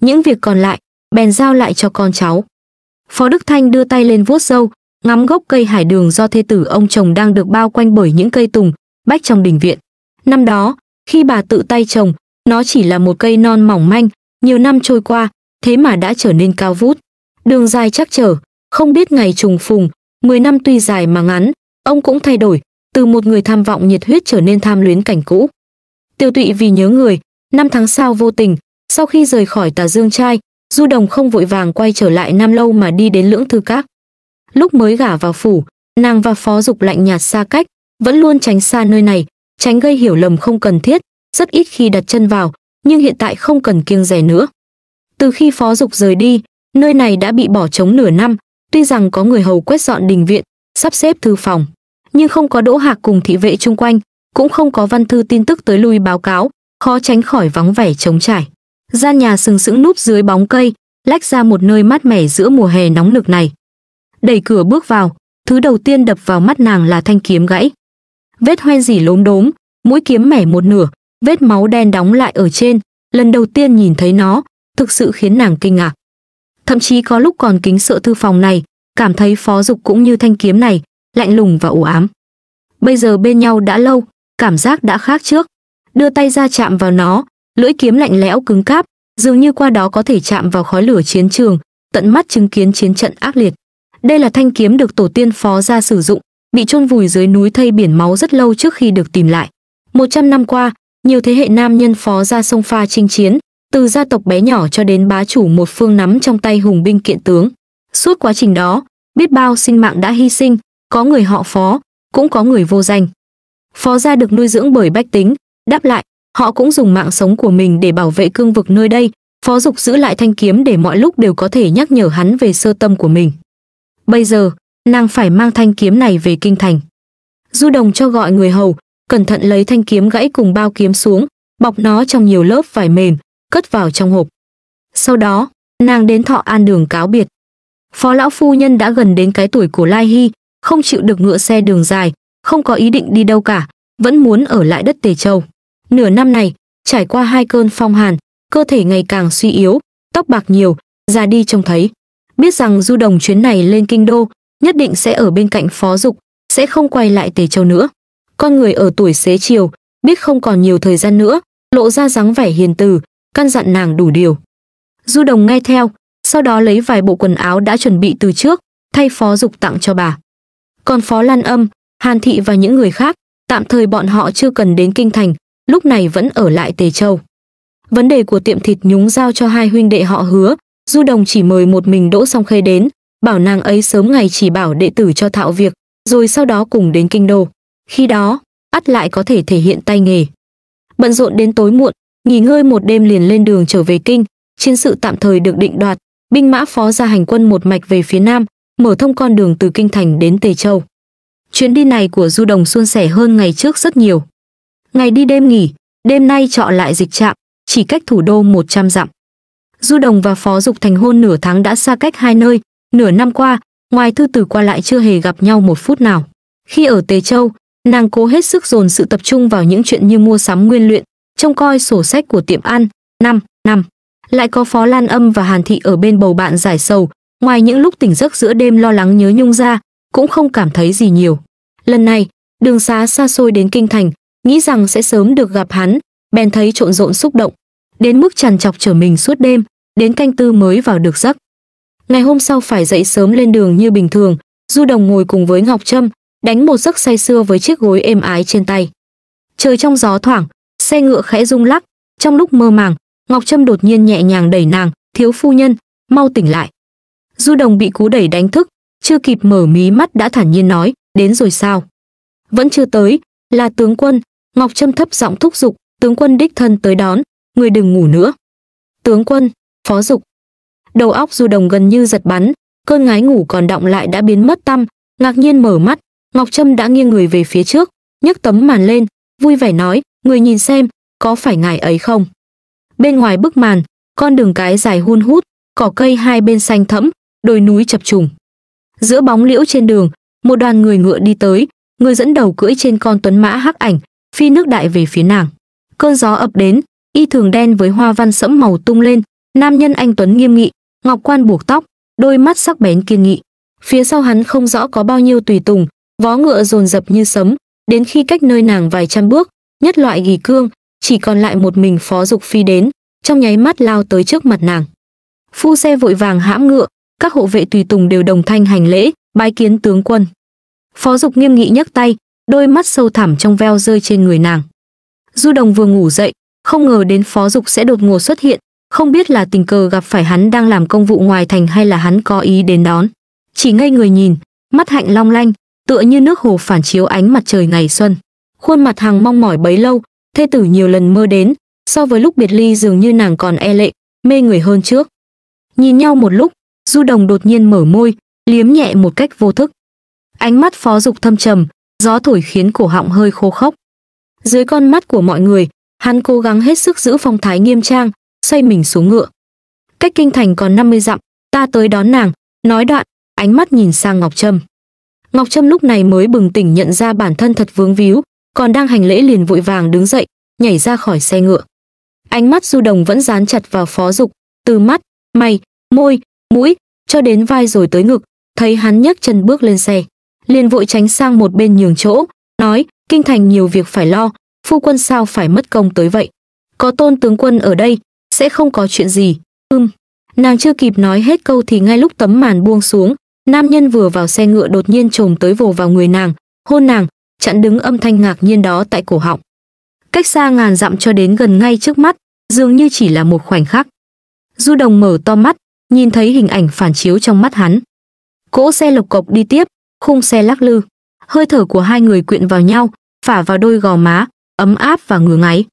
Những việc còn lại, bèn giao lại cho con cháu. Phó Đức Thanh đưa tay lên vuốt râu, ngắm gốc cây hải đường do thê tử ông chồng đang được bao quanh bởi những cây tùng, bách trong đình viện. Năm đó, khi bà tự tay trồng, nó chỉ là một cây non mỏng manh, nhiều năm trôi qua, thế mà đã trở nên cao vút. Đường dài chắc trở, không biết ngày trùng phùng, 10 năm tuy dài mà ngắn, ông cũng thay đổi, từ một người tham vọng nhiệt huyết trở nên tham luyến cảnh cũ. Tiêu tụy vì nhớ người, năm tháng sau vô tình, sau khi rời khỏi tà dương trai, Du Đồng không vội vàng quay trở lại Nam Lâu mà đi đến lưỡng thư các. Lúc mới gả vào phủ, nàng và phó dục lạnh nhạt xa cách, vẫn luôn tránh xa nơi này, tránh gây hiểu lầm không cần thiết, rất ít khi đặt chân vào, nhưng hiện tại không cần kiêng rẻ nữa. Từ khi phó dục rời đi, nơi này đã bị bỏ trống nửa năm, Tuy rằng có người hầu quét dọn đình viện, sắp xếp thư phòng, nhưng không có Đỗ Hạc cùng thị vệ chung quanh, cũng không có văn thư tin tức tới lui báo cáo, khó tránh khỏi vắng vẻ trống trải. Gian nhà sừng sững núp dưới bóng cây, lách ra một nơi mát mẻ giữa mùa hè nóng nực này. Đẩy cửa bước vào, thứ đầu tiên đập vào mắt nàng là thanh kiếm gãy. Vết hoen dỉ lốm đốm, mũi kiếm mẻ một nửa, vết máu đen đóng lại ở trên, lần đầu tiên nhìn thấy nó, thực sự khiến nàng kinh ngạc thậm chí có lúc còn kính sợ thư phòng này, cảm thấy phó dục cũng như thanh kiếm này, lạnh lùng và u ám. Bây giờ bên nhau đã lâu, cảm giác đã khác trước. Đưa tay ra chạm vào nó, lưỡi kiếm lạnh lẽo cứng cáp, dường như qua đó có thể chạm vào khói lửa chiến trường, tận mắt chứng kiến chiến trận ác liệt. Đây là thanh kiếm được tổ tiên phó ra sử dụng, bị chôn vùi dưới núi thây biển máu rất lâu trước khi được tìm lại. 100 năm qua, nhiều thế hệ nam nhân phó ra sông pha chinh chiến, từ gia tộc bé nhỏ cho đến bá chủ một phương nắm trong tay hùng binh kiện tướng. Suốt quá trình đó, biết bao sinh mạng đã hy sinh, có người họ phó, cũng có người vô danh. Phó gia được nuôi dưỡng bởi bách tính, đáp lại, họ cũng dùng mạng sống của mình để bảo vệ cương vực nơi đây, phó dục giữ lại thanh kiếm để mọi lúc đều có thể nhắc nhở hắn về sơ tâm của mình. Bây giờ, nàng phải mang thanh kiếm này về kinh thành. Du đồng cho gọi người hầu, cẩn thận lấy thanh kiếm gãy cùng bao kiếm xuống, bọc nó trong nhiều lớp vải mềm, cất vào trong hộp. Sau đó, nàng đến thọ an đường cáo biệt. Phó lão phu nhân đã gần đến cái tuổi của Lai Hy, không chịu được ngựa xe đường dài, không có ý định đi đâu cả, vẫn muốn ở lại đất Tề Châu. Nửa năm này, trải qua hai cơn phong hàn, cơ thể ngày càng suy yếu, tóc bạc nhiều, già đi trông thấy. Biết rằng du đồng chuyến này lên kinh đô, nhất định sẽ ở bên cạnh phó dục, sẽ không quay lại Tề Châu nữa. Con người ở tuổi xế chiều, biết không còn nhiều thời gian nữa, lộ ra dáng vẻ hiền từ, căn dặn nàng đủ điều. Du Đồng nghe theo, sau đó lấy vài bộ quần áo đã chuẩn bị từ trước, thay Phó Dục tặng cho bà. Còn Phó Lan Âm, Hàn Thị và những người khác, tạm thời bọn họ chưa cần đến kinh thành, lúc này vẫn ở lại Tề Châu. Vấn đề của tiệm thịt nhúng giao cho hai huynh đệ họ hứa, Du Đồng chỉ mời một mình Đỗ Song Khê đến, bảo nàng ấy sớm ngày chỉ bảo đệ tử cho thạo việc, rồi sau đó cùng đến kinh đô. Khi đó, ắt lại có thể thể hiện tay nghề. Bận rộn đến tối muộn, nghỉ ngơi một đêm liền lên đường trở về kinh, chiến sự tạm thời được định đoạt, binh mã phó ra hành quân một mạch về phía nam, mở thông con đường từ kinh thành đến Tề Châu. Chuyến đi này của Du Đồng xuân sẻ hơn ngày trước rất nhiều. Ngày đi đêm nghỉ, đêm nay trọ lại dịch trạm, chỉ cách thủ đô 100 dặm. Du Đồng và Phó Dục thành hôn nửa tháng đã xa cách hai nơi, nửa năm qua, ngoài thư từ qua lại chưa hề gặp nhau một phút nào. Khi ở Tề Châu, nàng cố hết sức dồn sự tập trung vào những chuyện như mua sắm nguyên luyện, trông coi sổ sách của tiệm ăn năm năm lại có phó lan âm và hàn thị ở bên bầu bạn giải sầu ngoài những lúc tỉnh giấc giữa đêm lo lắng nhớ nhung ra cũng không cảm thấy gì nhiều lần này đường xá xa xôi đến kinh thành nghĩ rằng sẽ sớm được gặp hắn bèn thấy trộn rộn xúc động đến mức trằn trọc trở mình suốt đêm đến canh tư mới vào được giấc ngày hôm sau phải dậy sớm lên đường như bình thường du đồng ngồi cùng với ngọc trâm đánh một giấc say sưa với chiếc gối êm ái trên tay trời trong gió thoảng Xe ngựa khẽ rung lắc, trong lúc mơ màng, Ngọc Trâm đột nhiên nhẹ nhàng đẩy nàng, "Thiếu phu nhân, mau tỉnh lại." Du Đồng bị cú đẩy đánh thức, chưa kịp mở mí mắt đã thản nhiên nói, "Đến rồi sao?" "Vẫn chưa tới, là tướng quân." Ngọc Trâm thấp giọng thúc giục, "Tướng quân đích thân tới đón, người đừng ngủ nữa." "Tướng quân, phó dục." Đầu óc Du Đồng gần như giật bắn, cơn ngái ngủ còn động lại đã biến mất tâm ngạc nhiên mở mắt, Ngọc Trâm đã nghiêng người về phía trước, nhấc tấm màn lên, vui vẻ nói, người nhìn xem, có phải ngài ấy không? Bên ngoài bức màn, con đường cái dài hun hút, cỏ cây hai bên xanh thẫm, đồi núi chập trùng. Giữa bóng liễu trên đường, một đoàn người ngựa đi tới, người dẫn đầu cưỡi trên con tuấn mã hắc ảnh, phi nước đại về phía nàng. Cơn gió ập đến, y thường đen với hoa văn sẫm màu tung lên, nam nhân anh tuấn nghiêm nghị, ngọc quan buộc tóc, đôi mắt sắc bén kiên nghị. Phía sau hắn không rõ có bao nhiêu tùy tùng, vó ngựa dồn dập như sấm, đến khi cách nơi nàng vài trăm bước, nhất loại ghi cương, chỉ còn lại một mình Phó Dục Phi đến, trong nháy mắt lao tới trước mặt nàng. Phu xe vội vàng hãm ngựa, các hộ vệ tùy tùng đều đồng thanh hành lễ, bái kiến tướng quân. Phó Dục nghiêm nghị nhấc tay, đôi mắt sâu thẳm trong veo rơi trên người nàng. Du Đồng vừa ngủ dậy, không ngờ đến Phó Dục sẽ đột ngột xuất hiện, không biết là tình cờ gặp phải hắn đang làm công vụ ngoài thành hay là hắn có ý đến đón. Chỉ ngây người nhìn, mắt hạnh long lanh, tựa như nước hồ phản chiếu ánh mặt trời ngày xuân khuôn mặt hàng mong mỏi bấy lâu thê tử nhiều lần mơ đến so với lúc biệt ly dường như nàng còn e lệ mê người hơn trước nhìn nhau một lúc du đồng đột nhiên mở môi liếm nhẹ một cách vô thức ánh mắt phó dục thâm trầm gió thổi khiến cổ họng hơi khô khốc dưới con mắt của mọi người hắn cố gắng hết sức giữ phong thái nghiêm trang xoay mình xuống ngựa cách kinh thành còn 50 dặm ta tới đón nàng nói đoạn ánh mắt nhìn sang ngọc trâm ngọc trâm lúc này mới bừng tỉnh nhận ra bản thân thật vướng víu còn đang hành lễ liền vội vàng đứng dậy, nhảy ra khỏi xe ngựa. Ánh mắt Du Đồng vẫn dán chặt vào Phó Dục, từ mắt, mày, môi, mũi cho đến vai rồi tới ngực, thấy hắn nhấc chân bước lên xe, liền vội tránh sang một bên nhường chỗ, nói: "Kinh thành nhiều việc phải lo, phu quân sao phải mất công tới vậy? Có Tôn tướng quân ở đây, sẽ không có chuyện gì." Ừm. Nàng chưa kịp nói hết câu thì ngay lúc tấm màn buông xuống, nam nhân vừa vào xe ngựa đột nhiên trồm tới vồ vào người nàng, hôn nàng, chặn đứng âm thanh ngạc nhiên đó tại cổ họng. Cách xa ngàn dặm cho đến gần ngay trước mắt, dường như chỉ là một khoảnh khắc. Du Đồng mở to mắt, nhìn thấy hình ảnh phản chiếu trong mắt hắn. Cỗ xe lục cộc đi tiếp, khung xe lắc lư, hơi thở của hai người quyện vào nhau, phả vào đôi gò má, ấm áp và ngứa ngáy.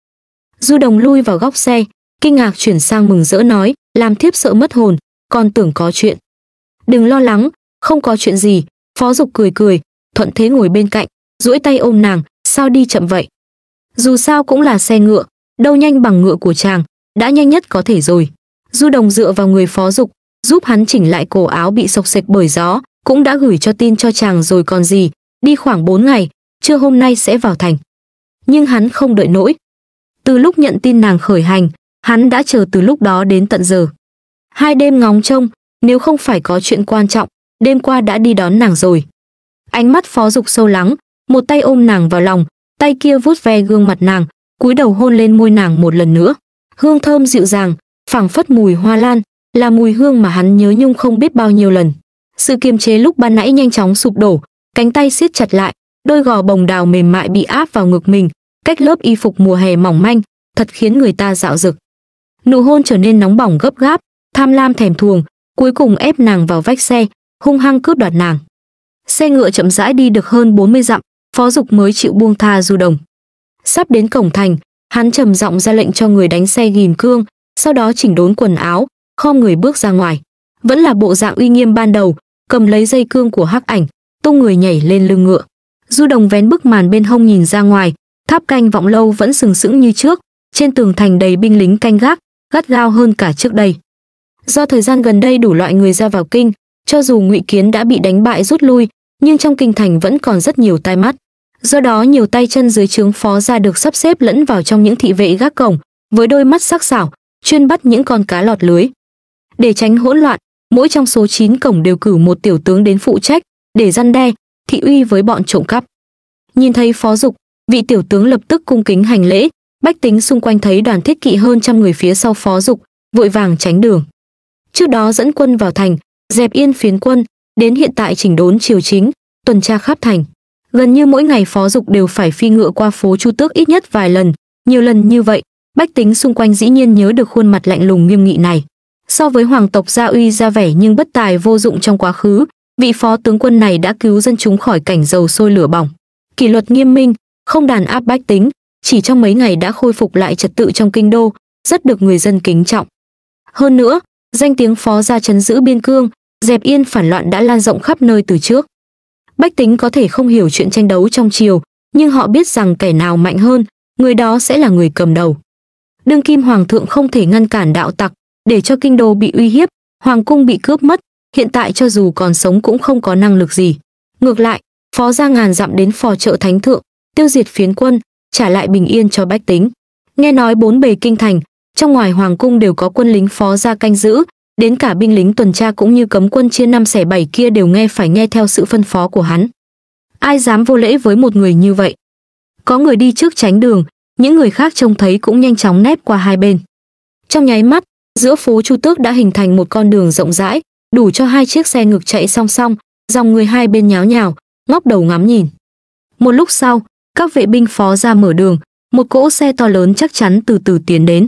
Du Đồng lui vào góc xe, kinh ngạc chuyển sang mừng rỡ nói, làm thiếp sợ mất hồn, còn tưởng có chuyện. Đừng lo lắng, không có chuyện gì, Phó Dục cười cười, thuận thế ngồi bên cạnh, duỗi tay ôm nàng, sao đi chậm vậy? Dù sao cũng là xe ngựa, đâu nhanh bằng ngựa của chàng, đã nhanh nhất có thể rồi. Du Đồng dựa vào người phó dục, giúp hắn chỉnh lại cổ áo bị sộc sệch bởi gió, cũng đã gửi cho tin cho chàng rồi còn gì, đi khoảng 4 ngày, trưa hôm nay sẽ vào thành. Nhưng hắn không đợi nổi. Từ lúc nhận tin nàng khởi hành, hắn đã chờ từ lúc đó đến tận giờ. Hai đêm ngóng trông, nếu không phải có chuyện quan trọng, đêm qua đã đi đón nàng rồi. Ánh mắt phó dục sâu lắng, một tay ôm nàng vào lòng, tay kia vuốt ve gương mặt nàng, cúi đầu hôn lên môi nàng một lần nữa. Hương thơm dịu dàng, phảng phất mùi hoa lan, là mùi hương mà hắn nhớ nhung không biết bao nhiêu lần. Sự kiềm chế lúc ban nãy nhanh chóng sụp đổ, cánh tay siết chặt lại, đôi gò bồng đào mềm mại bị áp vào ngực mình, cách lớp y phục mùa hè mỏng manh, thật khiến người ta dạo dực. Nụ hôn trở nên nóng bỏng gấp gáp, tham lam thèm thuồng, cuối cùng ép nàng vào vách xe, hung hăng cướp đoạt nàng. Xe ngựa chậm rãi đi được hơn 40 dặm, phó dục mới chịu buông tha du đồng sắp đến cổng thành hắn trầm giọng ra lệnh cho người đánh xe ghìm cương sau đó chỉnh đốn quần áo khom người bước ra ngoài vẫn là bộ dạng uy nghiêm ban đầu cầm lấy dây cương của hắc ảnh tung người nhảy lên lưng ngựa du đồng vén bức màn bên hông nhìn ra ngoài tháp canh vọng lâu vẫn sừng sững như trước trên tường thành đầy binh lính canh gác gắt gao hơn cả trước đây do thời gian gần đây đủ loại người ra vào kinh cho dù ngụy kiến đã bị đánh bại rút lui nhưng trong kinh thành vẫn còn rất nhiều tai mắt Do đó nhiều tay chân dưới trướng phó ra được sắp xếp lẫn vào trong những thị vệ gác cổng, với đôi mắt sắc sảo, chuyên bắt những con cá lọt lưới. Để tránh hỗn loạn, mỗi trong số 9 cổng đều cử một tiểu tướng đến phụ trách để răn đe, thị uy với bọn trộm cắp. Nhìn thấy phó dục, vị tiểu tướng lập tức cung kính hành lễ, bách tính xung quanh thấy đoàn thiết kỵ hơn trăm người phía sau phó dục, vội vàng tránh đường. Trước đó dẫn quân vào thành, dẹp yên phiến quân, đến hiện tại chỉnh đốn triều chính, tuần tra khắp thành. Gần như mỗi ngày Phó Dục đều phải phi ngựa qua phố Chu Tước ít nhất vài lần, nhiều lần như vậy, bách tính xung quanh dĩ nhiên nhớ được khuôn mặt lạnh lùng nghiêm nghị này. So với hoàng tộc Gia Uy ra vẻ nhưng bất tài vô dụng trong quá khứ, vị phó tướng quân này đã cứu dân chúng khỏi cảnh dầu sôi lửa bỏng. Kỷ luật nghiêm minh, không đàn áp bách tính, chỉ trong mấy ngày đã khôi phục lại trật tự trong kinh đô, rất được người dân kính trọng. Hơn nữa, danh tiếng phó gia chấn giữ biên cương, dẹp yên phản loạn đã lan rộng khắp nơi từ trước. Bách tính có thể không hiểu chuyện tranh đấu trong triều, nhưng họ biết rằng kẻ nào mạnh hơn, người đó sẽ là người cầm đầu. Đương kim hoàng thượng không thể ngăn cản đạo tặc, để cho kinh đô bị uy hiếp, hoàng cung bị cướp mất, hiện tại cho dù còn sống cũng không có năng lực gì. Ngược lại, phó ra ngàn dặm đến phò trợ thánh thượng, tiêu diệt phiến quân, trả lại bình yên cho bách tính. Nghe nói bốn bề kinh thành, trong ngoài hoàng cung đều có quân lính phó ra canh giữ, Đến cả binh lính tuần tra cũng như cấm quân chia năm xẻ bảy kia đều nghe phải nghe theo sự phân phó của hắn. Ai dám vô lễ với một người như vậy? Có người đi trước tránh đường, những người khác trông thấy cũng nhanh chóng nép qua hai bên. Trong nháy mắt, giữa phố Chu Tước đã hình thành một con đường rộng rãi, đủ cho hai chiếc xe ngược chạy song song, dòng người hai bên nháo nhào, ngóc đầu ngắm nhìn. Một lúc sau, các vệ binh phó ra mở đường, một cỗ xe to lớn chắc chắn từ từ tiến đến.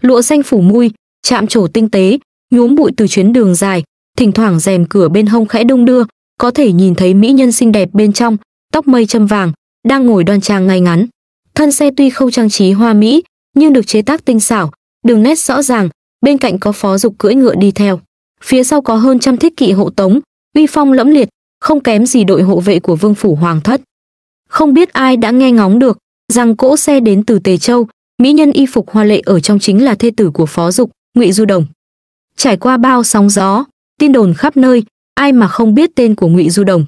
Lụa xanh phủ mui, chạm trổ tinh tế, nhuốm bụi từ chuyến đường dài, thỉnh thoảng rèm cửa bên hông khẽ đung đưa, có thể nhìn thấy mỹ nhân xinh đẹp bên trong, tóc mây châm vàng, đang ngồi đoan trang ngay ngắn. Thân xe tuy không trang trí hoa mỹ, nhưng được chế tác tinh xảo, đường nét rõ ràng, bên cạnh có phó dục cưỡi ngựa đi theo. Phía sau có hơn trăm thiết kỵ hộ tống, uy phong lẫm liệt, không kém gì đội hộ vệ của vương phủ hoàng thất. Không biết ai đã nghe ngóng được rằng cỗ xe đến từ Tề Châu, mỹ nhân y phục hoa lệ ở trong chính là thê tử của phó dục, Ngụy Du Đồng. Trải qua bao sóng gió, tin đồn khắp nơi, ai mà không biết tên của Ngụy Du Đồng.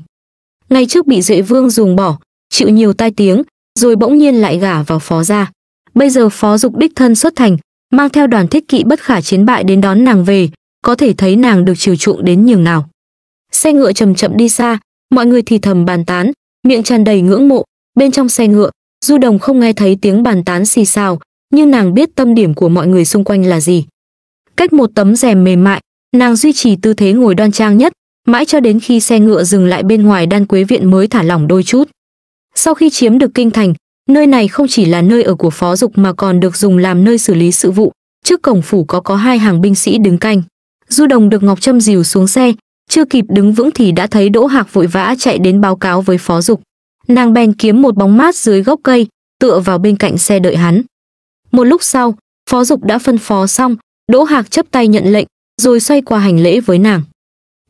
Ngày trước bị Duệ Vương dùng bỏ, chịu nhiều tai tiếng, rồi bỗng nhiên lại gả vào phó gia. Bây giờ phó dục đích thân xuất thành, mang theo đoàn thiết kỵ bất khả chiến bại đến đón nàng về, có thể thấy nàng được chiều chuộng đến nhường nào. Xe ngựa chậm chậm đi xa, mọi người thì thầm bàn tán, miệng tràn đầy ngưỡng mộ, bên trong xe ngựa, Du Đồng không nghe thấy tiếng bàn tán xì xào, nhưng nàng biết tâm điểm của mọi người xung quanh là gì cách một tấm rèm mềm mại nàng duy trì tư thế ngồi đoan trang nhất mãi cho đến khi xe ngựa dừng lại bên ngoài đan quế viện mới thả lỏng đôi chút sau khi chiếm được kinh thành nơi này không chỉ là nơi ở của phó dục mà còn được dùng làm nơi xử lý sự vụ trước cổng phủ có có hai hàng binh sĩ đứng canh du đồng được ngọc trâm dìu xuống xe chưa kịp đứng vững thì đã thấy đỗ hạc vội vã chạy đến báo cáo với phó dục nàng bèn kiếm một bóng mát dưới gốc cây tựa vào bên cạnh xe đợi hắn một lúc sau phó dục đã phân phó xong Đỗ Hạc chấp tay nhận lệnh, rồi xoay qua hành lễ với nàng.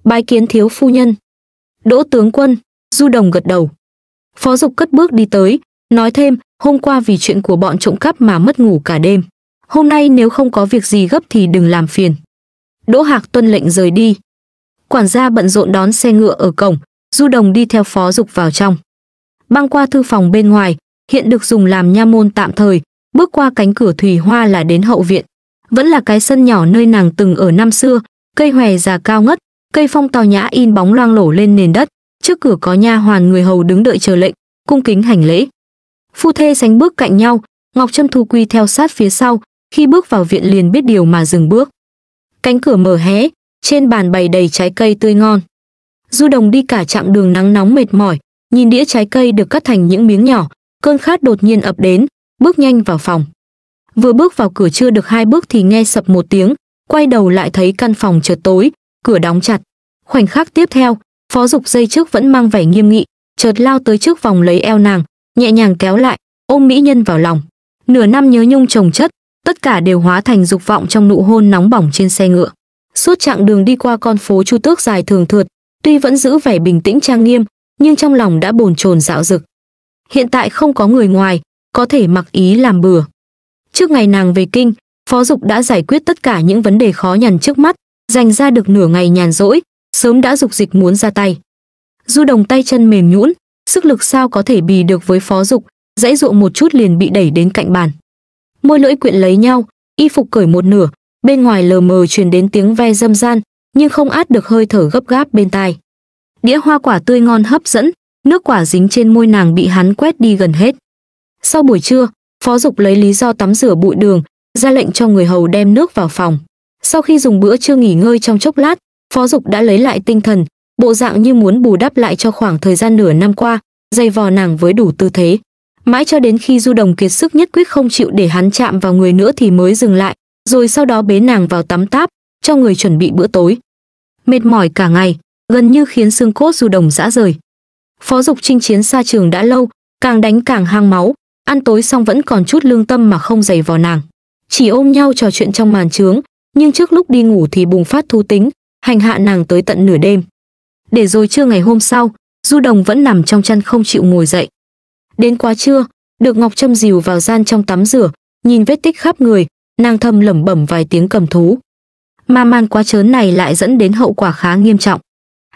Bái kiến thiếu phu nhân. Đỗ tướng quân, Du Đồng gật đầu. Phó Dục cất bước đi tới, nói thêm, hôm qua vì chuyện của bọn trộm cắp mà mất ngủ cả đêm. Hôm nay nếu không có việc gì gấp thì đừng làm phiền. Đỗ Hạc tuân lệnh rời đi. Quản gia bận rộn đón xe ngựa ở cổng, Du Đồng đi theo Phó Dục vào trong. Băng qua thư phòng bên ngoài, hiện được dùng làm nha môn tạm thời, bước qua cánh cửa thủy hoa là đến hậu viện vẫn là cái sân nhỏ nơi nàng từng ở năm xưa, cây hòe già cao ngất, cây phong tào nhã in bóng loang lổ lên nền đất, trước cửa có nha hoàn người hầu đứng đợi chờ lệnh, cung kính hành lễ. Phu thê sánh bước cạnh nhau, Ngọc Trâm Thu Quy theo sát phía sau, khi bước vào viện liền biết điều mà dừng bước. Cánh cửa mở hé, trên bàn bày đầy trái cây tươi ngon. Du Đồng đi cả chặng đường nắng nóng mệt mỏi, nhìn đĩa trái cây được cắt thành những miếng nhỏ, cơn khát đột nhiên ập đến, bước nhanh vào phòng. Vừa bước vào cửa chưa được hai bước thì nghe sập một tiếng, quay đầu lại thấy căn phòng chợt tối, cửa đóng chặt. Khoảnh khắc tiếp theo, Phó Dục dây trước vẫn mang vẻ nghiêm nghị, chợt lao tới trước vòng lấy eo nàng, nhẹ nhàng kéo lại, ôm mỹ nhân vào lòng. Nửa năm nhớ nhung chồng chất, tất cả đều hóa thành dục vọng trong nụ hôn nóng bỏng trên xe ngựa. Suốt chặng đường đi qua con phố Chu Tước dài thường thượt, tuy vẫn giữ vẻ bình tĩnh trang nghiêm, nhưng trong lòng đã bồn chồn dạo dực. Hiện tại không có người ngoài, có thể mặc ý làm bừa. Trước ngày nàng về kinh, Phó Dục đã giải quyết tất cả những vấn đề khó nhằn trước mắt, dành ra được nửa ngày nhàn rỗi, sớm đã dục dịch muốn ra tay. Du Đồng tay chân mềm nhũn, sức lực sao có thể bì được với Phó Dục, dãy dụa một chút liền bị đẩy đến cạnh bàn. Môi lưỡi quyện lấy nhau, y phục cởi một nửa, bên ngoài lờ mờ truyền đến tiếng ve dâm gian, nhưng không át được hơi thở gấp gáp bên tai. Đĩa hoa quả tươi ngon hấp dẫn, nước quả dính trên môi nàng bị hắn quét đi gần hết. Sau buổi trưa, Phó Dục lấy lý do tắm rửa bụi đường, ra lệnh cho người hầu đem nước vào phòng. Sau khi dùng bữa trưa nghỉ ngơi trong chốc lát, Phó Dục đã lấy lại tinh thần, bộ dạng như muốn bù đắp lại cho khoảng thời gian nửa năm qua, dày vò nàng với đủ tư thế. Mãi cho đến khi Du Đồng kiệt sức nhất quyết không chịu để hắn chạm vào người nữa thì mới dừng lại, rồi sau đó bế nàng vào tắm táp, cho người chuẩn bị bữa tối. Mệt mỏi cả ngày, gần như khiến xương cốt Du Đồng rã rời. Phó Dục chinh chiến xa trường đã lâu, càng đánh càng hang máu, ăn tối xong vẫn còn chút lương tâm mà không giày vò nàng chỉ ôm nhau trò chuyện trong màn trướng nhưng trước lúc đi ngủ thì bùng phát thu tính hành hạ nàng tới tận nửa đêm để rồi trưa ngày hôm sau du đồng vẫn nằm trong chăn không chịu ngồi dậy đến quá trưa được ngọc trâm dìu vào gian trong tắm rửa nhìn vết tích khắp người nàng thầm lẩm bẩm vài tiếng cầm thú mà màn quá chớn này lại dẫn đến hậu quả khá nghiêm trọng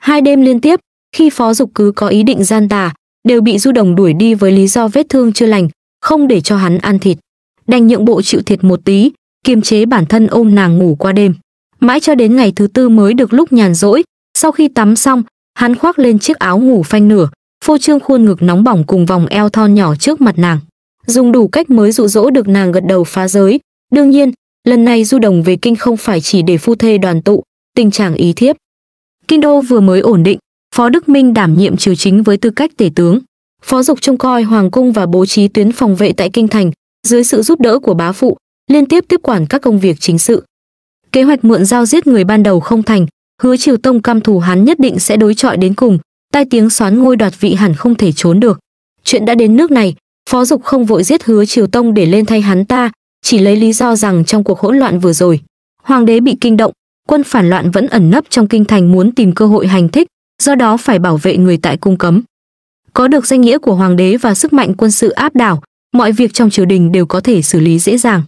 hai đêm liên tiếp khi phó dục cứ có ý định gian tà đều bị du đồng đuổi đi với lý do vết thương chưa lành không để cho hắn ăn thịt. Đành nhượng bộ chịu thiệt một tí, kiềm chế bản thân ôm nàng ngủ qua đêm. Mãi cho đến ngày thứ tư mới được lúc nhàn rỗi, sau khi tắm xong, hắn khoác lên chiếc áo ngủ phanh nửa, phô trương khuôn ngực nóng bỏng cùng vòng eo thon nhỏ trước mặt nàng. Dùng đủ cách mới dụ dỗ được nàng gật đầu phá giới. Đương nhiên, lần này du đồng về kinh không phải chỉ để phu thê đoàn tụ, tình trạng ý thiếp. Kinh đô vừa mới ổn định, Phó Đức Minh đảm nhiệm triều chính với tư cách tể tướng phó dục trông coi hoàng cung và bố trí tuyến phòng vệ tại kinh thành dưới sự giúp đỡ của bá phụ liên tiếp tiếp quản các công việc chính sự kế hoạch mượn giao giết người ban đầu không thành hứa triều tông căm thù hắn nhất định sẽ đối chọi đến cùng tai tiếng xoán ngôi đoạt vị hẳn không thể trốn được chuyện đã đến nước này phó dục không vội giết hứa triều tông để lên thay hắn ta chỉ lấy lý do rằng trong cuộc hỗn loạn vừa rồi hoàng đế bị kinh động quân phản loạn vẫn ẩn nấp trong kinh thành muốn tìm cơ hội hành thích do đó phải bảo vệ người tại cung cấm có được danh nghĩa của hoàng đế và sức mạnh quân sự áp đảo, mọi việc trong triều đình đều có thể xử lý dễ dàng.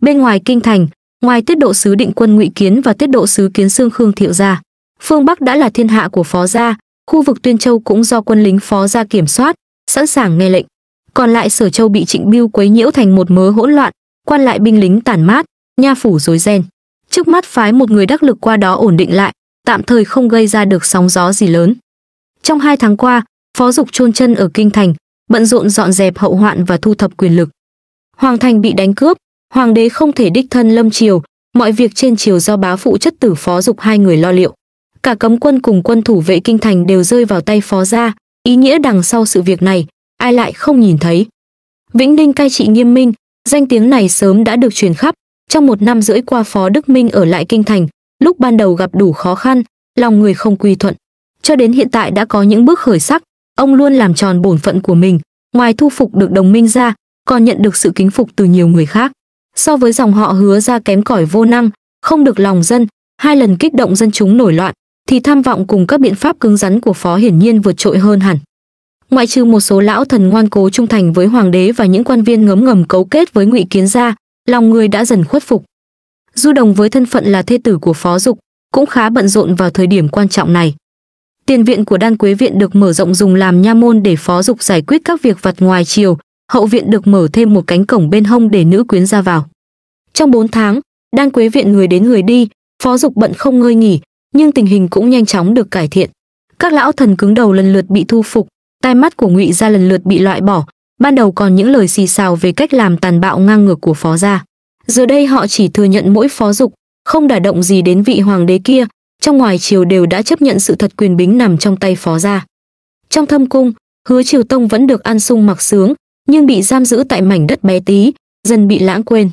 Bên ngoài kinh thành, ngoài tiết độ sứ định quân ngụy Kiến và tiết độ sứ Kiến Xương Khương Thiệu gia, phương Bắc đã là thiên hạ của Phó gia, khu vực Tuyên Châu cũng do quân lính Phó gia kiểm soát, sẵn sàng nghe lệnh. Còn lại Sở Châu bị Trịnh Bưu quấy nhiễu thành một mớ hỗn loạn, quan lại binh lính tản mát, nha phủ rối ren. Trước mắt phái một người đắc lực qua đó ổn định lại, tạm thời không gây ra được sóng gió gì lớn. Trong hai tháng qua, Phó Dục chôn chân ở kinh thành, bận rộn dọn dẹp hậu hoạn và thu thập quyền lực. Hoàng thành bị đánh cướp, hoàng đế không thể đích thân lâm triều, mọi việc trên triều do bá phụ chất tử Phó Dục hai người lo liệu. Cả cấm quân cùng quân thủ vệ kinh thành đều rơi vào tay Phó gia, ý nghĩa đằng sau sự việc này, ai lại không nhìn thấy. Vĩnh Ninh cai trị nghiêm minh, danh tiếng này sớm đã được truyền khắp, trong một năm rưỡi qua Phó Đức Minh ở lại kinh thành, lúc ban đầu gặp đủ khó khăn, lòng người không quy thuận. Cho đến hiện tại đã có những bước khởi sắc, Ông luôn làm tròn bổn phận của mình, ngoài thu phục được đồng minh ra, còn nhận được sự kính phục từ nhiều người khác. So với dòng họ hứa ra kém cỏi vô năng, không được lòng dân, hai lần kích động dân chúng nổi loạn, thì tham vọng cùng các biện pháp cứng rắn của phó hiển nhiên vượt trội hơn hẳn. Ngoại trừ một số lão thần ngoan cố trung thành với hoàng đế và những quan viên ngấm ngầm cấu kết với ngụy kiến gia, lòng người đã dần khuất phục. Du Đồng với thân phận là thê tử của phó dục, cũng khá bận rộn vào thời điểm quan trọng này. Tiền viện của Đan Quế viện được mở rộng dùng làm nha môn để phó dục giải quyết các việc vặt ngoài chiều, hậu viện được mở thêm một cánh cổng bên hông để nữ quyến ra vào. Trong 4 tháng, Đan Quế viện người đến người đi, phó dục bận không ngơi nghỉ, nhưng tình hình cũng nhanh chóng được cải thiện. Các lão thần cứng đầu lần lượt bị thu phục, tai mắt của Ngụy gia lần lượt bị loại bỏ, ban đầu còn những lời xì xào về cách làm tàn bạo ngang ngược của phó gia. Giờ đây họ chỉ thừa nhận mỗi phó dục, không đả động gì đến vị hoàng đế kia, trong ngoài triều đều đã chấp nhận sự thật quyền bính nằm trong tay phó gia. Trong thâm cung, Hứa Triều Tông vẫn được an sung mặc sướng, nhưng bị giam giữ tại mảnh đất bé tí, dần bị lãng quên.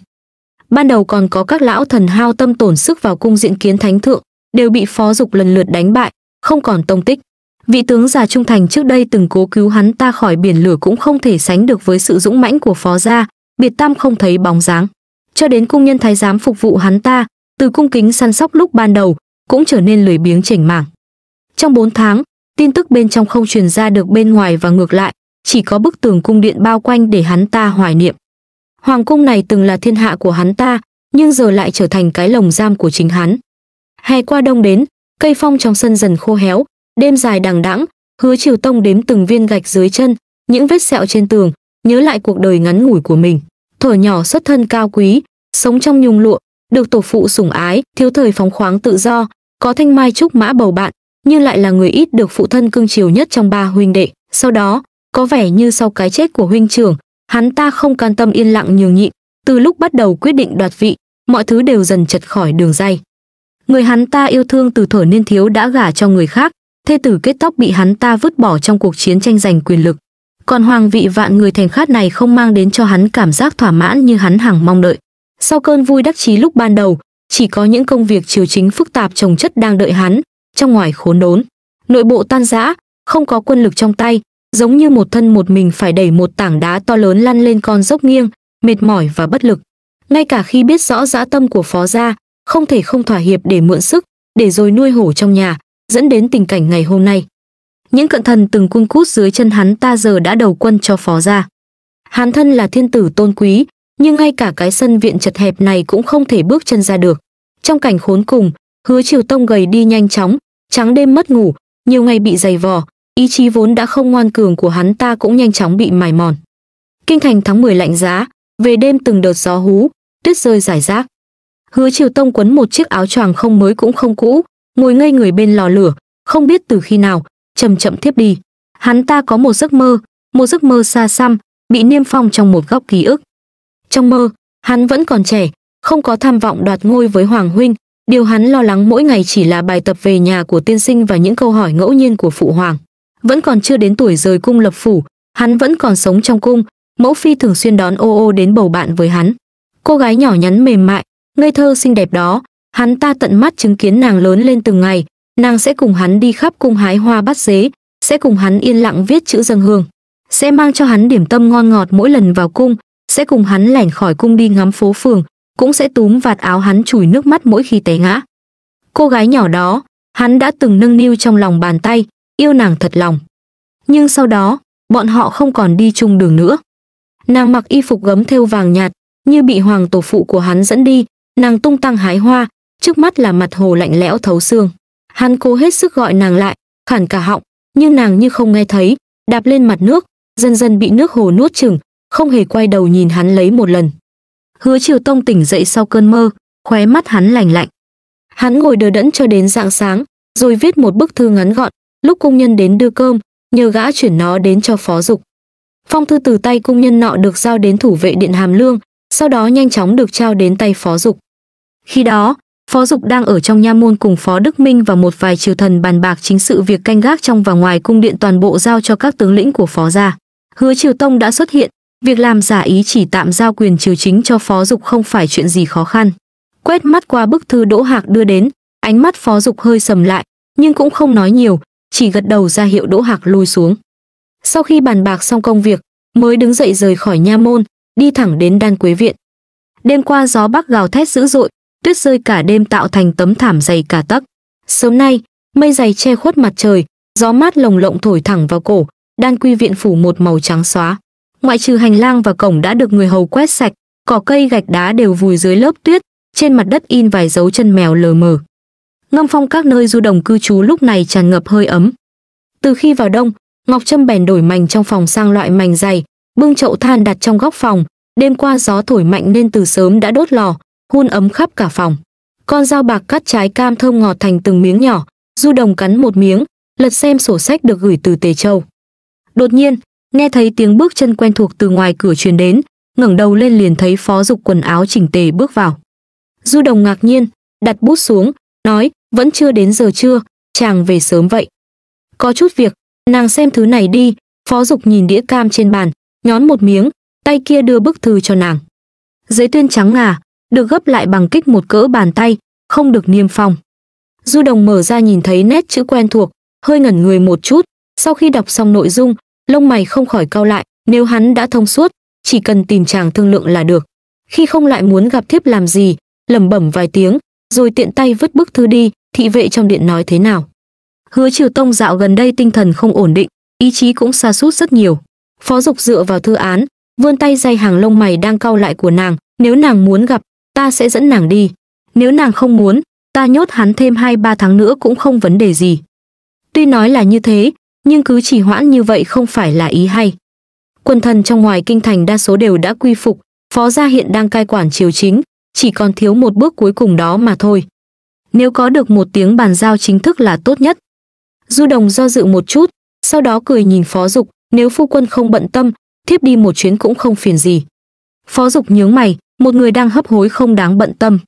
Ban đầu còn có các lão thần hao tâm tổn sức vào cung diện kiến thánh thượng, đều bị phó dục lần lượt đánh bại, không còn tông tích. Vị tướng già trung thành trước đây từng cố cứu hắn ta khỏi biển lửa cũng không thể sánh được với sự dũng mãnh của phó gia, biệt tam không thấy bóng dáng. Cho đến cung nhân thái giám phục vụ hắn ta, từ cung kính săn sóc lúc ban đầu, cũng trở nên lười biếng chảnh mảng. Trong 4 tháng, tin tức bên trong không truyền ra được bên ngoài và ngược lại, chỉ có bức tường cung điện bao quanh để hắn ta hoài niệm. Hoàng cung này từng là thiên hạ của hắn ta, nhưng giờ lại trở thành cái lồng giam của chính hắn. Hè qua đông đến, cây phong trong sân dần khô héo, đêm dài đằng đẵng, Hứa Triều Tông đếm từng viên gạch dưới chân, những vết sẹo trên tường, nhớ lại cuộc đời ngắn ngủi của mình, thở nhỏ xuất thân cao quý, sống trong nhung lụa, được tổ phụ sủng ái, thiếu thời phóng khoáng tự do, có thanh mai trúc mã bầu bạn, nhưng lại là người ít được phụ thân cưng chiều nhất trong ba huynh đệ. Sau đó, có vẻ như sau cái chết của huynh trưởng, hắn ta không can tâm yên lặng nhường nhịn, từ lúc bắt đầu quyết định đoạt vị, mọi thứ đều dần chật khỏi đường dây. Người hắn ta yêu thương từ thuở niên thiếu đã gả cho người khác, thê tử kết tóc bị hắn ta vứt bỏ trong cuộc chiến tranh giành quyền lực. Còn hoàng vị vạn người thành khát này không mang đến cho hắn cảm giác thỏa mãn như hắn hằng mong đợi. Sau cơn vui đắc chí lúc ban đầu, chỉ có những công việc triều chính phức tạp trồng chất đang đợi hắn, trong ngoài khốn đốn. Nội bộ tan rã, không có quân lực trong tay, giống như một thân một mình phải đẩy một tảng đá to lớn lăn lên con dốc nghiêng, mệt mỏi và bất lực. Ngay cả khi biết rõ dã tâm của phó gia, không thể không thỏa hiệp để mượn sức, để rồi nuôi hổ trong nhà, dẫn đến tình cảnh ngày hôm nay. Những cận thần từng cung cút dưới chân hắn ta giờ đã đầu quân cho phó gia. Hán thân là thiên tử tôn quý, nhưng ngay cả cái sân viện chật hẹp này cũng không thể bước chân ra được. Trong cảnh khốn cùng, Hứa Triều Tông gầy đi nhanh chóng, trắng đêm mất ngủ, nhiều ngày bị dày vò, ý chí vốn đã không ngoan cường của hắn ta cũng nhanh chóng bị mài mòn. Kinh thành tháng 10 lạnh giá, về đêm từng đợt gió hú, tuyết rơi rải rác. Hứa Triều Tông quấn một chiếc áo choàng không mới cũng không cũ, ngồi ngây người bên lò lửa, không biết từ khi nào, chậm chậm thiếp đi. Hắn ta có một giấc mơ, một giấc mơ xa xăm, bị niêm phong trong một góc ký ức. Trong mơ, hắn vẫn còn trẻ, không có tham vọng đoạt ngôi với Hoàng Huynh, điều hắn lo lắng mỗi ngày chỉ là bài tập về nhà của tiên sinh và những câu hỏi ngẫu nhiên của phụ hoàng. Vẫn còn chưa đến tuổi rời cung lập phủ, hắn vẫn còn sống trong cung, mẫu phi thường xuyên đón ô ô đến bầu bạn với hắn. Cô gái nhỏ nhắn mềm mại, ngây thơ xinh đẹp đó, hắn ta tận mắt chứng kiến nàng lớn lên từng ngày, nàng sẽ cùng hắn đi khắp cung hái hoa bắt dế, sẽ cùng hắn yên lặng viết chữ dâng hương, sẽ mang cho hắn điểm tâm ngon ngọt mỗi lần vào cung, sẽ cùng hắn lẻn khỏi cung đi ngắm phố phường, cũng sẽ túm vạt áo hắn chùi nước mắt mỗi khi té ngã. Cô gái nhỏ đó, hắn đã từng nâng niu trong lòng bàn tay, yêu nàng thật lòng. Nhưng sau đó, bọn họ không còn đi chung đường nữa. Nàng mặc y phục gấm thêu vàng nhạt, như bị hoàng tổ phụ của hắn dẫn đi, nàng tung tăng hái hoa, trước mắt là mặt hồ lạnh lẽo thấu xương. Hắn cố hết sức gọi nàng lại, khản cả họng, nhưng nàng như không nghe thấy, đạp lên mặt nước, dần dần bị nước hồ nuốt chửng không hề quay đầu nhìn hắn lấy một lần. Hứa Triều Tông tỉnh dậy sau cơn mơ, khóe mắt hắn lành lạnh. Hắn ngồi đờ đẫn cho đến rạng sáng, rồi viết một bức thư ngắn gọn, lúc công nhân đến đưa cơm, nhờ gã chuyển nó đến cho phó dục. Phong thư từ tay công nhân nọ được giao đến thủ vệ điện Hàm Lương, sau đó nhanh chóng được trao đến tay phó dục. Khi đó, phó dục đang ở trong nha môn cùng phó Đức Minh và một vài triều thần bàn bạc chính sự việc canh gác trong và ngoài cung điện toàn bộ giao cho các tướng lĩnh của phó gia. Hứa Triều Tông đã xuất hiện, Việc làm giả ý chỉ tạm giao quyền triều chính cho Phó Dục không phải chuyện gì khó khăn. Quét mắt qua bức thư Đỗ Hạc đưa đến, ánh mắt Phó Dục hơi sầm lại, nhưng cũng không nói nhiều, chỉ gật đầu ra hiệu Đỗ Hạc lui xuống. Sau khi bàn bạc xong công việc, mới đứng dậy rời khỏi nha môn, đi thẳng đến đan quế viện. Đêm qua gió bắc gào thét dữ dội, tuyết rơi cả đêm tạo thành tấm thảm dày cả tấc. Sớm nay, mây dày che khuất mặt trời, gió mát lồng lộng thổi thẳng vào cổ, đan quy viện phủ một màu trắng xóa ngoại trừ hành lang và cổng đã được người hầu quét sạch, cỏ cây gạch đá đều vùi dưới lớp tuyết, trên mặt đất in vài dấu chân mèo lờ mờ. Ngâm phong các nơi du đồng cư trú lúc này tràn ngập hơi ấm. Từ khi vào đông, Ngọc Trâm bèn đổi mảnh trong phòng sang loại mảnh dày, bưng chậu than đặt trong góc phòng, đêm qua gió thổi mạnh nên từ sớm đã đốt lò, hun ấm khắp cả phòng. Con dao bạc cắt trái cam thơm ngọt thành từng miếng nhỏ, Du Đồng cắn một miếng, lật xem sổ sách được gửi từ Tề Châu. Đột nhiên, nghe thấy tiếng bước chân quen thuộc từ ngoài cửa truyền đến, ngẩng đầu lên liền thấy phó dục quần áo chỉnh tề bước vào. Du đồng ngạc nhiên, đặt bút xuống, nói, vẫn chưa đến giờ trưa, chàng về sớm vậy. Có chút việc, nàng xem thứ này đi, phó dục nhìn đĩa cam trên bàn, nhón một miếng, tay kia đưa bức thư cho nàng. Giấy tuyên trắng ngà, được gấp lại bằng kích một cỡ bàn tay, không được niêm phong. Du đồng mở ra nhìn thấy nét chữ quen thuộc, hơi ngẩn người một chút, sau khi đọc xong nội dung, lông mày không khỏi cau lại, nếu hắn đã thông suốt, chỉ cần tìm chàng thương lượng là được. Khi không lại muốn gặp thiếp làm gì, lẩm bẩm vài tiếng, rồi tiện tay vứt bức thư đi, thị vệ trong điện nói thế nào. Hứa Triều Tông dạo gần đây tinh thần không ổn định, ý chí cũng xa sút rất nhiều. Phó Dục dựa vào thư án, vươn tay dây hàng lông mày đang cau lại của nàng, nếu nàng muốn gặp, ta sẽ dẫn nàng đi. Nếu nàng không muốn, ta nhốt hắn thêm 2 3 tháng nữa cũng không vấn đề gì. Tuy nói là như thế, nhưng cứ chỉ hoãn như vậy không phải là ý hay. Quân thần trong ngoài kinh thành đa số đều đã quy phục, phó gia hiện đang cai quản triều chính, chỉ còn thiếu một bước cuối cùng đó mà thôi. Nếu có được một tiếng bàn giao chính thức là tốt nhất. Du Đồng do dự một chút, sau đó cười nhìn Phó Dục, nếu phu quân không bận tâm, thiếp đi một chuyến cũng không phiền gì. Phó Dục nhướng mày, một người đang hấp hối không đáng bận tâm.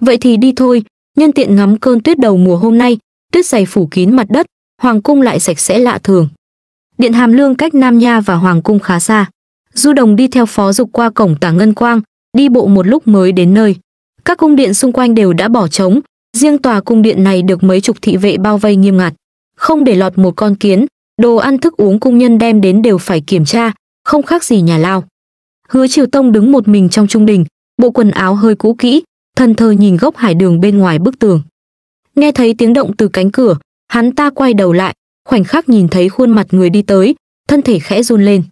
Vậy thì đi thôi, nhân tiện ngắm cơn tuyết đầu mùa hôm nay, tuyết dày phủ kín mặt đất, hoàng cung lại sạch sẽ lạ thường. Điện Hàm Lương cách Nam Nha và hoàng cung khá xa. Du Đồng đi theo phó dục qua cổng Tả Ngân Quang, đi bộ một lúc mới đến nơi. Các cung điện xung quanh đều đã bỏ trống, riêng tòa cung điện này được mấy chục thị vệ bao vây nghiêm ngặt, không để lọt một con kiến, đồ ăn thức uống cung nhân đem đến đều phải kiểm tra, không khác gì nhà lao. Hứa Triều Tông đứng một mình trong trung đình, bộ quần áo hơi cũ kỹ, thân thờ nhìn gốc hải đường bên ngoài bức tường. Nghe thấy tiếng động từ cánh cửa, Hắn ta quay đầu lại, khoảnh khắc nhìn thấy khuôn mặt người đi tới, thân thể khẽ run lên.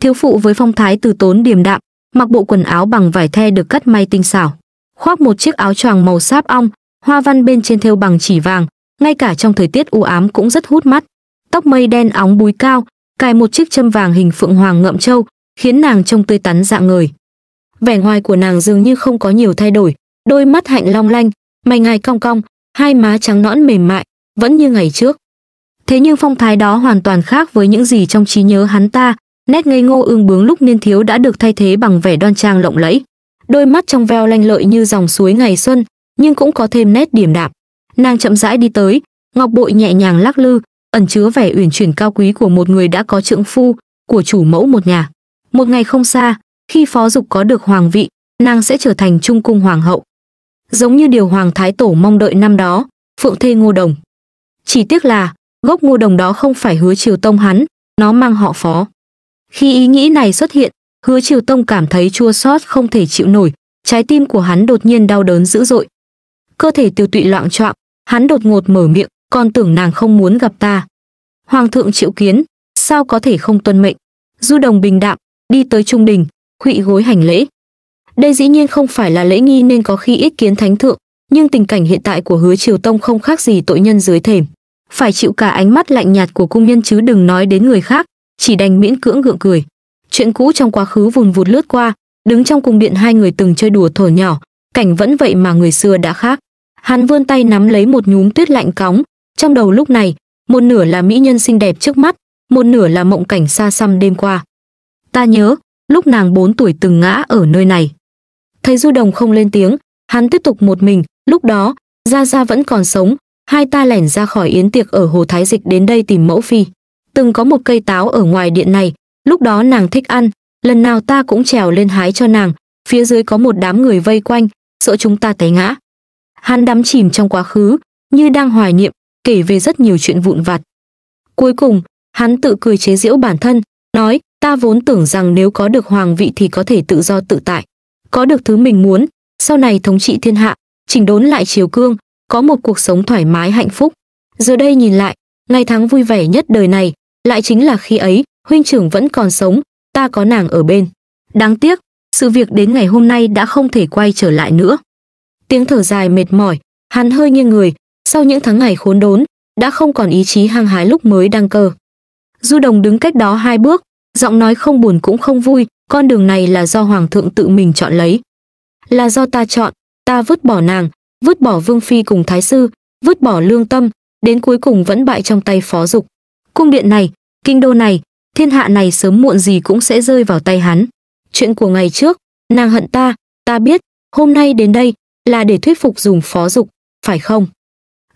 Thiếu phụ với phong thái từ tốn điềm đạm, mặc bộ quần áo bằng vải the được cắt may tinh xảo, khoác một chiếc áo choàng màu sáp ong, hoa văn bên trên thêu bằng chỉ vàng, ngay cả trong thời tiết u ám cũng rất hút mắt. Tóc mây đen óng búi cao, cài một chiếc châm vàng hình phượng hoàng ngậm châu, khiến nàng trông tươi tắn dạng người. Vẻ ngoài của nàng dường như không có nhiều thay đổi, đôi mắt hạnh long lanh, mày ngài cong cong, hai má trắng nõn mềm mại, vẫn như ngày trước. Thế nhưng phong thái đó hoàn toàn khác với những gì trong trí nhớ hắn ta, nét ngây ngô ương bướng lúc niên thiếu đã được thay thế bằng vẻ đoan trang lộng lẫy. Đôi mắt trong veo lanh lợi như dòng suối ngày xuân, nhưng cũng có thêm nét điểm đạm. Nàng chậm rãi đi tới, ngọc bội nhẹ nhàng lắc lư, ẩn chứa vẻ uyển chuyển cao quý của một người đã có trượng phu, của chủ mẫu một nhà. Một ngày không xa, khi phó dục có được hoàng vị, nàng sẽ trở thành trung cung hoàng hậu. Giống như điều hoàng thái tổ mong đợi năm đó, phượng thê ngô đồng. Chỉ tiếc là, gốc ngô đồng đó không phải hứa triều tông hắn, nó mang họ phó. Khi ý nghĩ này xuất hiện, hứa triều tông cảm thấy chua xót không thể chịu nổi, trái tim của hắn đột nhiên đau đớn dữ dội. Cơ thể tiêu tụy loạn choạng, hắn đột ngột mở miệng, còn tưởng nàng không muốn gặp ta. Hoàng thượng triệu kiến, sao có thể không tuân mệnh. Du đồng bình đạm, đi tới trung đình, khụy gối hành lễ. Đây dĩ nhiên không phải là lễ nghi nên có khi ít kiến thánh thượng, nhưng tình cảnh hiện tại của hứa triều tông không khác gì tội nhân dưới thềm phải chịu cả ánh mắt lạnh nhạt của cung nhân chứ đừng nói đến người khác chỉ đành miễn cưỡng gượng cười chuyện cũ trong quá khứ vùn vụt lướt qua đứng trong cung điện hai người từng chơi đùa thổi nhỏ cảnh vẫn vậy mà người xưa đã khác hắn vươn tay nắm lấy một nhúm tuyết lạnh cóng trong đầu lúc này một nửa là mỹ nhân xinh đẹp trước mắt một nửa là mộng cảnh xa xăm đêm qua ta nhớ lúc nàng 4 tuổi từng ngã ở nơi này thấy du đồng không lên tiếng hắn tiếp tục một mình Lúc đó, Gia Gia vẫn còn sống, hai ta lẻn ra khỏi yến tiệc ở Hồ Thái Dịch đến đây tìm mẫu phi. Từng có một cây táo ở ngoài điện này, lúc đó nàng thích ăn, lần nào ta cũng trèo lên hái cho nàng, phía dưới có một đám người vây quanh, sợ chúng ta té ngã. Hắn đắm chìm trong quá khứ, như đang hoài niệm, kể về rất nhiều chuyện vụn vặt. Cuối cùng, hắn tự cười chế giễu bản thân, nói, ta vốn tưởng rằng nếu có được hoàng vị thì có thể tự do tự tại. Có được thứ mình muốn, sau này thống trị thiên hạ, chỉnh đốn lại chiều cương, có một cuộc sống thoải mái hạnh phúc. Giờ đây nhìn lại, ngày tháng vui vẻ nhất đời này, lại chính là khi ấy, huynh trưởng vẫn còn sống, ta có nàng ở bên. Đáng tiếc, sự việc đến ngày hôm nay đã không thể quay trở lại nữa. Tiếng thở dài mệt mỏi, hắn hơi nghiêng người, sau những tháng ngày khốn đốn, đã không còn ý chí hăng hái lúc mới đăng cơ. Du Đồng đứng cách đó hai bước, giọng nói không buồn cũng không vui, con đường này là do Hoàng thượng tự mình chọn lấy. Là do ta chọn, ta vứt bỏ nàng vứt bỏ vương phi cùng thái sư vứt bỏ lương tâm đến cuối cùng vẫn bại trong tay phó dục cung điện này kinh đô này thiên hạ này sớm muộn gì cũng sẽ rơi vào tay hắn chuyện của ngày trước nàng hận ta ta biết hôm nay đến đây là để thuyết phục dùng phó dục phải không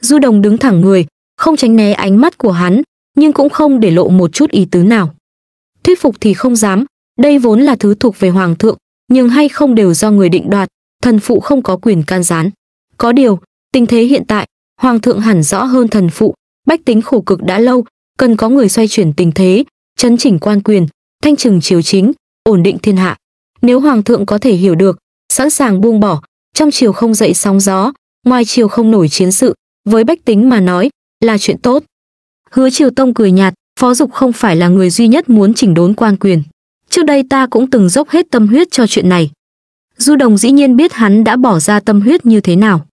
du đồng đứng thẳng người không tránh né ánh mắt của hắn nhưng cũng không để lộ một chút ý tứ nào thuyết phục thì không dám đây vốn là thứ thuộc về hoàng thượng nhưng hay không đều do người định đoạt thần phụ không có quyền can gián. Có điều, tình thế hiện tại, hoàng thượng hẳn rõ hơn thần phụ, bách tính khổ cực đã lâu, cần có người xoay chuyển tình thế, chấn chỉnh quan quyền, thanh trừng triều chính, ổn định thiên hạ. Nếu hoàng thượng có thể hiểu được, sẵn sàng buông bỏ, trong triều không dậy sóng gió, ngoài triều không nổi chiến sự, với bách tính mà nói, là chuyện tốt. Hứa Triều Tông cười nhạt, Phó Dục không phải là người duy nhất muốn chỉnh đốn quan quyền. Trước đây ta cũng từng dốc hết tâm huyết cho chuyện này, Du Đồng dĩ nhiên biết hắn đã bỏ ra tâm huyết như thế nào.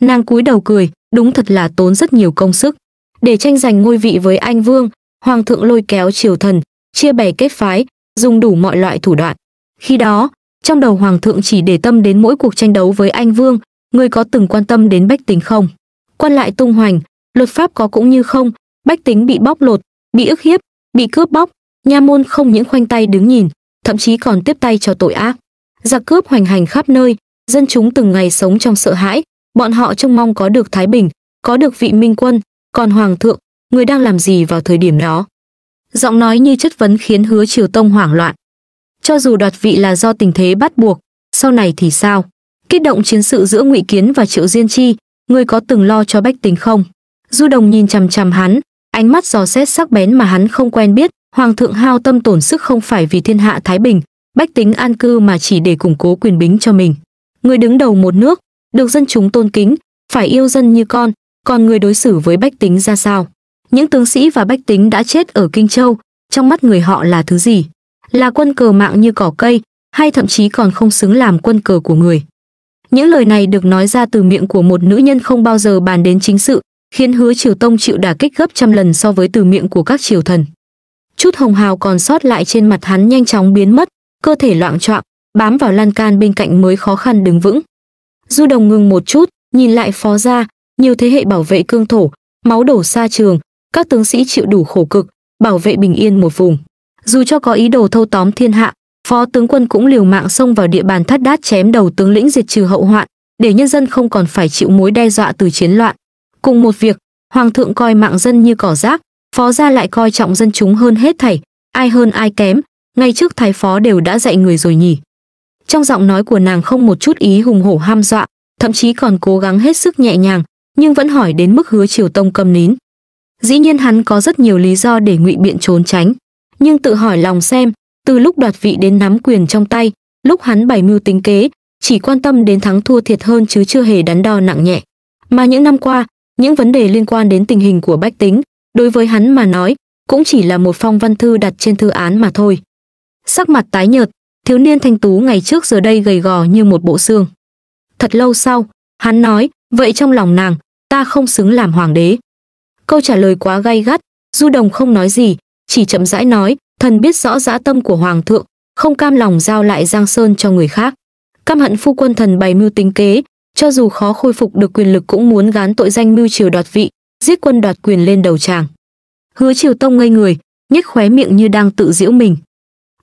Nàng cúi đầu cười, đúng thật là tốn rất nhiều công sức. Để tranh giành ngôi vị với anh Vương, Hoàng thượng lôi kéo triều thần, chia bè kết phái, dùng đủ mọi loại thủ đoạn. Khi đó, trong đầu Hoàng thượng chỉ để tâm đến mỗi cuộc tranh đấu với anh Vương, người có từng quan tâm đến bách tính không? Quan lại tung hoành, luật pháp có cũng như không, bách tính bị bóc lột, bị ức hiếp, bị cướp bóc, nha môn không những khoanh tay đứng nhìn, thậm chí còn tiếp tay cho tội ác giặc cướp hoành hành khắp nơi, dân chúng từng ngày sống trong sợ hãi, bọn họ trông mong có được thái bình, có được vị minh quân, còn hoàng thượng, người đang làm gì vào thời điểm đó? Giọng nói như chất vấn khiến Hứa Triều Tông hoảng loạn. Cho dù đoạt vị là do tình thế bắt buộc, sau này thì sao? Kích động chiến sự giữa Ngụy Kiến và Triệu Diên Chi, người có từng lo cho Bách Tính không? Du Đồng nhìn chằm chằm hắn, ánh mắt giò xét sắc bén mà hắn không quen biết, hoàng thượng hao tâm tổn sức không phải vì thiên hạ thái bình, bách tính an cư mà chỉ để củng cố quyền bính cho mình. Người đứng đầu một nước, được dân chúng tôn kính, phải yêu dân như con, còn người đối xử với bách tính ra sao? Những tướng sĩ và bách tính đã chết ở Kinh Châu, trong mắt người họ là thứ gì? Là quân cờ mạng như cỏ cây, hay thậm chí còn không xứng làm quân cờ của người. Những lời này được nói ra từ miệng của một nữ nhân không bao giờ bàn đến chính sự, khiến hứa triều tông chịu đả kích gấp trăm lần so với từ miệng của các triều thần. Chút hồng hào còn sót lại trên mặt hắn nhanh chóng biến mất, cơ thể loạn choạng, bám vào lan can bên cạnh mới khó khăn đứng vững. Du Đồng ngừng một chút, nhìn lại phó gia, nhiều thế hệ bảo vệ cương thổ, máu đổ xa trường, các tướng sĩ chịu đủ khổ cực, bảo vệ bình yên một vùng. Dù cho có ý đồ thâu tóm thiên hạ, phó tướng quân cũng liều mạng xông vào địa bàn thắt đát chém đầu tướng lĩnh diệt trừ hậu hoạn, để nhân dân không còn phải chịu mối đe dọa từ chiến loạn. Cùng một việc, hoàng thượng coi mạng dân như cỏ rác, phó gia lại coi trọng dân chúng hơn hết thảy, ai hơn ai kém, ngay trước thái phó đều đã dạy người rồi nhỉ. Trong giọng nói của nàng không một chút ý hùng hổ ham dọa, thậm chí còn cố gắng hết sức nhẹ nhàng, nhưng vẫn hỏi đến mức hứa triều tông cầm nín. Dĩ nhiên hắn có rất nhiều lý do để ngụy biện trốn tránh, nhưng tự hỏi lòng xem, từ lúc đoạt vị đến nắm quyền trong tay, lúc hắn bày mưu tính kế, chỉ quan tâm đến thắng thua thiệt hơn chứ chưa hề đắn đo nặng nhẹ. Mà những năm qua, những vấn đề liên quan đến tình hình của bách tính, đối với hắn mà nói, cũng chỉ là một phong văn thư đặt trên thư án mà thôi sắc mặt tái nhợt, thiếu niên thanh tú ngày trước giờ đây gầy gò như một bộ xương. Thật lâu sau, hắn nói, vậy trong lòng nàng, ta không xứng làm hoàng đế. Câu trả lời quá gay gắt, Du Đồng không nói gì, chỉ chậm rãi nói, thần biết rõ dã tâm của hoàng thượng, không cam lòng giao lại Giang Sơn cho người khác. Căm hận phu quân thần bày mưu tính kế, cho dù khó khôi phục được quyền lực cũng muốn gán tội danh mưu triều đoạt vị, giết quân đoạt quyền lên đầu chàng. Hứa Triều Tông ngây người, nhếch khóe miệng như đang tự giễu mình.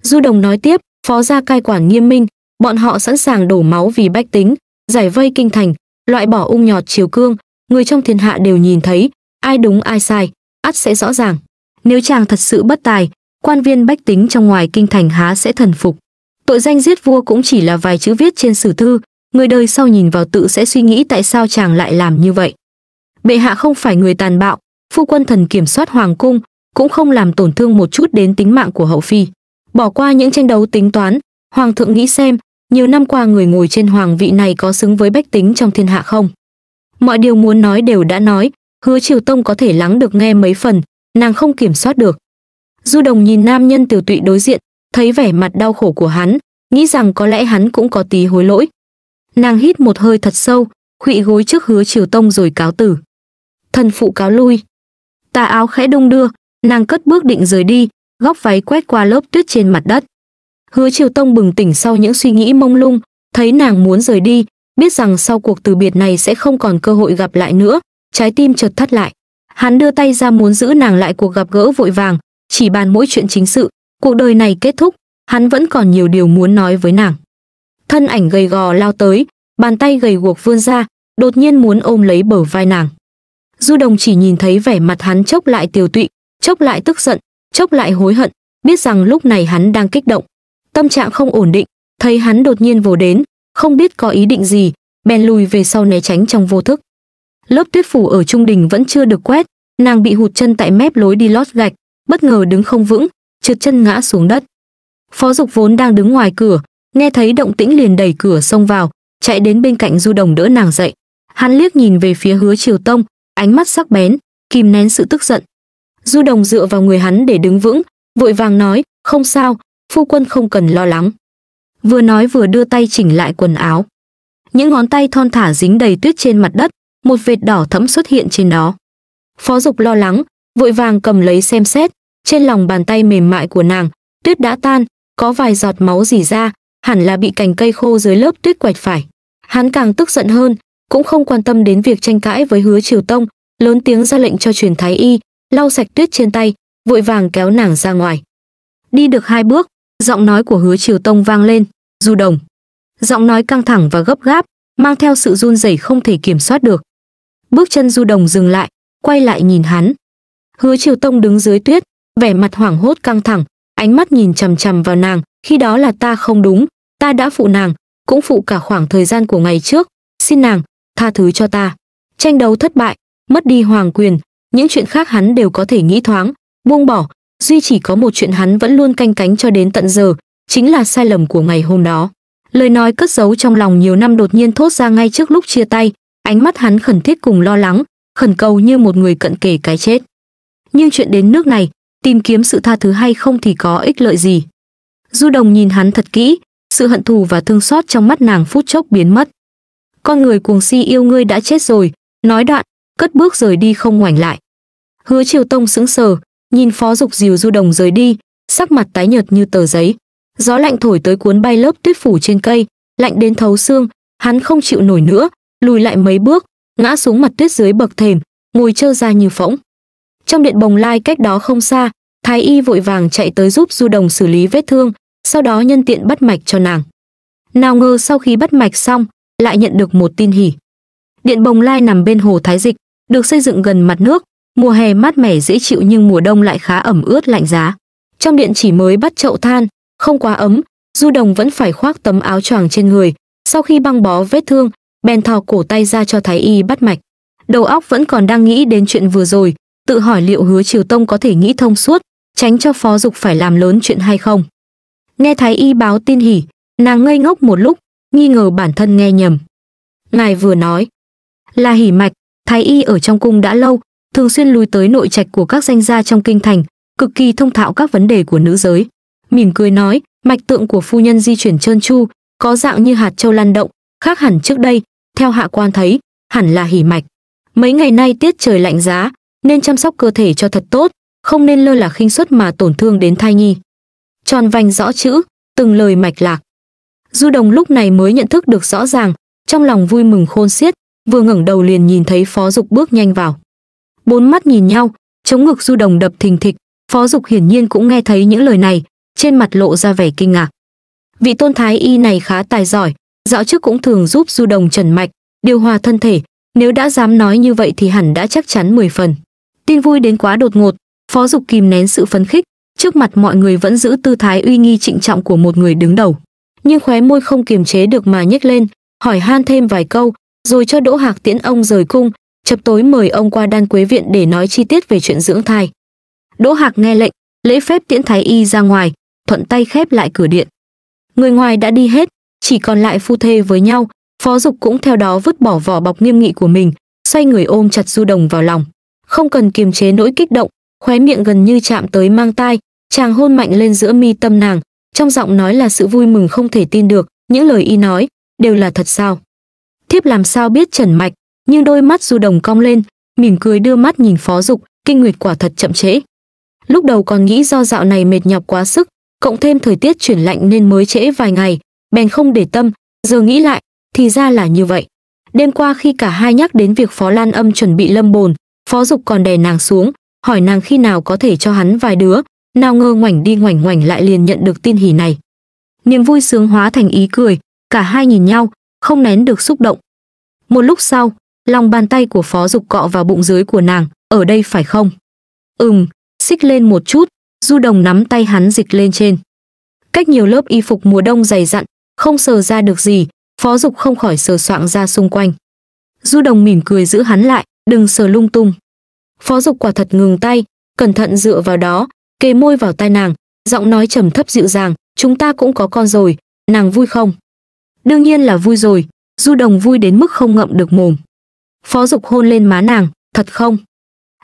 Du Đồng nói tiếp, phó gia cai quản nghiêm minh, bọn họ sẵn sàng đổ máu vì bách tính, giải vây kinh thành, loại bỏ ung nhọt triều cương, người trong thiên hạ đều nhìn thấy, ai đúng ai sai, ắt sẽ rõ ràng. Nếu chàng thật sự bất tài, quan viên bách tính trong ngoài kinh thành há sẽ thần phục. Tội danh giết vua cũng chỉ là vài chữ viết trên sử thư, người đời sau nhìn vào tự sẽ suy nghĩ tại sao chàng lại làm như vậy. Bệ hạ không phải người tàn bạo, phu quân thần kiểm soát hoàng cung, cũng không làm tổn thương một chút đến tính mạng của hậu phi. Bỏ qua những tranh đấu tính toán, Hoàng thượng nghĩ xem, nhiều năm qua người ngồi trên hoàng vị này có xứng với bách tính trong thiên hạ không? Mọi điều muốn nói đều đã nói, hứa triều tông có thể lắng được nghe mấy phần, nàng không kiểm soát được. Du đồng nhìn nam nhân tiểu tụy đối diện, thấy vẻ mặt đau khổ của hắn, nghĩ rằng có lẽ hắn cũng có tí hối lỗi. Nàng hít một hơi thật sâu, khụy gối trước hứa triều tông rồi cáo tử. Thần phụ cáo lui. Tà áo khẽ đung đưa, nàng cất bước định rời đi, góc váy quét qua lớp tuyết trên mặt đất. Hứa Triều Tông bừng tỉnh sau những suy nghĩ mông lung, thấy nàng muốn rời đi, biết rằng sau cuộc từ biệt này sẽ không còn cơ hội gặp lại nữa, trái tim chợt thắt lại. Hắn đưa tay ra muốn giữ nàng lại cuộc gặp gỡ vội vàng, chỉ bàn mỗi chuyện chính sự, cuộc đời này kết thúc, hắn vẫn còn nhiều điều muốn nói với nàng. Thân ảnh gầy gò lao tới, bàn tay gầy guộc vươn ra, đột nhiên muốn ôm lấy bờ vai nàng. Du Đồng chỉ nhìn thấy vẻ mặt hắn chốc lại tiều tụy, chốc lại tức giận, chốc lại hối hận, biết rằng lúc này hắn đang kích động, tâm trạng không ổn định, thấy hắn đột nhiên vồ đến, không biết có ý định gì, bèn lùi về sau né tránh trong vô thức. Lớp tuyết phủ ở trung đình vẫn chưa được quét, nàng bị hụt chân tại mép lối đi lót gạch, bất ngờ đứng không vững, trượt chân ngã xuống đất. Phó Dục vốn đang đứng ngoài cửa, nghe thấy động tĩnh liền đẩy cửa xông vào, chạy đến bên cạnh Du Đồng đỡ nàng dậy. Hắn liếc nhìn về phía Hứa Triều Tông, ánh mắt sắc bén, kìm nén sự tức giận, Du Đồng dựa vào người hắn để đứng vững, vội vàng nói, không sao, phu quân không cần lo lắng. Vừa nói vừa đưa tay chỉnh lại quần áo. Những ngón tay thon thả dính đầy tuyết trên mặt đất, một vệt đỏ thẫm xuất hiện trên đó. Phó Dục lo lắng, vội vàng cầm lấy xem xét, trên lòng bàn tay mềm mại của nàng, tuyết đã tan, có vài giọt máu rỉ ra, hẳn là bị cành cây khô dưới lớp tuyết quạch phải. Hắn càng tức giận hơn, cũng không quan tâm đến việc tranh cãi với Hứa Triều Tông, lớn tiếng ra lệnh cho truyền thái y, lau sạch tuyết trên tay, vội vàng kéo nàng ra ngoài. Đi được hai bước, giọng nói của Hứa Triều Tông vang lên, "Du Đồng." Giọng nói căng thẳng và gấp gáp, mang theo sự run rẩy không thể kiểm soát được. Bước chân Du Đồng dừng lại, quay lại nhìn hắn. Hứa Triều Tông đứng dưới tuyết, vẻ mặt hoảng hốt căng thẳng, ánh mắt nhìn chằm chằm vào nàng, khi đó là ta không đúng, ta đã phụ nàng, cũng phụ cả khoảng thời gian của ngày trước, xin nàng tha thứ cho ta. Tranh đấu thất bại, mất đi hoàng quyền, những chuyện khác hắn đều có thể nghĩ thoáng buông bỏ duy chỉ có một chuyện hắn vẫn luôn canh cánh cho đến tận giờ chính là sai lầm của ngày hôm đó lời nói cất giấu trong lòng nhiều năm đột nhiên thốt ra ngay trước lúc chia tay ánh mắt hắn khẩn thiết cùng lo lắng khẩn cầu như một người cận kề cái chết nhưng chuyện đến nước này tìm kiếm sự tha thứ hay không thì có ích lợi gì du đồng nhìn hắn thật kỹ sự hận thù và thương xót trong mắt nàng phút chốc biến mất con người cuồng si yêu ngươi đã chết rồi nói đoạn cất bước rời đi không ngoảnh lại. Hứa Triều Tông sững sờ, nhìn Phó Dục diều Du Đồng rời đi, sắc mặt tái nhợt như tờ giấy. Gió lạnh thổi tới cuốn bay lớp tuyết phủ trên cây, lạnh đến thấu xương, hắn không chịu nổi nữa, lùi lại mấy bước, ngã xuống mặt tuyết dưới bậc thềm, ngồi trơ ra như phỗng. Trong điện bồng lai cách đó không xa, Thái y vội vàng chạy tới giúp Du Đồng xử lý vết thương, sau đó nhân tiện bắt mạch cho nàng. Nào ngờ sau khi bắt mạch xong, lại nhận được một tin hỉ. Điện Bồng Lai nằm bên hồ Thái Dịch, được xây dựng gần mặt nước, mùa hè mát mẻ dễ chịu nhưng mùa đông lại khá ẩm ướt lạnh giá. Trong điện chỉ mới bắt chậu than, không quá ấm, Du Đồng vẫn phải khoác tấm áo choàng trên người, sau khi băng bó vết thương, bèn thò cổ tay ra cho thái y bắt mạch. Đầu óc vẫn còn đang nghĩ đến chuyện vừa rồi, tự hỏi liệu Hứa Triều Tông có thể nghĩ thông suốt, tránh cho Phó Dục phải làm lớn chuyện hay không. Nghe thái y báo tin hỉ, nàng ngây ngốc một lúc, nghi ngờ bản thân nghe nhầm. Ngài vừa nói là hỉ mạch, thái y ở trong cung đã lâu thường xuyên lui tới nội trạch của các danh gia trong kinh thành cực kỳ thông thạo các vấn đề của nữ giới mỉm cười nói mạch tượng của phu nhân di chuyển trơn tru có dạng như hạt châu lăn động khác hẳn trước đây theo hạ quan thấy hẳn là hỉ mạch mấy ngày nay tiết trời lạnh giá nên chăm sóc cơ thể cho thật tốt không nên lơ là khinh suất mà tổn thương đến thai nhi tròn vành rõ chữ từng lời mạch lạc du đồng lúc này mới nhận thức được rõ ràng trong lòng vui mừng khôn xiết vừa ngẩng đầu liền nhìn thấy phó dục bước nhanh vào bốn mắt nhìn nhau chống ngực du đồng đập thình thịch phó dục hiển nhiên cũng nghe thấy những lời này trên mặt lộ ra vẻ kinh ngạc vị tôn thái y này khá tài giỏi dạo trước cũng thường giúp du đồng trần mạch điều hòa thân thể nếu đã dám nói như vậy thì hẳn đã chắc chắn 10 phần tin vui đến quá đột ngột phó dục kìm nén sự phấn khích trước mặt mọi người vẫn giữ tư thái uy nghi trịnh trọng của một người đứng đầu nhưng khóe môi không kiềm chế được mà nhếch lên hỏi han thêm vài câu rồi cho Đỗ Hạc tiễn ông rời cung, chập tối mời ông qua đan quế viện để nói chi tiết về chuyện dưỡng thai. Đỗ Hạc nghe lệnh, lễ phép tiễn thái y ra ngoài, thuận tay khép lại cửa điện. Người ngoài đã đi hết, chỉ còn lại phu thê với nhau, Phó Dục cũng theo đó vứt bỏ vỏ bọc nghiêm nghị của mình, xoay người ôm chặt Du Đồng vào lòng. Không cần kiềm chế nỗi kích động, khóe miệng gần như chạm tới mang tai, chàng hôn mạnh lên giữa mi tâm nàng, trong giọng nói là sự vui mừng không thể tin được, những lời y nói đều là thật sao? thiếp làm sao biết trần mạch nhưng đôi mắt du đồng cong lên mỉm cười đưa mắt nhìn phó dục kinh nguyệt quả thật chậm trễ lúc đầu còn nghĩ do dạo này mệt nhọc quá sức cộng thêm thời tiết chuyển lạnh nên mới trễ vài ngày bèn không để tâm giờ nghĩ lại thì ra là như vậy đêm qua khi cả hai nhắc đến việc phó lan âm chuẩn bị lâm bồn phó dục còn đè nàng xuống hỏi nàng khi nào có thể cho hắn vài đứa nào ngơ ngoảnh đi ngoảnh ngoảnh lại liền nhận được tin hỉ này niềm vui sướng hóa thành ý cười cả hai nhìn nhau không nén được xúc động một lúc sau, lòng bàn tay của phó dục cọ vào bụng dưới của nàng, ở đây phải không? Ừm, xích lên một chút, du đồng nắm tay hắn dịch lên trên. Cách nhiều lớp y phục mùa đông dày dặn, không sờ ra được gì, phó dục không khỏi sờ soạng ra xung quanh. Du đồng mỉm cười giữ hắn lại, đừng sờ lung tung. Phó dục quả thật ngừng tay, cẩn thận dựa vào đó, kề môi vào tai nàng, giọng nói trầm thấp dịu dàng, chúng ta cũng có con rồi, nàng vui không? Đương nhiên là vui rồi, Du Đồng vui đến mức không ngậm được mồm. Phó Dục hôn lên má nàng, thật không?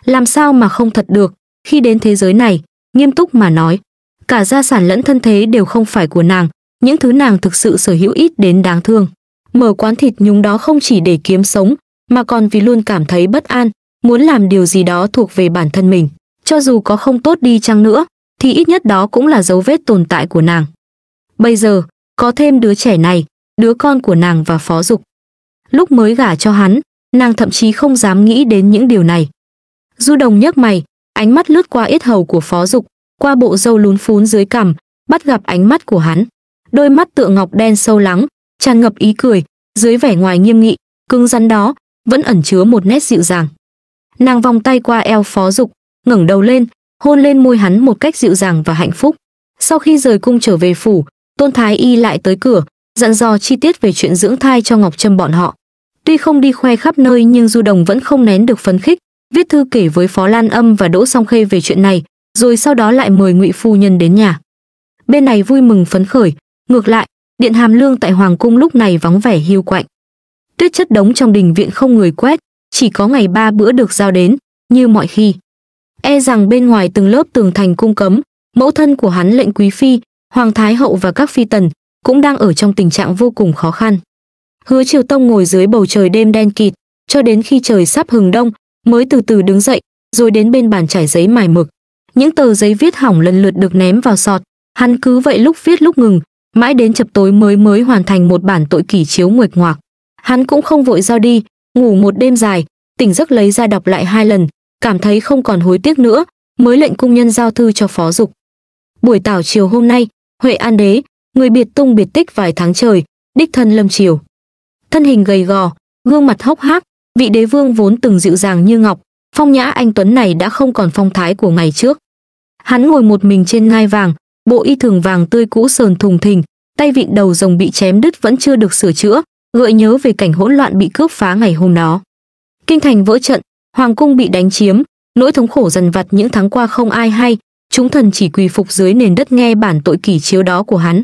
Làm sao mà không thật được, khi đến thế giới này, nghiêm túc mà nói, cả gia sản lẫn thân thế đều không phải của nàng, những thứ nàng thực sự sở hữu ít đến đáng thương. Mở quán thịt nhúng đó không chỉ để kiếm sống, mà còn vì luôn cảm thấy bất an, muốn làm điều gì đó thuộc về bản thân mình. Cho dù có không tốt đi chăng nữa, thì ít nhất đó cũng là dấu vết tồn tại của nàng. Bây giờ, có thêm đứa trẻ này, đứa con của nàng và phó dục. Lúc mới gả cho hắn, nàng thậm chí không dám nghĩ đến những điều này. Du Đồng nhấc mày, ánh mắt lướt qua yết hầu của phó dục, qua bộ râu lún phún dưới cằm, bắt gặp ánh mắt của hắn. Đôi mắt tựa ngọc đen sâu lắng, tràn ngập ý cười, dưới vẻ ngoài nghiêm nghị, cứng rắn đó, vẫn ẩn chứa một nét dịu dàng. Nàng vòng tay qua eo phó dục, ngẩng đầu lên, hôn lên môi hắn một cách dịu dàng và hạnh phúc. Sau khi rời cung trở về phủ, Tôn Thái Y lại tới cửa, dặn dò chi tiết về chuyện dưỡng thai cho Ngọc Trâm bọn họ. Tuy không đi khoe khắp nơi nhưng Du Đồng vẫn không nén được phấn khích, viết thư kể với Phó Lan Âm và Đỗ Song Khê về chuyện này, rồi sau đó lại mời Ngụy phu nhân đến nhà. Bên này vui mừng phấn khởi, ngược lại, điện Hàm Lương tại hoàng cung lúc này vắng vẻ hiu quạnh. Tuyết chất đống trong đình viện không người quét, chỉ có ngày ba bữa được giao đến, như mọi khi. E rằng bên ngoài từng lớp tường thành cung cấm, mẫu thân của hắn lệnh quý phi, hoàng thái hậu và các phi tần cũng đang ở trong tình trạng vô cùng khó khăn. Hứa Triều Tông ngồi dưới bầu trời đêm đen kịt, cho đến khi trời sắp hừng đông, mới từ từ đứng dậy, rồi đến bên bàn trải giấy mài mực. Những tờ giấy viết hỏng lần lượt được ném vào sọt, hắn cứ vậy lúc viết lúc ngừng, mãi đến chập tối mới mới hoàn thành một bản tội kỷ chiếu nguệch ngoạc. Hắn cũng không vội giao đi, ngủ một đêm dài, tỉnh giấc lấy ra đọc lại hai lần, cảm thấy không còn hối tiếc nữa, mới lệnh cung nhân giao thư cho phó dục. Buổi tảo chiều hôm nay, Huệ An Đế, người biệt tung biệt tích vài tháng trời, đích thân lâm triều. Thân hình gầy gò, gương mặt hốc hác, vị đế vương vốn từng dịu dàng như ngọc, phong nhã anh tuấn này đã không còn phong thái của ngày trước. Hắn ngồi một mình trên ngai vàng, bộ y thường vàng tươi cũ sờn thùng thình, tay vịn đầu rồng bị chém đứt vẫn chưa được sửa chữa, gợi nhớ về cảnh hỗn loạn bị cướp phá ngày hôm đó. Kinh thành vỡ trận, hoàng cung bị đánh chiếm, nỗi thống khổ dần vặt những tháng qua không ai hay, chúng thần chỉ quỳ phục dưới nền đất nghe bản tội kỷ chiếu đó của hắn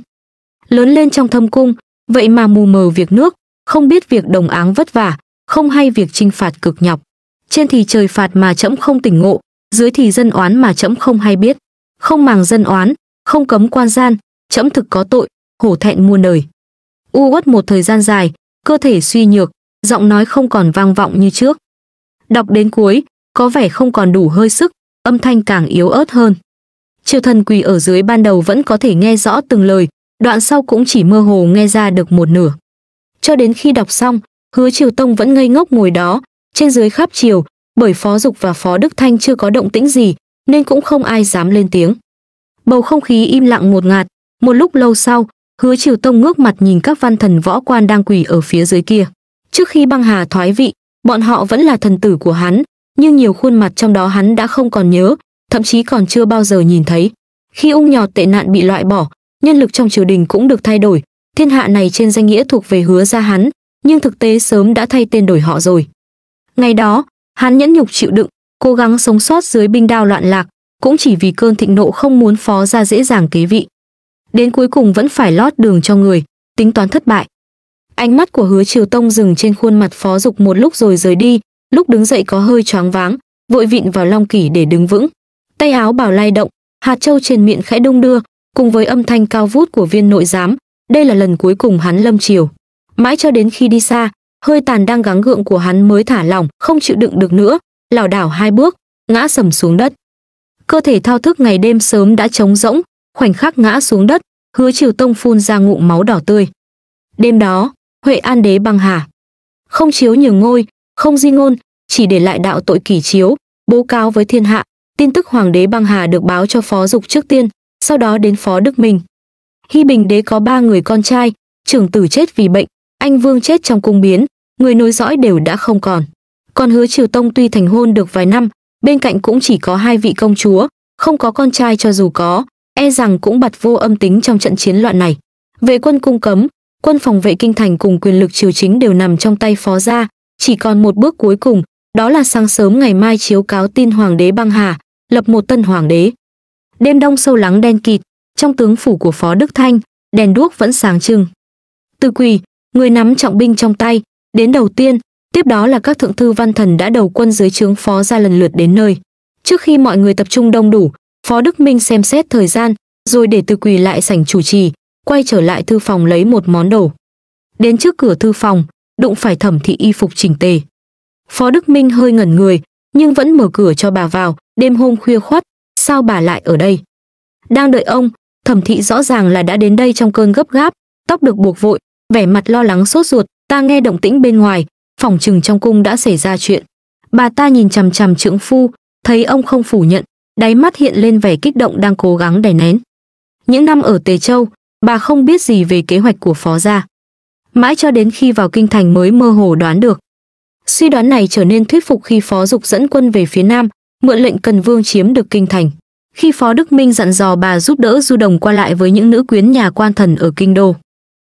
lớn lên trong thâm cung, vậy mà mù mờ việc nước, không biết việc đồng áng vất vả, không hay việc trinh phạt cực nhọc. Trên thì trời phạt mà trẫm không tỉnh ngộ, dưới thì dân oán mà trẫm không hay biết. Không màng dân oán, không cấm quan gian, trẫm thực có tội, hổ thẹn muôn đời. U uất một thời gian dài, cơ thể suy nhược, giọng nói không còn vang vọng như trước. Đọc đến cuối, có vẻ không còn đủ hơi sức, âm thanh càng yếu ớt hơn. Triều thần quỳ ở dưới ban đầu vẫn có thể nghe rõ từng lời, đoạn sau cũng chỉ mơ hồ nghe ra được một nửa. Cho đến khi đọc xong, hứa Triều Tông vẫn ngây ngốc ngồi đó, trên dưới khắp triều, bởi Phó Dục và Phó Đức Thanh chưa có động tĩnh gì, nên cũng không ai dám lên tiếng. Bầu không khí im lặng một ngạt, một lúc lâu sau, hứa Triều Tông ngước mặt nhìn các văn thần võ quan đang quỳ ở phía dưới kia. Trước khi băng hà thoái vị, bọn họ vẫn là thần tử của hắn, nhưng nhiều khuôn mặt trong đó hắn đã không còn nhớ, thậm chí còn chưa bao giờ nhìn thấy. Khi ung nhọt tệ nạn bị loại bỏ, nhân lực trong triều đình cũng được thay đổi, thiên hạ này trên danh nghĩa thuộc về hứa gia hắn, nhưng thực tế sớm đã thay tên đổi họ rồi. Ngày đó, hắn nhẫn nhục chịu đựng, cố gắng sống sót dưới binh đao loạn lạc, cũng chỉ vì cơn thịnh nộ không muốn phó ra dễ dàng kế vị. Đến cuối cùng vẫn phải lót đường cho người, tính toán thất bại. Ánh mắt của Hứa Triều Tông dừng trên khuôn mặt Phó Dục một lúc rồi rời đi, lúc đứng dậy có hơi choáng váng, vội vịn vào long kỷ để đứng vững. Tay áo bảo lai động, hạt châu trên miệng khẽ đung đưa, cùng với âm thanh cao vút của viên nội giám, đây là lần cuối cùng hắn lâm chiều. Mãi cho đến khi đi xa, hơi tàn đang gắng gượng của hắn mới thả lỏng, không chịu đựng được nữa, lảo đảo hai bước, ngã sầm xuống đất. Cơ thể thao thức ngày đêm sớm đã trống rỗng, khoảnh khắc ngã xuống đất, Hứa Triều Tông phun ra ngụm máu đỏ tươi. Đêm đó, Huệ An Đế băng hà. Không chiếu nhiều ngôi, không di ngôn, chỉ để lại đạo tội kỷ chiếu, bố cáo với thiên hạ, tin tức hoàng đế băng hà được báo cho phó dục trước tiên, sau đó đến Phó Đức Minh. Hy Bình Đế có ba người con trai, trưởng tử chết vì bệnh, anh Vương chết trong cung biến, người nối dõi đều đã không còn. Còn hứa Triều Tông tuy thành hôn được vài năm, bên cạnh cũng chỉ có hai vị công chúa, không có con trai cho dù có, e rằng cũng bật vô âm tính trong trận chiến loạn này. Về quân cung cấm, quân phòng vệ kinh thành cùng quyền lực triều chính đều nằm trong tay phó gia, chỉ còn một bước cuối cùng, đó là sáng sớm ngày mai chiếu cáo tin hoàng đế băng hà, lập một tân hoàng đế. Đêm đông sâu lắng đen kịt, trong tướng phủ của Phó Đức Thanh, đèn đuốc vẫn sáng trưng. Từ Quỳ, người nắm trọng binh trong tay, đến đầu tiên, tiếp đó là các thượng thư văn thần đã đầu quân dưới trướng phó ra lần lượt đến nơi. Trước khi mọi người tập trung đông đủ, Phó Đức Minh xem xét thời gian, rồi để Từ Quỳ lại sảnh chủ trì, quay trở lại thư phòng lấy một món đồ. Đến trước cửa thư phòng, đụng phải Thẩm thị y phục chỉnh tề. Phó Đức Minh hơi ngẩn người, nhưng vẫn mở cửa cho bà vào, đêm hôm khuya khoắt, sao bà lại ở đây? Đang đợi ông, thẩm thị rõ ràng là đã đến đây trong cơn gấp gáp, tóc được buộc vội, vẻ mặt lo lắng sốt ruột, ta nghe động tĩnh bên ngoài, phòng trừng trong cung đã xảy ra chuyện. Bà ta nhìn chằm chằm trưởng phu, thấy ông không phủ nhận, đáy mắt hiện lên vẻ kích động đang cố gắng đè nén. Những năm ở Tề Châu, bà không biết gì về kế hoạch của phó gia. Mãi cho đến khi vào kinh thành mới mơ hồ đoán được. Suy đoán này trở nên thuyết phục khi phó dục dẫn quân về phía nam, mượn lệnh Cần Vương chiếm được kinh thành. Khi Phó Đức Minh dặn dò bà giúp đỡ Du Đồng qua lại với những nữ quyến nhà quan thần ở kinh đô.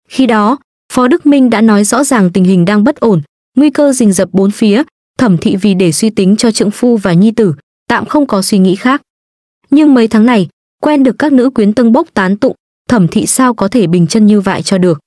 Khi đó, Phó Đức Minh đã nói rõ ràng tình hình đang bất ổn, nguy cơ rình rập bốn phía, thẩm thị vì để suy tính cho trượng phu và nhi tử, tạm không có suy nghĩ khác. Nhưng mấy tháng này, quen được các nữ quyến tân bốc tán tụng, thẩm thị sao có thể bình chân như vậy cho được.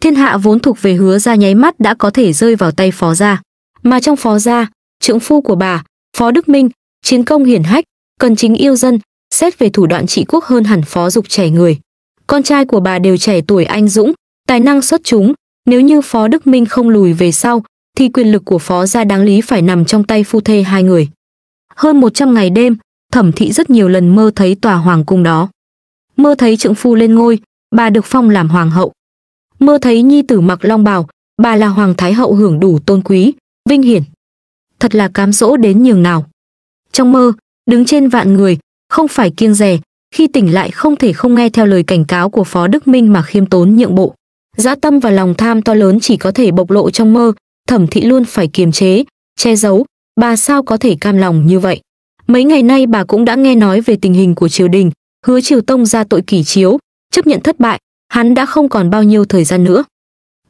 Thiên hạ vốn thuộc về hứa ra nháy mắt đã có thể rơi vào tay phó gia. Mà trong phó gia, trượng phu của bà, phó Đức Minh, chiến công hiển hách, cần chính yêu dân, xét về thủ đoạn trị quốc hơn hẳn phó dục trẻ người. Con trai của bà đều trẻ tuổi anh dũng, tài năng xuất chúng, nếu như phó Đức Minh không lùi về sau, thì quyền lực của phó gia đáng lý phải nằm trong tay phu thê hai người. Hơn 100 ngày đêm, thẩm thị rất nhiều lần mơ thấy tòa hoàng cung đó. Mơ thấy trượng phu lên ngôi, bà được phong làm hoàng hậu. Mơ thấy nhi tử mặc long bào, bà là hoàng thái hậu hưởng đủ tôn quý, vinh hiển. Thật là cám dỗ đến nhường nào. Trong mơ, đứng trên vạn người, không phải kiêng rẻ, khi tỉnh lại không thể không nghe theo lời cảnh cáo của Phó Đức Minh mà khiêm tốn nhượng bộ. Dã tâm và lòng tham to lớn chỉ có thể bộc lộ trong mơ, thẩm thị luôn phải kiềm chế, che giấu, bà sao có thể cam lòng như vậy. Mấy ngày nay bà cũng đã nghe nói về tình hình của triều đình, hứa triều tông ra tội kỷ chiếu, chấp nhận thất bại, hắn đã không còn bao nhiêu thời gian nữa.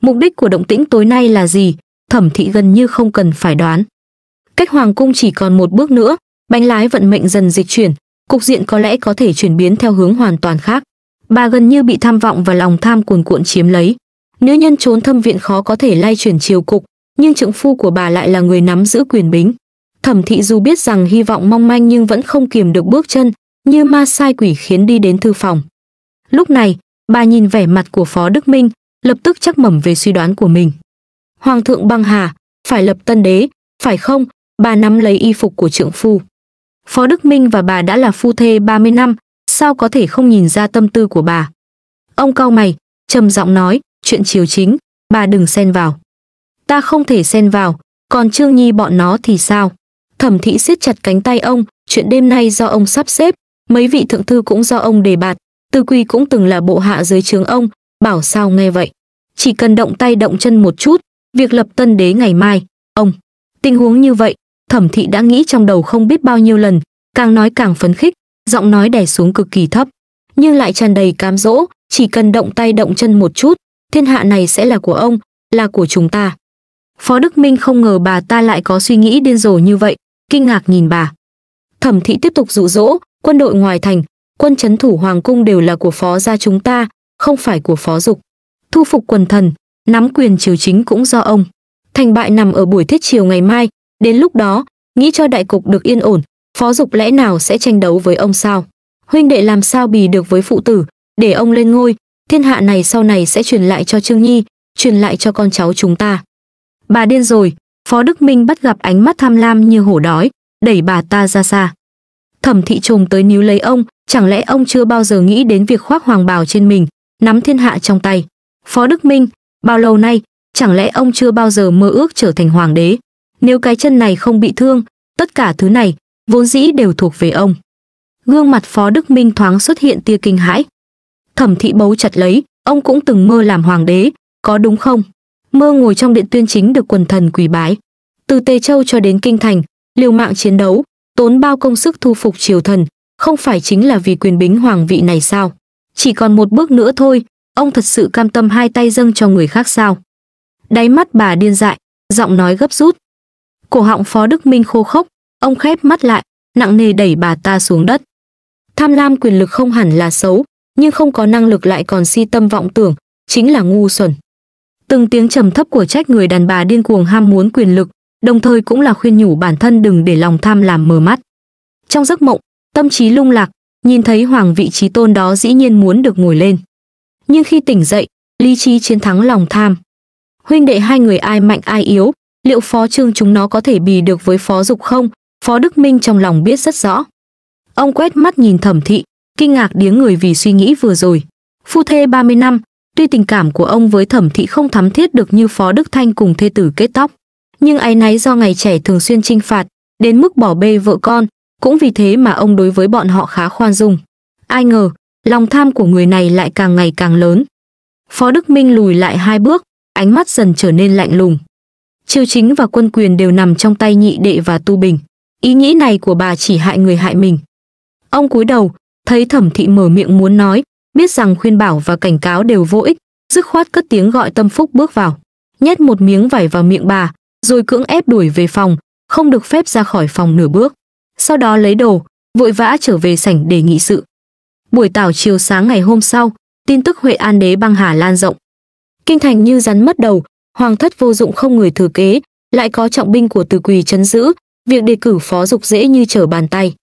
Mục đích của động tĩnh tối nay là gì, thẩm thị gần như không cần phải đoán. Cách hoàng cung chỉ còn một bước nữa, Bánh lái vận mệnh dần dịch chuyển, cục diện có lẽ có thể chuyển biến theo hướng hoàn toàn khác. Bà gần như bị tham vọng và lòng tham cuồn cuộn chiếm lấy. Nữ nhân trốn thâm viện khó có thể lay chuyển chiều cục, nhưng trưởng phu của bà lại là người nắm giữ quyền bính. Thẩm thị dù biết rằng hy vọng mong manh nhưng vẫn không kiềm được bước chân, như ma sai quỷ khiến đi đến thư phòng. Lúc này, bà nhìn vẻ mặt của Phó Đức Minh, lập tức chắc mẩm về suy đoán của mình. Hoàng thượng băng hà, phải lập tân đế, phải không? Bà nắm lấy y phục của trưởng phu. Phó Đức Minh và bà đã là phu thê 30 năm, sao có thể không nhìn ra tâm tư của bà. Ông cau mày, trầm giọng nói, chuyện chiều chính, bà đừng xen vào. Ta không thể xen vào, còn Trương Nhi bọn nó thì sao? Thẩm thị siết chặt cánh tay ông, chuyện đêm nay do ông sắp xếp, mấy vị thượng thư cũng do ông đề bạt, tư quy cũng từng là bộ hạ dưới trướng ông, bảo sao nghe vậy. Chỉ cần động tay động chân một chút, việc lập tân đế ngày mai, ông. Tình huống như vậy, thẩm thị đã nghĩ trong đầu không biết bao nhiêu lần, càng nói càng phấn khích, giọng nói đè xuống cực kỳ thấp, nhưng lại tràn đầy cám dỗ, chỉ cần động tay động chân một chút, thiên hạ này sẽ là của ông, là của chúng ta. Phó Đức Minh không ngờ bà ta lại có suy nghĩ điên rồ như vậy, kinh ngạc nhìn bà. Thẩm thị tiếp tục dụ dỗ, quân đội ngoài thành, quân chấn thủ hoàng cung đều là của phó gia chúng ta, không phải của phó dục. Thu phục quần thần, nắm quyền triều chính cũng do ông. Thành bại nằm ở buổi thiết chiều ngày mai, Đến lúc đó, nghĩ cho đại cục được yên ổn, phó dục lẽ nào sẽ tranh đấu với ông sao? Huynh đệ làm sao bì được với phụ tử, để ông lên ngôi, thiên hạ này sau này sẽ truyền lại cho Trương Nhi, truyền lại cho con cháu chúng ta. Bà điên rồi, Phó Đức Minh bắt gặp ánh mắt tham lam như hổ đói, đẩy bà ta ra xa. Thẩm thị trùng tới níu lấy ông, chẳng lẽ ông chưa bao giờ nghĩ đến việc khoác hoàng bào trên mình, nắm thiên hạ trong tay. Phó Đức Minh, bao lâu nay, chẳng lẽ ông chưa bao giờ mơ ước trở thành hoàng đế? Nếu cái chân này không bị thương, tất cả thứ này vốn dĩ đều thuộc về ông. Gương mặt Phó Đức Minh thoáng xuất hiện tia kinh hãi. Thẩm thị bấu chặt lấy, ông cũng từng mơ làm hoàng đế, có đúng không? Mơ ngồi trong điện tuyên chính được quần thần quỳ bái. Từ tây Châu cho đến Kinh Thành, liều mạng chiến đấu, tốn bao công sức thu phục triều thần, không phải chính là vì quyền bính hoàng vị này sao? Chỉ còn một bước nữa thôi, ông thật sự cam tâm hai tay dâng cho người khác sao? Đáy mắt bà điên dại, giọng nói gấp rút. Cổ họng Phó Đức Minh khô khốc, ông khép mắt lại, nặng nề đẩy bà ta xuống đất. Tham lam quyền lực không hẳn là xấu, nhưng không có năng lực lại còn si tâm vọng tưởng, chính là ngu xuẩn. Từng tiếng trầm thấp của trách người đàn bà điên cuồng ham muốn quyền lực, đồng thời cũng là khuyên nhủ bản thân đừng để lòng tham làm mờ mắt. Trong giấc mộng, tâm trí lung lạc, nhìn thấy hoàng vị trí tôn đó dĩ nhiên muốn được ngồi lên. Nhưng khi tỉnh dậy, lý trí chiến thắng lòng tham. Huynh đệ hai người ai mạnh ai yếu, liệu phó trương chúng nó có thể bì được với phó dục không phó đức minh trong lòng biết rất rõ ông quét mắt nhìn thẩm thị kinh ngạc điếng người vì suy nghĩ vừa rồi phu thê 30 năm tuy tình cảm của ông với thẩm thị không thắm thiết được như phó đức thanh cùng thê tử kết tóc nhưng áy náy do ngày trẻ thường xuyên trinh phạt đến mức bỏ bê vợ con cũng vì thế mà ông đối với bọn họ khá khoan dung ai ngờ lòng tham của người này lại càng ngày càng lớn phó đức minh lùi lại hai bước ánh mắt dần trở nên lạnh lùng triều chính và quân quyền đều nằm trong tay nhị đệ và tu bình. Ý nghĩ này của bà chỉ hại người hại mình. Ông cúi đầu, thấy thẩm thị mở miệng muốn nói, biết rằng khuyên bảo và cảnh cáo đều vô ích, dứt khoát cất tiếng gọi tâm phúc bước vào. Nhét một miếng vải vào miệng bà, rồi cưỡng ép đuổi về phòng, không được phép ra khỏi phòng nửa bước. Sau đó lấy đồ, vội vã trở về sảnh để nghị sự. Buổi tảo chiều sáng ngày hôm sau, tin tức Huệ An đế băng hà lan rộng. Kinh thành như rắn mất đầu, hoàng thất vô dụng không người thừa kế, lại có trọng binh của Từ Quỳ chấn giữ, việc đề cử phó dục dễ như trở bàn tay.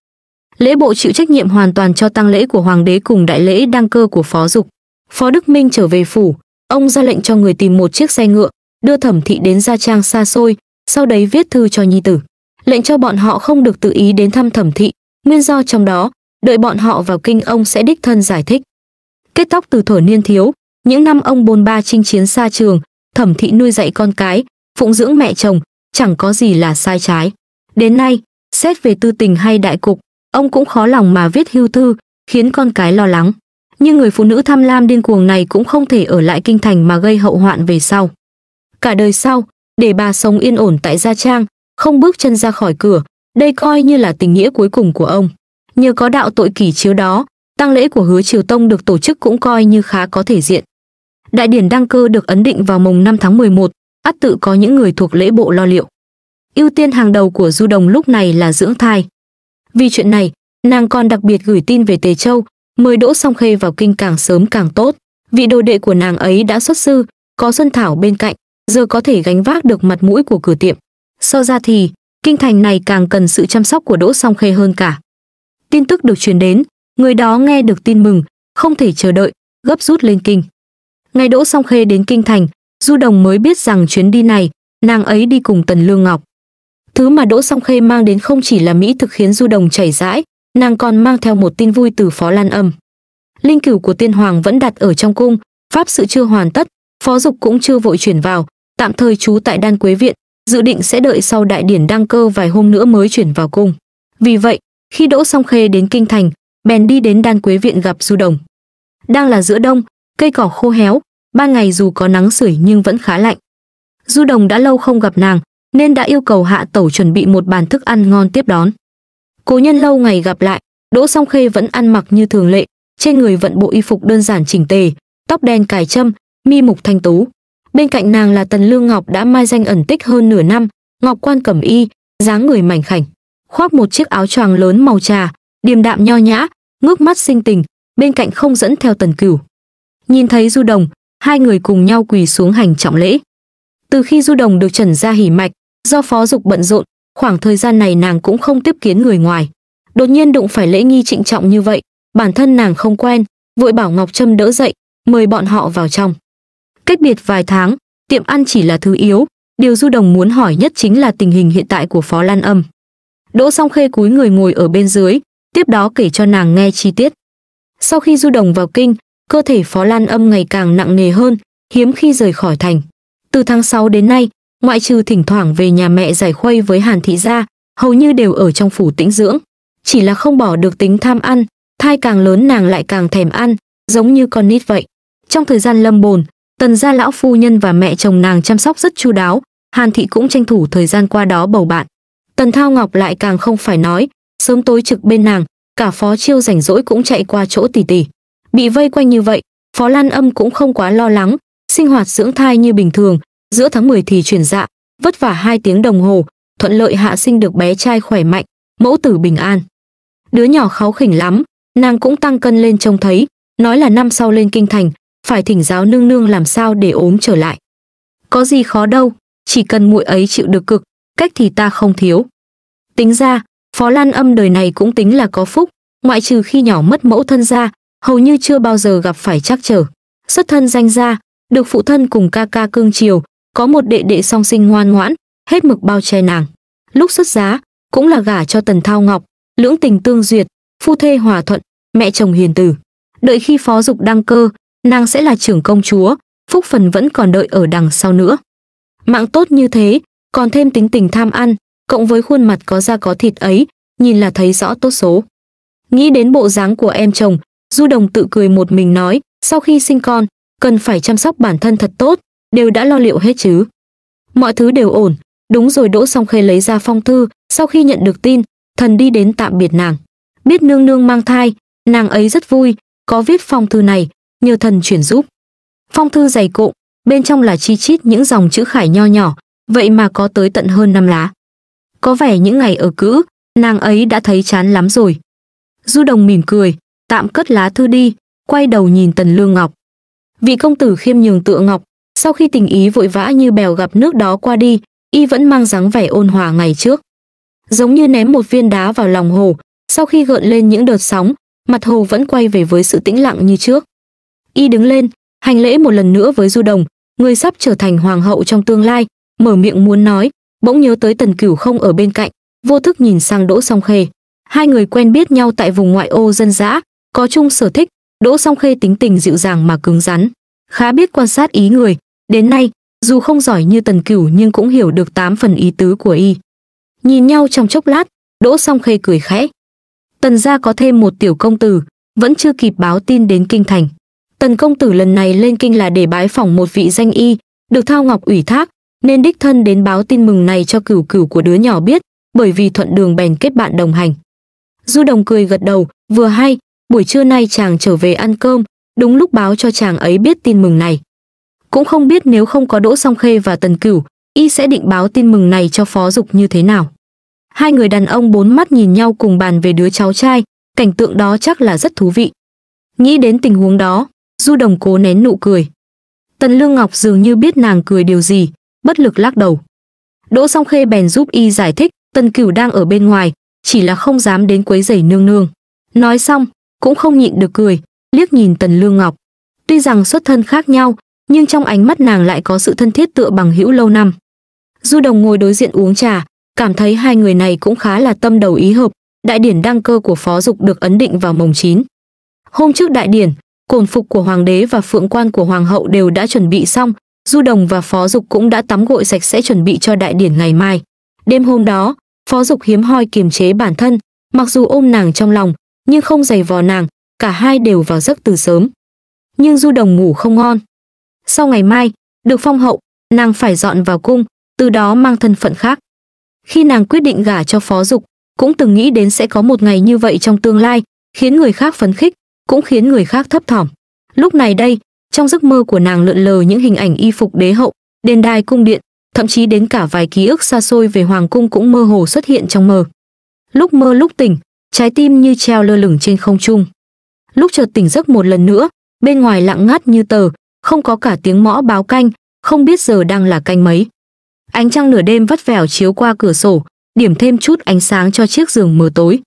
Lễ bộ chịu trách nhiệm hoàn toàn cho tăng lễ của hoàng đế cùng đại lễ đăng cơ của phó dục. Phó Đức Minh trở về phủ, ông ra lệnh cho người tìm một chiếc xe ngựa, đưa Thẩm Thị đến gia trang xa xôi, sau đấy viết thư cho nhi tử. Lệnh cho bọn họ không được tự ý đến thăm Thẩm Thị, nguyên do trong đó, đợi bọn họ vào kinh ông sẽ đích thân giải thích. Kết tóc từ Thổ niên thiếu, những năm ông bôn ba chinh chiến xa trường, thẩm thị nuôi dạy con cái, phụng dưỡng mẹ chồng, chẳng có gì là sai trái. Đến nay, xét về tư tình hay đại cục, ông cũng khó lòng mà viết hưu thư, khiến con cái lo lắng. Nhưng người phụ nữ tham lam điên cuồng này cũng không thể ở lại kinh thành mà gây hậu hoạn về sau. Cả đời sau, để bà sống yên ổn tại Gia Trang, không bước chân ra khỏi cửa, đây coi như là tình nghĩa cuối cùng của ông. Nhờ có đạo tội kỷ chiếu đó, tăng lễ của hứa triều tông được tổ chức cũng coi như khá có thể diện. Đại điển đăng cơ được ấn định vào mùng 5 tháng 11, ắt tự có những người thuộc lễ bộ lo liệu. Ưu tiên hàng đầu của Du Đồng lúc này là dưỡng thai. Vì chuyện này, nàng còn đặc biệt gửi tin về Tề Châu, mời Đỗ Song Khê vào kinh càng sớm càng tốt. Vị đồ đệ của nàng ấy đã xuất sư, có Xuân Thảo bên cạnh, giờ có thể gánh vác được mặt mũi của cửa tiệm. So ra thì, kinh thành này càng cần sự chăm sóc của Đỗ Song Khê hơn cả. Tin tức được truyền đến, người đó nghe được tin mừng, không thể chờ đợi, gấp rút lên kinh. Ngày Đỗ Song Khê đến Kinh Thành, Du Đồng mới biết rằng chuyến đi này, nàng ấy đi cùng Tần Lương Ngọc. Thứ mà Đỗ Song Khê mang đến không chỉ là mỹ thực khiến Du Đồng chảy rãi, nàng còn mang theo một tin vui từ Phó Lan Âm. Linh cửu của tiên hoàng vẫn đặt ở trong cung, pháp sự chưa hoàn tất, phó dục cũng chưa vội chuyển vào, tạm thời trú tại đan quế viện, dự định sẽ đợi sau đại điển đăng cơ vài hôm nữa mới chuyển vào cung. Vì vậy, khi Đỗ Song Khê đến kinh thành, bèn đi đến đan quế viện gặp Du Đồng. Đang là giữa đông, cây cỏ khô héo, ban ngày dù có nắng sưởi nhưng vẫn khá lạnh. Du Đồng đã lâu không gặp nàng, nên đã yêu cầu Hạ Tẩu chuẩn bị một bàn thức ăn ngon tiếp đón. Cố nhân lâu ngày gặp lại, Đỗ Song Khê vẫn ăn mặc như thường lệ, trên người vận bộ y phục đơn giản chỉnh tề, tóc đen cài châm, mi mục thanh tú. Bên cạnh nàng là Tần Lương Ngọc đã mai danh ẩn tích hơn nửa năm, ngọc quan cẩm y, dáng người mảnh khảnh, khoác một chiếc áo choàng lớn màu trà, điềm đạm nho nhã, ngước mắt sinh tình, bên cạnh không dẫn theo Tần Cửu. Nhìn thấy Du Đồng, hai người cùng nhau quỳ xuống hành trọng lễ. Từ khi Du Đồng được trần ra hỉ mạch, do phó dục bận rộn, khoảng thời gian này nàng cũng không tiếp kiến người ngoài. Đột nhiên đụng phải lễ nghi trịnh trọng như vậy, bản thân nàng không quen, vội bảo Ngọc Trâm đỡ dậy, mời bọn họ vào trong. Cách biệt vài tháng, tiệm ăn chỉ là thứ yếu, điều Du Đồng muốn hỏi nhất chính là tình hình hiện tại của Phó Lan Âm. Đỗ Song Khê cúi người ngồi ở bên dưới, tiếp đó kể cho nàng nghe chi tiết. Sau khi Du Đồng vào kinh, cơ thể Phó Lan Âm ngày càng nặng nề hơn, hiếm khi rời khỏi thành. Từ tháng 6 đến nay, ngoại trừ thỉnh thoảng về nhà mẹ giải khuây với Hàn Thị Gia, hầu như đều ở trong phủ tĩnh dưỡng. Chỉ là không bỏ được tính tham ăn, thai càng lớn nàng lại càng thèm ăn, giống như con nít vậy. Trong thời gian lâm bồn, tần gia lão phu nhân và mẹ chồng nàng chăm sóc rất chu đáo, Hàn Thị cũng tranh thủ thời gian qua đó bầu bạn. Tần Thao Ngọc lại càng không phải nói, sớm tối trực bên nàng, cả phó chiêu rảnh rỗi cũng chạy qua chỗ tỷ tỷ. Bị vây quanh như vậy, Phó Lan Âm cũng không quá lo lắng, sinh hoạt dưỡng thai như bình thường, giữa tháng 10 thì chuyển dạ, vất vả hai tiếng đồng hồ, thuận lợi hạ sinh được bé trai khỏe mạnh, mẫu tử bình an. Đứa nhỏ kháu khỉnh lắm, nàng cũng tăng cân lên trông thấy, nói là năm sau lên kinh thành, phải thỉnh giáo nương nương làm sao để ốm trở lại. Có gì khó đâu, chỉ cần muội ấy chịu được cực, cách thì ta không thiếu. Tính ra, Phó Lan Âm đời này cũng tính là có phúc, ngoại trừ khi nhỏ mất mẫu thân ra, hầu như chưa bao giờ gặp phải trắc trở. Xuất thân danh gia, được phụ thân cùng ca ca cương chiều, có một đệ đệ song sinh ngoan ngoãn, hết mực bao che nàng. Lúc xuất giá, cũng là gả cho Tần Thao Ngọc, lưỡng tình tương duyệt, phu thê hòa thuận, mẹ chồng hiền tử. Đợi khi phó dục đăng cơ, nàng sẽ là trưởng công chúa, phúc phần vẫn còn đợi ở đằng sau nữa. Mạng tốt như thế, còn thêm tính tình tham ăn, cộng với khuôn mặt có da có thịt ấy, nhìn là thấy rõ tốt số. Nghĩ đến bộ dáng của em chồng, Du Đồng tự cười một mình nói, sau khi sinh con, cần phải chăm sóc bản thân thật tốt, đều đã lo liệu hết chứ. Mọi thứ đều ổn, đúng rồi Đỗ Song Khê lấy ra phong thư, sau khi nhận được tin, thần đi đến tạm biệt nàng. Biết nương nương mang thai, nàng ấy rất vui, có viết phong thư này, nhờ thần chuyển giúp. Phong thư dày cộm, bên trong là chi chít những dòng chữ khải nho nhỏ, vậy mà có tới tận hơn năm lá. Có vẻ những ngày ở cữ, nàng ấy đã thấy chán lắm rồi. Du Đồng mỉm cười, tạm cất lá thư đi, quay đầu nhìn Tần Lương Ngọc. Vị công tử khiêm nhường tựa Ngọc, sau khi tình ý vội vã như bèo gặp nước đó qua đi, y vẫn mang dáng vẻ ôn hòa ngày trước. Giống như ném một viên đá vào lòng hồ, sau khi gợn lên những đợt sóng, mặt hồ vẫn quay về với sự tĩnh lặng như trước. Y đứng lên, hành lễ một lần nữa với Du Đồng, người sắp trở thành hoàng hậu trong tương lai, mở miệng muốn nói, bỗng nhớ tới Tần Cửu không ở bên cạnh, vô thức nhìn sang Đỗ Song Khê. Hai người quen biết nhau tại vùng ngoại ô dân dã, có chung sở thích, Đỗ Song Khê tính tình dịu dàng mà cứng rắn, khá biết quan sát ý người, đến nay, dù không giỏi như Tần Cửu nhưng cũng hiểu được tám phần ý tứ của y. Nhìn nhau trong chốc lát, Đỗ Song Khê cười khẽ. Tần gia có thêm một tiểu công tử, vẫn chưa kịp báo tin đến kinh thành. Tần công tử lần này lên kinh là để bái phỏng một vị danh y, được Thao Ngọc ủy thác, nên đích thân đến báo tin mừng này cho cửu cửu của đứa nhỏ biết, bởi vì thuận đường bèn kết bạn đồng hành. Du Đồng cười gật đầu, vừa hay, buổi trưa nay chàng trở về ăn cơm, đúng lúc báo cho chàng ấy biết tin mừng này. Cũng không biết nếu không có Đỗ Song Khê và Tần Cửu, y sẽ định báo tin mừng này cho phó dục như thế nào. Hai người đàn ông bốn mắt nhìn nhau cùng bàn về đứa cháu trai, cảnh tượng đó chắc là rất thú vị. Nghĩ đến tình huống đó, Du Đồng cố nén nụ cười. Tần Lương Ngọc dường như biết nàng cười điều gì, bất lực lắc đầu. Đỗ Song Khê bèn giúp y giải thích, Tần Cửu đang ở bên ngoài, chỉ là không dám đến quấy rầy nương nương. Nói xong, cũng không nhịn được cười, liếc nhìn Tần Lương Ngọc. Tuy rằng xuất thân khác nhau, nhưng trong ánh mắt nàng lại có sự thân thiết tựa bằng hữu lâu năm. Du Đồng ngồi đối diện uống trà, cảm thấy hai người này cũng khá là tâm đầu ý hợp, đại điển đăng cơ của phó dục được ấn định vào mồng 9. Hôm trước đại điển, cổn phục của hoàng đế và phượng quan của hoàng hậu đều đã chuẩn bị xong, Du Đồng và phó dục cũng đã tắm gội sạch sẽ chuẩn bị cho đại điển ngày mai. Đêm hôm đó, phó dục hiếm hoi kiềm chế bản thân, mặc dù ôm nàng trong lòng, nhưng không giày vò nàng, cả hai đều vào giấc từ sớm. Nhưng Du Đồng ngủ không ngon. Sau ngày mai, được phong hậu, nàng phải dọn vào cung, từ đó mang thân phận khác. Khi nàng quyết định gả cho phó dục, cũng từng nghĩ đến sẽ có một ngày như vậy trong tương lai, khiến người khác phấn khích, cũng khiến người khác thấp thỏm. Lúc này đây, trong giấc mơ của nàng lượn lờ những hình ảnh y phục đế hậu, đền đài cung điện, thậm chí đến cả vài ký ức xa xôi về hoàng cung cũng mơ hồ xuất hiện trong mơ. Lúc mơ lúc tỉnh, trái tim như treo lơ lửng trên không trung. Lúc chợt tỉnh giấc một lần nữa, bên ngoài lặng ngắt như tờ, không có cả tiếng mõ báo canh, không biết giờ đang là canh mấy. Ánh trăng nửa đêm vắt vẻo chiếu qua cửa sổ, điểm thêm chút ánh sáng cho chiếc giường mờ tối.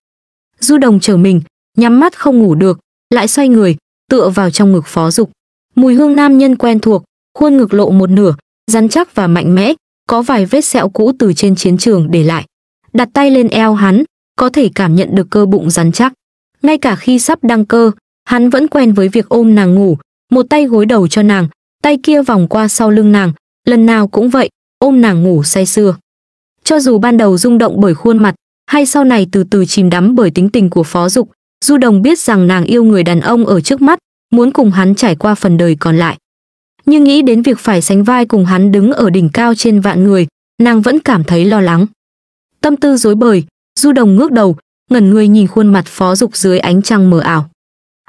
Du Đồng chờ mình, nhắm mắt không ngủ được, lại xoay người, tựa vào trong ngực Phó Dục. Mùi hương nam nhân quen thuộc, khuôn ngực lộ một nửa, rắn chắc và mạnh mẽ, có vài vết sẹo cũ từ trên chiến trường để lại. Đặt tay lên eo hắn, có thể cảm nhận được cơ bụng rắn chắc. Ngay cả khi sắp đăng cơ, hắn vẫn quen với việc ôm nàng ngủ, một tay gối đầu cho nàng, tay kia vòng qua sau lưng nàng, lần nào cũng vậy, ôm nàng ngủ say sưa. Cho dù ban đầu rung động bởi khuôn mặt, hay sau này từ từ chìm đắm bởi tính tình của phó dục, Du Đồng biết rằng nàng yêu người đàn ông ở trước mắt, muốn cùng hắn trải qua phần đời còn lại. Nhưng nghĩ đến việc phải sánh vai cùng hắn đứng ở đỉnh cao trên vạn người, nàng vẫn cảm thấy lo lắng. Tâm tư dối bời, Du Đồng ngước đầu, ngẩn người nhìn khuôn mặt Phó Dục dưới ánh trăng mờ ảo.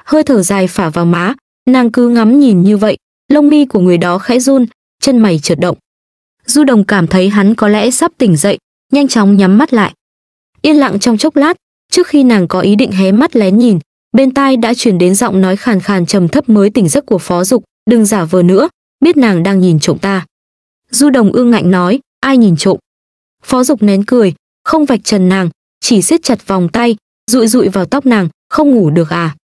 Hơi thở dài phả vào má, nàng cứ ngắm nhìn như vậy, lông mi của người đó khẽ run, chân mày chợt động. Du Đồng cảm thấy hắn có lẽ sắp tỉnh dậy, nhanh chóng nhắm mắt lại. Yên lặng trong chốc lát, trước khi nàng có ý định hé mắt lén nhìn, bên tai đã truyền đến giọng nói khàn khàn trầm thấp mới tỉnh giấc của Phó Dục, "Đừng giả vờ nữa, biết nàng đang nhìn trộm ta." Du Đồng ương ngạnh nói, "Ai nhìn trộm?" Phó Dục nén cười, không vạch trần nàng, chỉ siết chặt vòng tay, rụi rụi vào tóc nàng, không ngủ được à?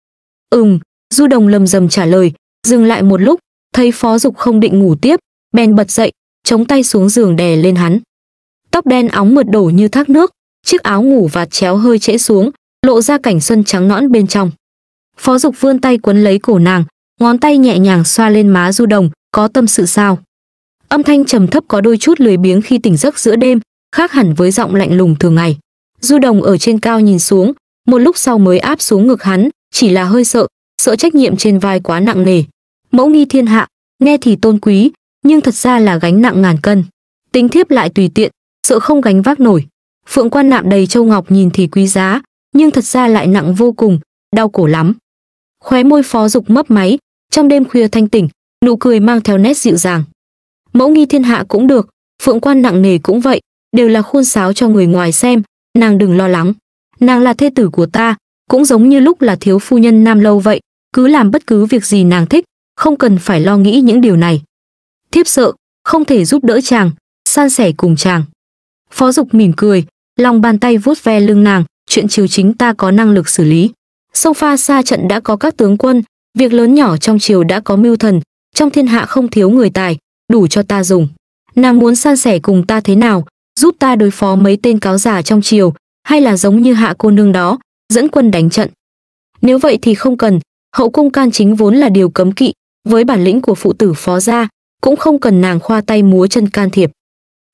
Ừm, Du Đồng lầm rầm trả lời, dừng lại một lúc, thấy Phó Dục không định ngủ tiếp, bèn bật dậy, chống tay xuống giường đè lên hắn. Tóc đen óng mượt đổ như thác nước, chiếc áo ngủ vạt chéo hơi trễ xuống, lộ ra cảnh xuân trắng nõn bên trong. Phó Dục vươn tay quấn lấy cổ nàng, ngón tay nhẹ nhàng xoa lên má Du Đồng, có tâm sự sao? Âm thanh trầm thấp có đôi chút lười biếng khi tỉnh giấc giữa đêm, khác hẳn với giọng lạnh lùng thường ngày. Du Đồng ở trên cao nhìn xuống, một lúc sau mới áp xuống ngực hắn, chỉ là hơi sợ, sợ trách nhiệm trên vai quá nặng nề. Mẫu nghi thiên hạ, nghe thì tôn quý, nhưng thật ra là gánh nặng ngàn cân. Tính thiếp lại tùy tiện, sợ không gánh vác nổi. Phượng quan nạm đầy châu ngọc nhìn thì quý giá, nhưng thật ra lại nặng vô cùng, đau cổ lắm. Khóe môi phó dục mấp máy, trong đêm khuya thanh tỉnh, nụ cười mang theo nét dịu dàng. Mẫu nghi thiên hạ cũng được, phượng quan nặng nề cũng vậy, đều là khuôn sáo cho người ngoài xem, nàng đừng lo lắng. Nàng là thê tử của ta, cũng giống như lúc là thiếu phu nhân Nam Lâu vậy, cứ làm bất cứ việc gì nàng thích, không cần phải lo nghĩ những điều này. Thiếp sợ, không thể giúp đỡ chàng, san sẻ cùng chàng. Phó Dục mỉm cười, lòng bàn tay vuốt ve lưng nàng, chuyện triều chính ta có năng lực xử lý. Sông pha xa trận đã có các tướng quân, việc lớn nhỏ trong triều đã có mưu thần, trong thiên hạ không thiếu người tài, đủ cho ta dùng. Nàng muốn san sẻ cùng ta thế nào, giúp ta đối phó mấy tên cáo giả trong triều, hay là giống như hạ cô nương đó, dẫn quân đánh trận. Nếu vậy thì không cần, hậu cung can chính vốn là điều cấm kỵ, với bản lĩnh của phụ tử phó gia, cũng không cần nàng khoa tay múa chân can thiệp.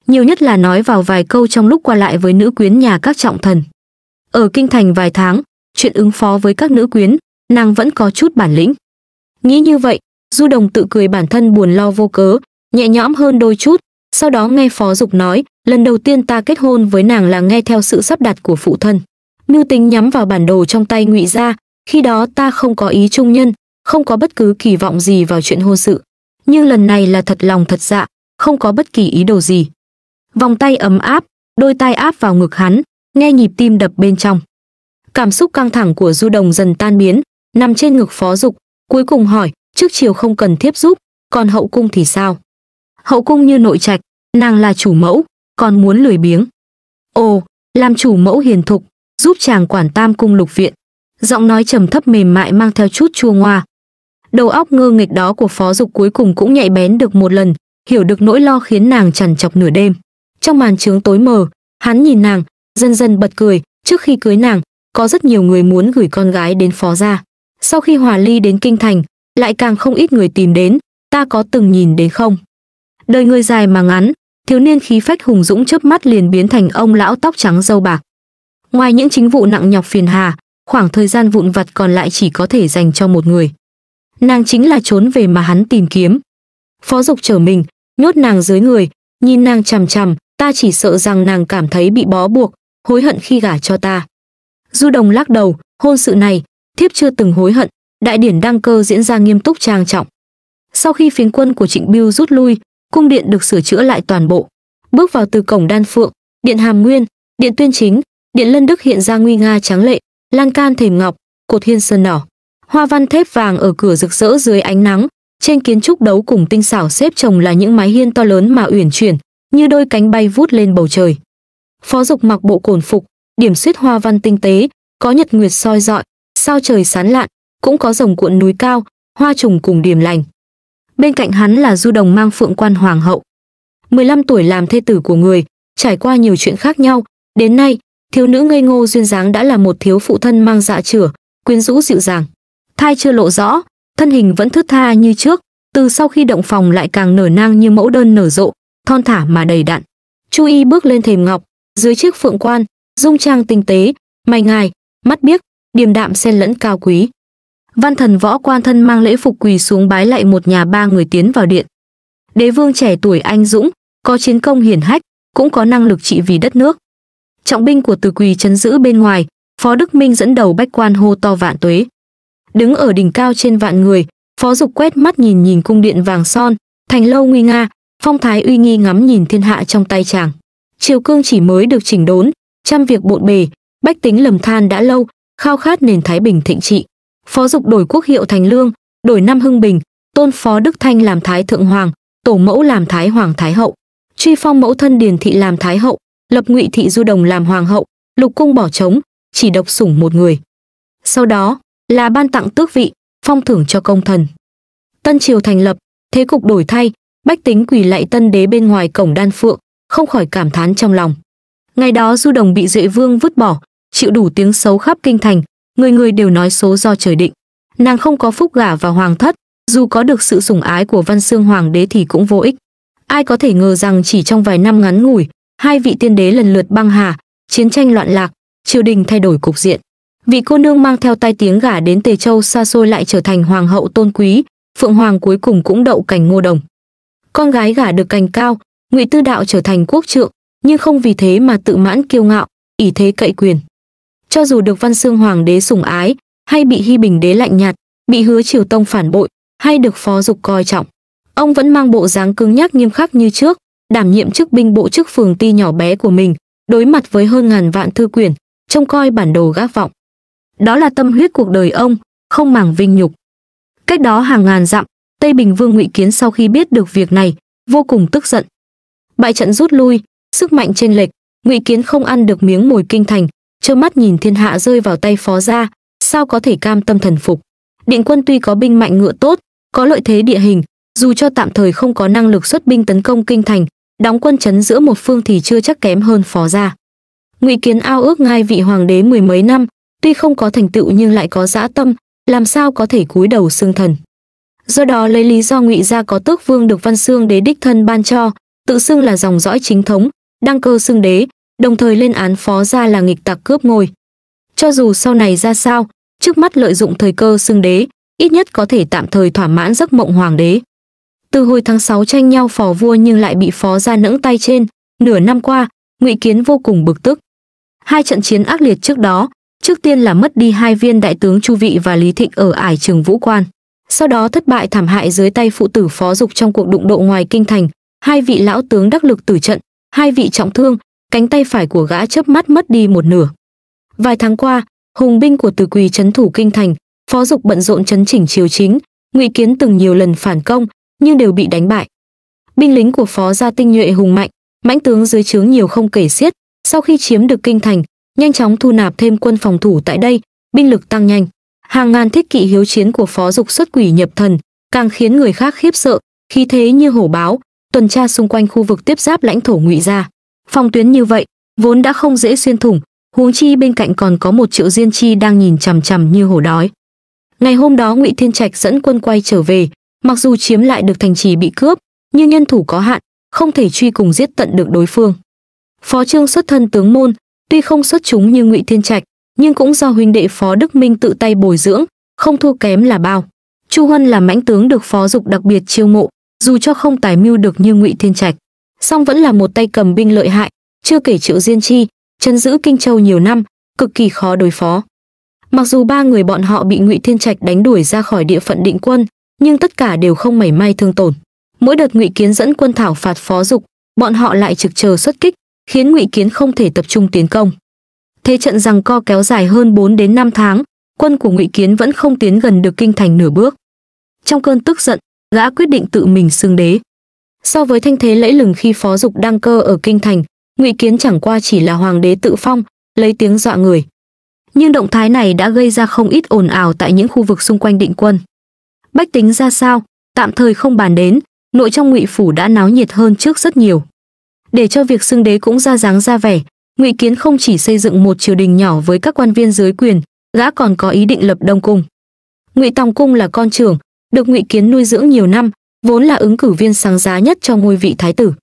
Nhiều nhất là nói vào vài câu trong lúc qua lại với nữ quyến nhà các trọng thần. Ở kinh thành vài tháng, chuyện ứng phó với các nữ quyến, nàng vẫn có chút bản lĩnh. Nghĩ như vậy, Du Đồng tự cười bản thân buồn lo vô cớ, nhẹ nhõm hơn đôi chút, sau đó nghe Phó Dục nói, lần đầu tiên ta kết hôn với nàng là nghe theo sự sắp đặt của phụ thân mưu tính nhắm vào bản đồ trong tay ngụy gia khi đó ta không có ý trung nhân không có bất cứ kỳ vọng gì vào chuyện hôn sự nhưng lần này là thật lòng thật dạ không có bất kỳ ý đồ gì vòng tay ấm áp đôi tay áp vào ngực hắn nghe nhịp tim đập bên trong cảm xúc căng thẳng của du đồng dần tan biến nằm trên ngực phó dục cuối cùng hỏi trước chiều không cần thiếp giúp còn hậu cung thì sao hậu cung như nội trạch nàng là chủ mẫu còn muốn lười biếng. Ồ, làm chủ mẫu hiền thục, giúp chàng quản tam cung lục viện. Giọng nói trầm thấp mềm mại mang theo chút chua ngoa. Đầu óc ngơ nghịch đó của phó dục cuối cùng cũng nhạy bén được một lần, hiểu được nỗi lo khiến nàng chằn chọc nửa đêm. Trong màn trướng tối mờ, hắn nhìn nàng, dần dần bật cười, trước khi cưới nàng, có rất nhiều người muốn gửi con gái đến phó gia. Sau khi hòa ly đến kinh thành, lại càng không ít người tìm đến, ta có từng nhìn đến không? Đời người dài mà ngắn, thiếu niên khí phách hùng dũng chớp mắt liền biến thành ông lão tóc trắng râu bạc. Ngoài những chính vụ nặng nhọc phiền hà, khoảng thời gian vụn vặt còn lại chỉ có thể dành cho một người. Nàng chính là trốn về mà hắn tìm kiếm. Phó Dục trở mình, nhốt nàng dưới người, nhìn nàng chằm chằm, ta chỉ sợ rằng nàng cảm thấy bị bó buộc, hối hận khi gả cho ta. Du Đồng lắc đầu, hôn sự này, thiếp chưa từng hối hận, đại điển đăng cơ diễn ra nghiêm túc trang trọng. Sau khi phiến quân của Trịnh Bưu rút lui, cung điện được sửa chữa lại toàn bộ. Bước vào từ cổng Đan Phượng, điện Hàm Nguyên, điện Tuyên Chính, điện Lân Đức hiện ra nguy nga tráng lệ, lan can thềm ngọc, cột hiên sơn đỏ. Hoa văn thép vàng ở cửa rực rỡ dưới ánh nắng, trên kiến trúc đấu cùng tinh xảo xếp chồng là những mái hiên to lớn mà uyển chuyển, như đôi cánh bay vút lên bầu trời. Phó Dục mặc bộ cổn phục, điểm xuyết hoa văn tinh tế, có nhật nguyệt soi rọi, sao trời sáng lạn, cũng có rồng cuộn núi cao, hoa trùng cùng điểm lành. Bên cạnh hắn là Du Đồng mang Phượng Quan Hoàng hậu. 15 tuổi làm thê tử của người, trải qua nhiều chuyện khác nhau, đến nay, thiếu nữ ngây ngô duyên dáng đã là một thiếu phụ thân mang dạ chửa, quyến rũ dịu dàng. Thai chưa lộ rõ, thân hình vẫn thướt tha như trước, từ sau khi động phòng lại càng nở nang như mẫu đơn nở rộ, thon thả mà đầy đặn. Chu Y bước lên thềm ngọc, dưới chiếc phượng quan, dung trang tinh tế, mày ngài, mắt biếc, điềm đạm xen lẫn cao quý văn thần võ quan thân mang lễ phục quỳ xuống bái lạy một nhà ba người tiến vào điện. Đế vương trẻ tuổi anh dũng, có chiến công hiển hách, cũng có năng lực trị vì đất nước. Trọng binh của Từ Quỳ chấn giữ bên ngoài, Phó Đức Minh dẫn đầu bách quan hô to vạn tuế. Đứng ở đỉnh cao trên vạn người, Phó Dục quét mắt nhìn nhìn cung điện vàng son, thành lâu nguy nga, phong thái uy nghi ngắm nhìn thiên hạ trong tay chàng. Triều cương chỉ mới được chỉnh đốn, trăm việc bộn bề, bách tính lầm than đã lâu, khao khát nền thái bình thịnh trị phó dục đổi quốc hiệu thành lương đổi năm hưng bình tôn phó đức thanh làm thái thượng hoàng tổ mẫu làm thái hoàng thái hậu truy phong mẫu thân điền thị làm thái hậu lập ngụy thị du đồng làm hoàng hậu lục cung bỏ trống chỉ độc sủng một người sau đó là ban tặng tước vị phong thưởng cho công thần tân triều thành lập thế cục đổi thay bách tính quỳ lạy tân đế bên ngoài cổng đan phượng không khỏi cảm thán trong lòng ngày đó du đồng bị duệ vương vứt bỏ chịu đủ tiếng xấu khắp kinh thành người người đều nói số do trời định. Nàng không có phúc gả vào hoàng thất, dù có được sự sủng ái của Văn Xương hoàng đế thì cũng vô ích. Ai có thể ngờ rằng chỉ trong vài năm ngắn ngủi, hai vị tiên đế lần lượt băng hà, chiến tranh loạn lạc, triều đình thay đổi cục diện. Vị cô nương mang theo tai tiếng gả đến Tề Châu xa xôi lại trở thành hoàng hậu tôn quý, phượng hoàng cuối cùng cũng đậu cành ngô đồng. Con gái gả được cành cao, Ngụy Tư Đạo trở thành quốc trượng, nhưng không vì thế mà tự mãn kiêu ngạo, ỷ thế cậy quyền cho dù được văn xương hoàng đế sủng ái hay bị hy bình đế lạnh nhạt bị hứa triều tông phản bội hay được phó dục coi trọng ông vẫn mang bộ dáng cứng nhắc nghiêm khắc như trước đảm nhiệm chức binh bộ chức phường ti nhỏ bé của mình đối mặt với hơn ngàn vạn thư quyển trông coi bản đồ gác vọng đó là tâm huyết cuộc đời ông không màng vinh nhục cách đó hàng ngàn dặm tây bình vương ngụy kiến sau khi biết được việc này vô cùng tức giận bại trận rút lui sức mạnh trên lệch ngụy kiến không ăn được miếng mồi kinh thành trơ mắt nhìn thiên hạ rơi vào tay phó gia, sao có thể cam tâm thần phục. Điện quân tuy có binh mạnh ngựa tốt, có lợi thế địa hình, dù cho tạm thời không có năng lực xuất binh tấn công kinh thành, đóng quân chấn giữa một phương thì chưa chắc kém hơn phó gia. Ngụy Kiến ao ước ngai vị hoàng đế mười mấy năm, tuy không có thành tựu nhưng lại có dã tâm, làm sao có thể cúi đầu xương thần. Do đó lấy lý do Ngụy gia có tước vương được Văn Xương đế đích thân ban cho, tự xưng là dòng dõi chính thống, đăng cơ xưng đế, đồng thời lên án phó gia là nghịch tặc cướp ngôi. Cho dù sau này ra sao, trước mắt lợi dụng thời cơ xưng đế, ít nhất có thể tạm thời thỏa mãn giấc mộng hoàng đế. Từ hồi tháng 6 tranh nhau phò vua nhưng lại bị phó gia nẫng tay trên, nửa năm qua, Ngụy Kiến vô cùng bực tức. Hai trận chiến ác liệt trước đó, trước tiên là mất đi hai viên đại tướng Chu Vị và Lý Thịnh ở ải trường Vũ Quan. Sau đó thất bại thảm hại dưới tay phụ tử phó dục trong cuộc đụng độ ngoài kinh thành, hai vị lão tướng đắc lực tử trận, hai vị trọng thương, cánh tay phải của gã chớp mắt mất đi một nửa. Vài tháng qua, hùng binh của Từ Quỳ trấn thủ kinh thành, Phó Dục bận rộn chấn chỉnh triều chính, Ngụy Kiến từng nhiều lần phản công, nhưng đều bị đánh bại. Binh lính của Phó gia tinh nhuệ hùng mạnh, mãnh tướng dưới trướng nhiều không kể xiết, sau khi chiếm được kinh thành, nhanh chóng thu nạp thêm quân phòng thủ tại đây, binh lực tăng nhanh. Hàng ngàn thiết kỵ hiếu chiến của Phó Dục xuất quỷ nhập thần, càng khiến người khác khiếp sợ, khí thế như hổ báo, tuần tra xung quanh khu vực tiếp giáp lãnh thổ Ngụy gia. Phòng tuyến như vậy, vốn đã không dễ xuyên thủng, huống chi bên cạnh còn có một triệu diên chi đang nhìn chằm chằm như hổ đói. Ngày hôm đó Ngụy Thiên Trạch dẫn quân quay trở về, mặc dù chiếm lại được thành trì bị cướp, nhưng nhân thủ có hạn, không thể truy cùng giết tận được đối phương. Phó Trương xuất thân tướng môn, tuy không xuất chúng như Ngụy Thiên Trạch, nhưng cũng do huynh đệ Phó Đức Minh tự tay bồi dưỡng, không thua kém là bao. Chu Huân là mãnh tướng được Phó Dục đặc biệt chiêu mộ, dù cho không tài mưu được như Ngụy Thiên Trạch, song vẫn là một tay cầm binh lợi hại, chưa kể Triệu Diên Chi, chân giữ Kinh Châu nhiều năm, cực kỳ khó đối phó. Mặc dù ba người bọn họ bị Ngụy Thiên Trạch đánh đuổi ra khỏi địa phận định quân, nhưng tất cả đều không mảy may thương tổn. Mỗi đợt Ngụy Kiến dẫn quân thảo phạt phó dục, bọn họ lại trực chờ xuất kích, khiến Ngụy Kiến không thể tập trung tiến công. Thế trận rằng co kéo dài hơn 4 đến 5 tháng, quân của Ngụy Kiến vẫn không tiến gần được kinh thành nửa bước. Trong cơn tức giận, gã quyết định tự mình xưng đế. So với thanh thế lẫy lừng khi phó dục đăng cơ ở kinh thành, ngụy Kiến chẳng qua chỉ là hoàng đế tự phong, lấy tiếng dọa người. Nhưng động thái này đã gây ra không ít ồn ào tại những khu vực xung quanh định quân. Bách tính ra sao, tạm thời không bàn đến, nội trong ngụy phủ đã náo nhiệt hơn trước rất nhiều. Để cho việc xưng đế cũng ra dáng ra vẻ, ngụy Kiến không chỉ xây dựng một triều đình nhỏ với các quan viên dưới quyền, gã còn có ý định lập đông cung. Ngụy Tòng cung là con trưởng, được Ngụy Kiến nuôi dưỡng nhiều năm, vốn là ứng cử viên sáng giá nhất cho ngôi vị thái tử.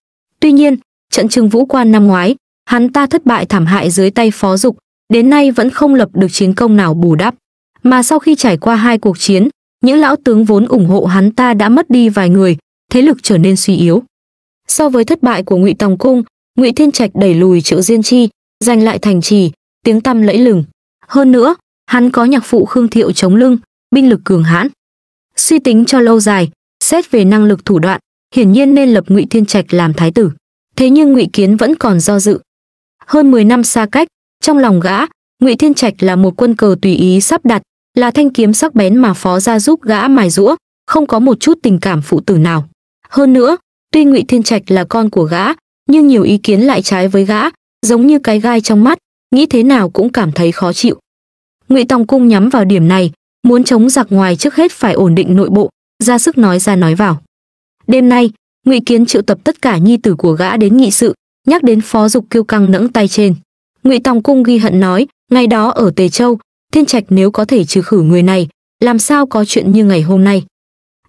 Tuy nhiên, trận trưng vũ quan năm ngoái, hắn ta thất bại thảm hại dưới tay phó dục, đến nay vẫn không lập được chiến công nào bù đắp. Mà sau khi trải qua hai cuộc chiến, những lão tướng vốn ủng hộ hắn ta đã mất đi vài người, thế lực trở nên suy yếu. So với thất bại của Ngụy Tòng Cung, Ngụy Thiên Trạch đẩy lùi Triệu Diên Chi, giành lại thành trì, tiếng tăm lẫy lừng. Hơn nữa, hắn có nhạc phụ Khương Thiệu chống lưng, binh lực cường hãn. Suy tính cho lâu dài, xét về năng lực thủ đoạn hiển nhiên nên lập ngụy thiên trạch làm thái tử thế nhưng ngụy kiến vẫn còn do dự hơn 10 năm xa cách trong lòng gã ngụy thiên trạch là một quân cờ tùy ý sắp đặt là thanh kiếm sắc bén mà phó ra giúp gã mài rũa không có một chút tình cảm phụ tử nào hơn nữa tuy ngụy thiên trạch là con của gã nhưng nhiều ý kiến lại trái với gã giống như cái gai trong mắt nghĩ thế nào cũng cảm thấy khó chịu ngụy tòng cung nhắm vào điểm này muốn chống giặc ngoài trước hết phải ổn định nội bộ ra sức nói ra nói vào đêm nay ngụy kiến triệu tập tất cả nhi tử của gã đến nghị sự nhắc đến phó dục kiêu căng nẫng tay trên ngụy tòng cung ghi hận nói ngày đó ở tề châu thiên trạch nếu có thể trừ khử người này làm sao có chuyện như ngày hôm nay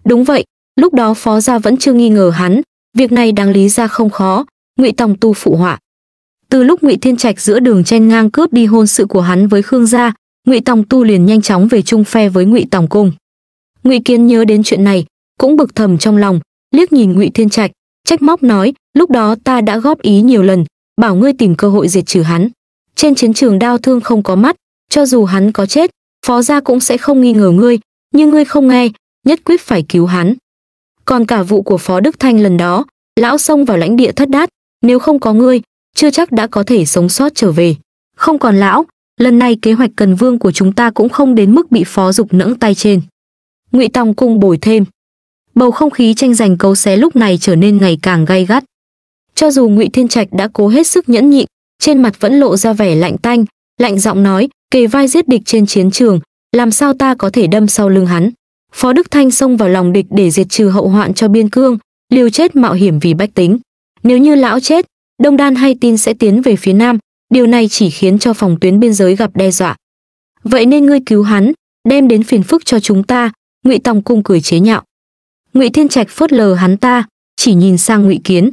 đúng vậy lúc đó phó gia vẫn chưa nghi ngờ hắn việc này đáng lý ra không khó ngụy tòng tu phụ họa từ lúc ngụy thiên trạch giữa đường chen ngang cướp đi hôn sự của hắn với khương gia ngụy tòng tu liền nhanh chóng về chung phe với ngụy tòng cung ngụy kiến nhớ đến chuyện này cũng bực thầm trong lòng liếc nhìn ngụy thiên trạch trách móc nói lúc đó ta đã góp ý nhiều lần bảo ngươi tìm cơ hội diệt trừ hắn trên chiến trường đau thương không có mắt cho dù hắn có chết phó gia cũng sẽ không nghi ngờ ngươi nhưng ngươi không nghe nhất quyết phải cứu hắn còn cả vụ của phó đức thanh lần đó lão xông vào lãnh địa thất đát nếu không có ngươi chưa chắc đã có thể sống sót trở về không còn lão lần này kế hoạch cần vương của chúng ta cũng không đến mức bị phó dục nẫng tay trên ngụy tòng cung bồi thêm bầu không khí tranh giành cấu xé lúc này trở nên ngày càng gay gắt cho dù ngụy thiên trạch đã cố hết sức nhẫn nhịn trên mặt vẫn lộ ra vẻ lạnh tanh lạnh giọng nói kề vai giết địch trên chiến trường làm sao ta có thể đâm sau lưng hắn phó đức thanh xông vào lòng địch để diệt trừ hậu hoạn cho biên cương liều chết mạo hiểm vì bách tính nếu như lão chết đông đan hay tin sẽ tiến về phía nam điều này chỉ khiến cho phòng tuyến biên giới gặp đe dọa vậy nên ngươi cứu hắn đem đến phiền phức cho chúng ta ngụy tòng cung cười chế nhạo ngụy thiên trạch phớt lờ hắn ta chỉ nhìn sang ngụy kiến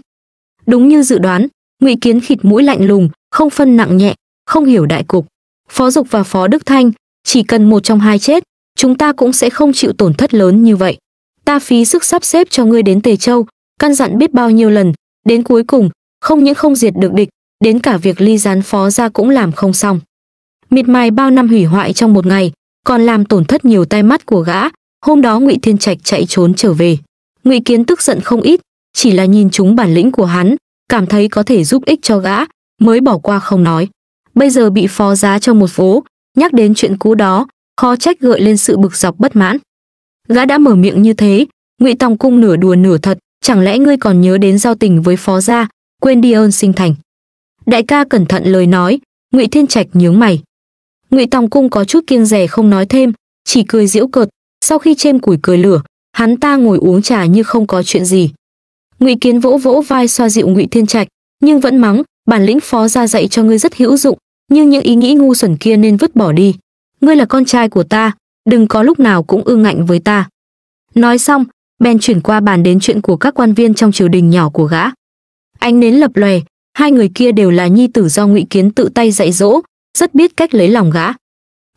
đúng như dự đoán ngụy kiến khịt mũi lạnh lùng không phân nặng nhẹ không hiểu đại cục phó dục và phó đức thanh chỉ cần một trong hai chết chúng ta cũng sẽ không chịu tổn thất lớn như vậy ta phí sức sắp xếp cho ngươi đến tề châu căn dặn biết bao nhiêu lần đến cuối cùng không những không diệt được địch đến cả việc ly gián phó ra cũng làm không xong miệt mài bao năm hủy hoại trong một ngày còn làm tổn thất nhiều tai mắt của gã Hôm đó Ngụy Thiên Trạch chạy trốn trở về, Ngụy Kiến tức giận không ít, chỉ là nhìn chúng bản lĩnh của hắn, cảm thấy có thể giúp ích cho gã, mới bỏ qua không nói. Bây giờ bị phó giá cho một phố, nhắc đến chuyện cũ đó, khó trách gợi lên sự bực dọc bất mãn. Gã đã mở miệng như thế, Ngụy Tòng cung nửa đùa nửa thật, chẳng lẽ ngươi còn nhớ đến giao tình với phó gia, quên đi ơn sinh thành. Đại ca cẩn thận lời nói, Ngụy Thiên Trạch nhướng mày. Ngụy Tòng cung có chút kiêng rẻ không nói thêm, chỉ cười giễu cợt, sau khi chêm củi cười lửa, hắn ta ngồi uống trà như không có chuyện gì. Ngụy Kiến vỗ vỗ vai xoa dịu Ngụy Thiên Trạch, nhưng vẫn mắng, bản lĩnh phó ra dạy cho ngươi rất hữu dụng, nhưng những ý nghĩ ngu xuẩn kia nên vứt bỏ đi. Ngươi là con trai của ta, đừng có lúc nào cũng ương ngạnh với ta. Nói xong, bèn chuyển qua bàn đến chuyện của các quan viên trong triều đình nhỏ của gã. Anh nến lập lòe, hai người kia đều là nhi tử do Ngụy Kiến tự tay dạy dỗ, rất biết cách lấy lòng gã.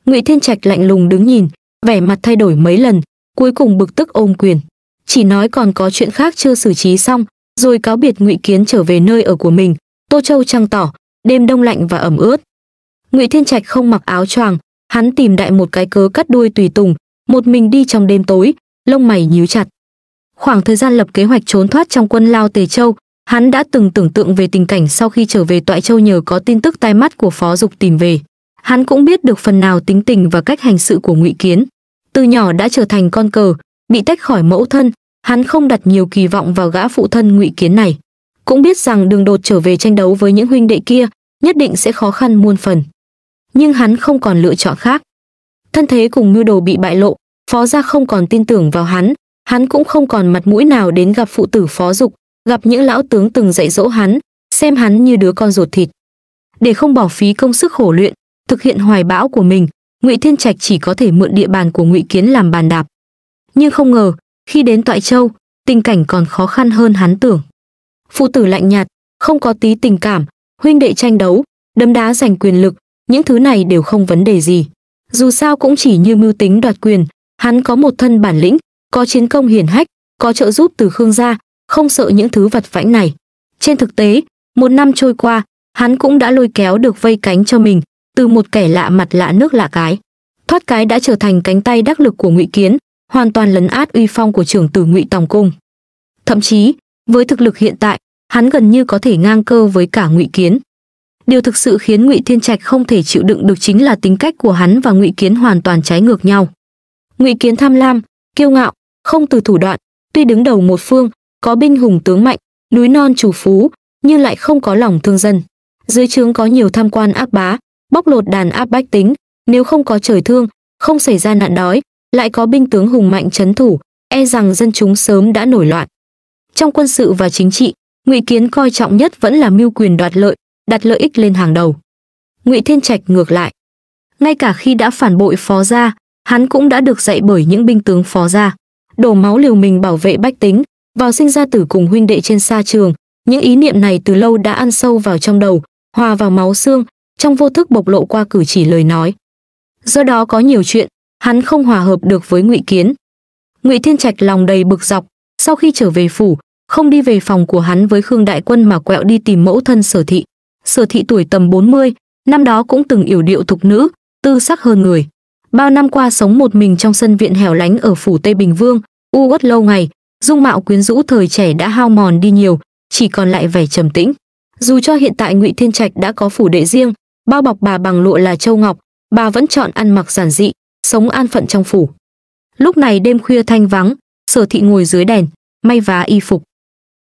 Ngụy Thiên Trạch lạnh lùng đứng nhìn, vẻ mặt thay đổi mấy lần, cuối cùng bực tức ôm quyền. Chỉ nói còn có chuyện khác chưa xử trí xong, rồi cáo biệt Ngụy Kiến trở về nơi ở của mình, Tô Châu trăng tỏ, đêm đông lạnh và ẩm ướt. Ngụy Thiên Trạch không mặc áo choàng, hắn tìm đại một cái cớ cắt đuôi tùy tùng, một mình đi trong đêm tối, lông mày nhíu chặt. Khoảng thời gian lập kế hoạch trốn thoát trong quân lao Tề Châu, hắn đã từng tưởng tượng về tình cảnh sau khi trở về Toại Châu nhờ có tin tức tai mắt của Phó Dục tìm về. Hắn cũng biết được phần nào tính tình và cách hành sự của Ngụy Kiến từ nhỏ đã trở thành con cờ, bị tách khỏi mẫu thân, hắn không đặt nhiều kỳ vọng vào gã phụ thân ngụy kiến này. Cũng biết rằng đường đột trở về tranh đấu với những huynh đệ kia, nhất định sẽ khó khăn muôn phần. Nhưng hắn không còn lựa chọn khác. Thân thế cùng mưu đồ bị bại lộ, phó gia không còn tin tưởng vào hắn, hắn cũng không còn mặt mũi nào đến gặp phụ tử phó dục, gặp những lão tướng từng dạy dỗ hắn, xem hắn như đứa con ruột thịt. Để không bỏ phí công sức khổ luyện, thực hiện hoài bão của mình, ngụy thiên trạch chỉ có thể mượn địa bàn của ngụy kiến làm bàn đạp nhưng không ngờ khi đến toại châu tình cảnh còn khó khăn hơn hắn tưởng phụ tử lạnh nhạt không có tí tình cảm huynh đệ tranh đấu đấm đá giành quyền lực những thứ này đều không vấn đề gì dù sao cũng chỉ như mưu tính đoạt quyền hắn có một thân bản lĩnh có chiến công hiển hách có trợ giúp từ khương gia không sợ những thứ vật vãnh này trên thực tế một năm trôi qua hắn cũng đã lôi kéo được vây cánh cho mình từ một kẻ lạ mặt lạ nước lạ cái thoát cái đã trở thành cánh tay đắc lực của ngụy kiến hoàn toàn lấn át uy phong của trưởng tử ngụy tòng cung thậm chí với thực lực hiện tại hắn gần như có thể ngang cơ với cả ngụy kiến điều thực sự khiến ngụy thiên trạch không thể chịu đựng được chính là tính cách của hắn và ngụy kiến hoàn toàn trái ngược nhau ngụy kiến tham lam kiêu ngạo không từ thủ đoạn tuy đứng đầu một phương có binh hùng tướng mạnh núi non chủ phú nhưng lại không có lòng thương dân dưới trướng có nhiều tham quan ác bá bóc lột đàn áp bách tính nếu không có trời thương không xảy ra nạn đói lại có binh tướng hùng mạnh trấn thủ e rằng dân chúng sớm đã nổi loạn trong quân sự và chính trị ngụy kiến coi trọng nhất vẫn là mưu quyền đoạt lợi đặt lợi ích lên hàng đầu ngụy thiên trạch ngược lại ngay cả khi đã phản bội phó gia hắn cũng đã được dạy bởi những binh tướng phó gia đổ máu liều mình bảo vệ bách tính vào sinh ra tử cùng huynh đệ trên xa trường những ý niệm này từ lâu đã ăn sâu vào trong đầu hòa vào máu xương trong vô thức bộc lộ qua cử chỉ lời nói. Do đó có nhiều chuyện, hắn không hòa hợp được với Ngụy Kiến. Ngụy Thiên Trạch lòng đầy bực dọc, sau khi trở về phủ, không đi về phòng của hắn với Khương Đại Quân mà quẹo đi tìm mẫu thân Sở Thị. Sở Thị tuổi tầm 40, năm đó cũng từng yểu điệu thục nữ, tư sắc hơn người. Bao năm qua sống một mình trong sân viện hẻo lánh ở phủ Tây Bình Vương, u uất lâu ngày, dung mạo quyến rũ thời trẻ đã hao mòn đi nhiều, chỉ còn lại vẻ trầm tĩnh. Dù cho hiện tại Ngụy Thiên Trạch đã có phủ đệ riêng, bao bọc bà bằng lụa là châu ngọc, bà vẫn chọn ăn mặc giản dị, sống an phận trong phủ. Lúc này đêm khuya thanh vắng, sở thị ngồi dưới đèn, may vá y phục.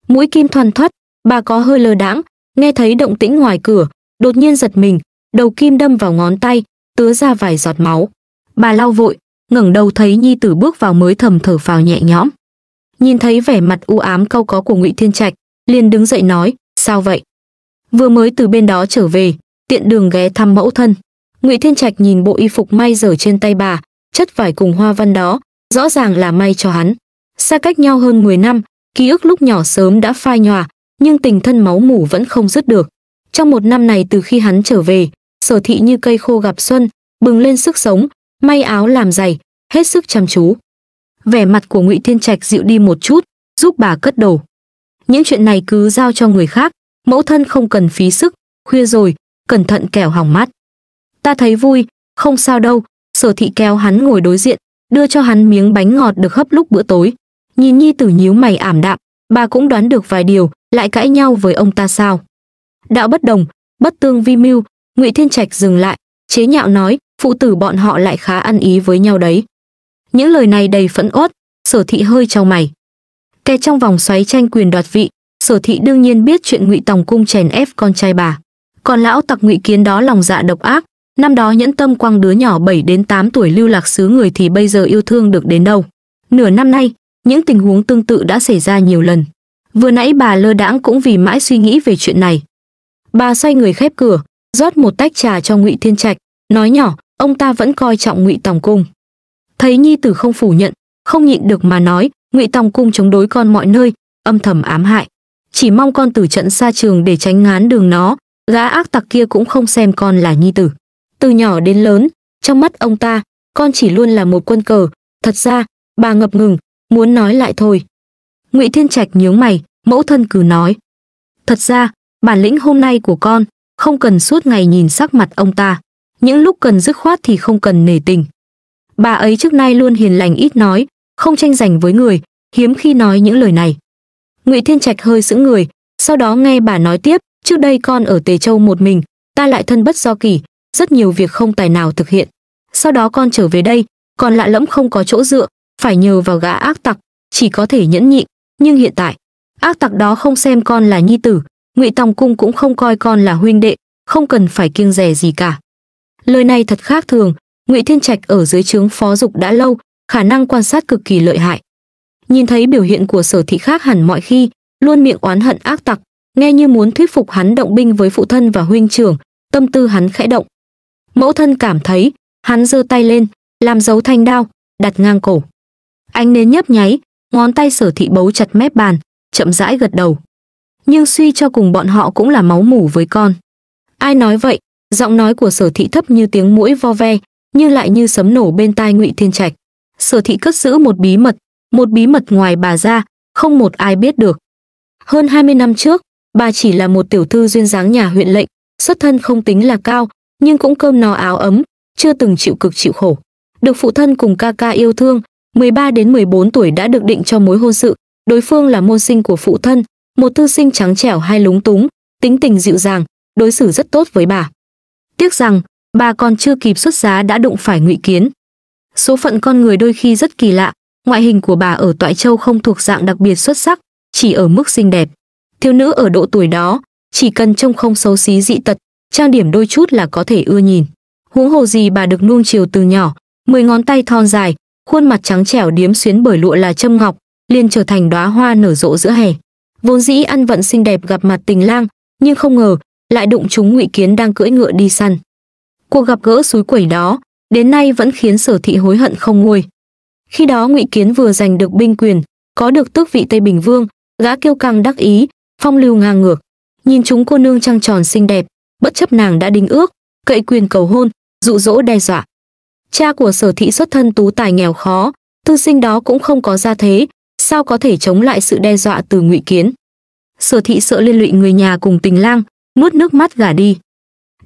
Mũi kim thoăn thoắt, bà có hơi lơ đãng, nghe thấy động tĩnh ngoài cửa, đột nhiên giật mình, đầu kim đâm vào ngón tay, tứa ra vài giọt máu. Bà lau vội, ngẩng đầu thấy nhi tử bước vào mới thầm thở phào nhẹ nhõm. Nhìn thấy vẻ mặt u ám câu có của Ngụy Thiên Trạch, liền đứng dậy nói, "Sao vậy?" Vừa mới từ bên đó trở về, tiện đường ghé thăm mẫu thân ngụy thiên trạch nhìn bộ y phục may dở trên tay bà chất vải cùng hoa văn đó rõ ràng là may cho hắn xa cách nhau hơn 10 năm ký ức lúc nhỏ sớm đã phai nhòa nhưng tình thân máu mủ vẫn không dứt được trong một năm này từ khi hắn trở về sở thị như cây khô gặp xuân bừng lên sức sống may áo làm giày hết sức chăm chú vẻ mặt của ngụy thiên trạch dịu đi một chút giúp bà cất đồ những chuyện này cứ giao cho người khác mẫu thân không cần phí sức khuya rồi cẩn thận kẻo hỏng mắt. Ta thấy vui, không sao đâu, sở thị kéo hắn ngồi đối diện, đưa cho hắn miếng bánh ngọt được hấp lúc bữa tối. Nhìn nhi tử nhíu mày ảm đạm, bà cũng đoán được vài điều, lại cãi nhau với ông ta sao. Đạo bất đồng, bất tương vi mưu, ngụy Thiên Trạch dừng lại, chế nhạo nói, phụ tử bọn họ lại khá ăn ý với nhau đấy. Những lời này đầy phẫn uất, sở thị hơi trao mày. Kẻ trong vòng xoáy tranh quyền đoạt vị, sở thị đương nhiên biết chuyện ngụy tòng cung chèn ép con trai bà còn lão tặc ngụy kiến đó lòng dạ độc ác năm đó nhẫn tâm quăng đứa nhỏ 7 đến 8 tuổi lưu lạc xứ người thì bây giờ yêu thương được đến đâu nửa năm nay những tình huống tương tự đã xảy ra nhiều lần vừa nãy bà lơ đãng cũng vì mãi suy nghĩ về chuyện này bà xoay người khép cửa rót một tách trà cho ngụy thiên trạch nói nhỏ ông ta vẫn coi trọng ngụy tòng cung thấy nhi tử không phủ nhận không nhịn được mà nói ngụy tòng cung chống đối con mọi nơi âm thầm ám hại chỉ mong con tử trận xa trường để tránh ngán đường nó gã ác tặc kia cũng không xem con là nhi tử. Từ nhỏ đến lớn, trong mắt ông ta, con chỉ luôn là một quân cờ. Thật ra, bà ngập ngừng, muốn nói lại thôi. Ngụy Thiên Trạch nhướng mày, mẫu thân cứ nói. Thật ra, bản lĩnh hôm nay của con, không cần suốt ngày nhìn sắc mặt ông ta. Những lúc cần dứt khoát thì không cần nể tình. Bà ấy trước nay luôn hiền lành ít nói, không tranh giành với người, hiếm khi nói những lời này. Ngụy Thiên Trạch hơi sững người, sau đó nghe bà nói tiếp, Trước đây con ở Tề Châu một mình, ta lại thân bất do kỷ, rất nhiều việc không tài nào thực hiện. Sau đó con trở về đây, còn lạ lẫm không có chỗ dựa, phải nhờ vào gã ác tặc, chỉ có thể nhẫn nhịn, nhưng hiện tại, ác tặc đó không xem con là nhi tử, Ngụy Tòng cung cũng không coi con là huynh đệ, không cần phải kiêng dè gì cả. Lời này thật khác thường, Ngụy Thiên Trạch ở dưới trướng phó dục đã lâu, khả năng quan sát cực kỳ lợi hại. Nhìn thấy biểu hiện của Sở Thị khác hẳn mọi khi, luôn miệng oán hận ác tặc, nghe như muốn thuyết phục hắn động binh với phụ thân và huynh trưởng, tâm tư hắn khẽ động. Mẫu thân cảm thấy, hắn giơ tay lên, làm dấu thanh đao, đặt ngang cổ. Ánh nến nhấp nháy, ngón tay sở thị bấu chặt mép bàn, chậm rãi gật đầu. Nhưng suy cho cùng bọn họ cũng là máu mủ với con. Ai nói vậy, giọng nói của sở thị thấp như tiếng mũi vo ve, nhưng lại như sấm nổ bên tai ngụy thiên trạch. Sở thị cất giữ một bí mật, một bí mật ngoài bà ra, không một ai biết được. Hơn 20 năm trước, Bà chỉ là một tiểu thư duyên dáng nhà huyện lệnh, xuất thân không tính là cao, nhưng cũng cơm no áo ấm, chưa từng chịu cực chịu khổ. Được phụ thân cùng ca ca yêu thương, 13 đến 14 tuổi đã được định cho mối hôn sự, đối phương là môn sinh của phụ thân, một thư sinh trắng trẻo hay lúng túng, tính tình dịu dàng, đối xử rất tốt với bà. Tiếc rằng, bà còn chưa kịp xuất giá đã đụng phải ngụy kiến. Số phận con người đôi khi rất kỳ lạ, ngoại hình của bà ở Toại Châu không thuộc dạng đặc biệt xuất sắc, chỉ ở mức xinh đẹp. Thiếu nữ ở độ tuổi đó, chỉ cần trông không xấu xí dị tật, trang điểm đôi chút là có thể ưa nhìn. Huống hồ gì bà được nuông chiều từ nhỏ, mười ngón tay thon dài, khuôn mặt trắng trẻo điếm xuyến bởi lụa là châm ngọc, liền trở thành đóa hoa nở rộ giữa hè. Vốn dĩ ăn vận xinh đẹp gặp mặt tình lang, nhưng không ngờ lại đụng chúng ngụy kiến đang cưỡi ngựa đi săn. Cuộc gặp gỡ suối quẩy đó, đến nay vẫn khiến sở thị hối hận không nguôi. Khi đó ngụy kiến vừa giành được binh quyền, có được tước vị Tây Bình Vương, gã kiêu căng đắc ý, phong lưu ngang ngược nhìn chúng cô nương trăng tròn xinh đẹp bất chấp nàng đã đính ước cậy quyền cầu hôn dụ dỗ đe dọa cha của sở thị xuất thân tú tài nghèo khó tư sinh đó cũng không có gia thế sao có thể chống lại sự đe dọa từ ngụy kiến sở thị sợ liên lụy người nhà cùng tình lang nuốt nước mắt gả đi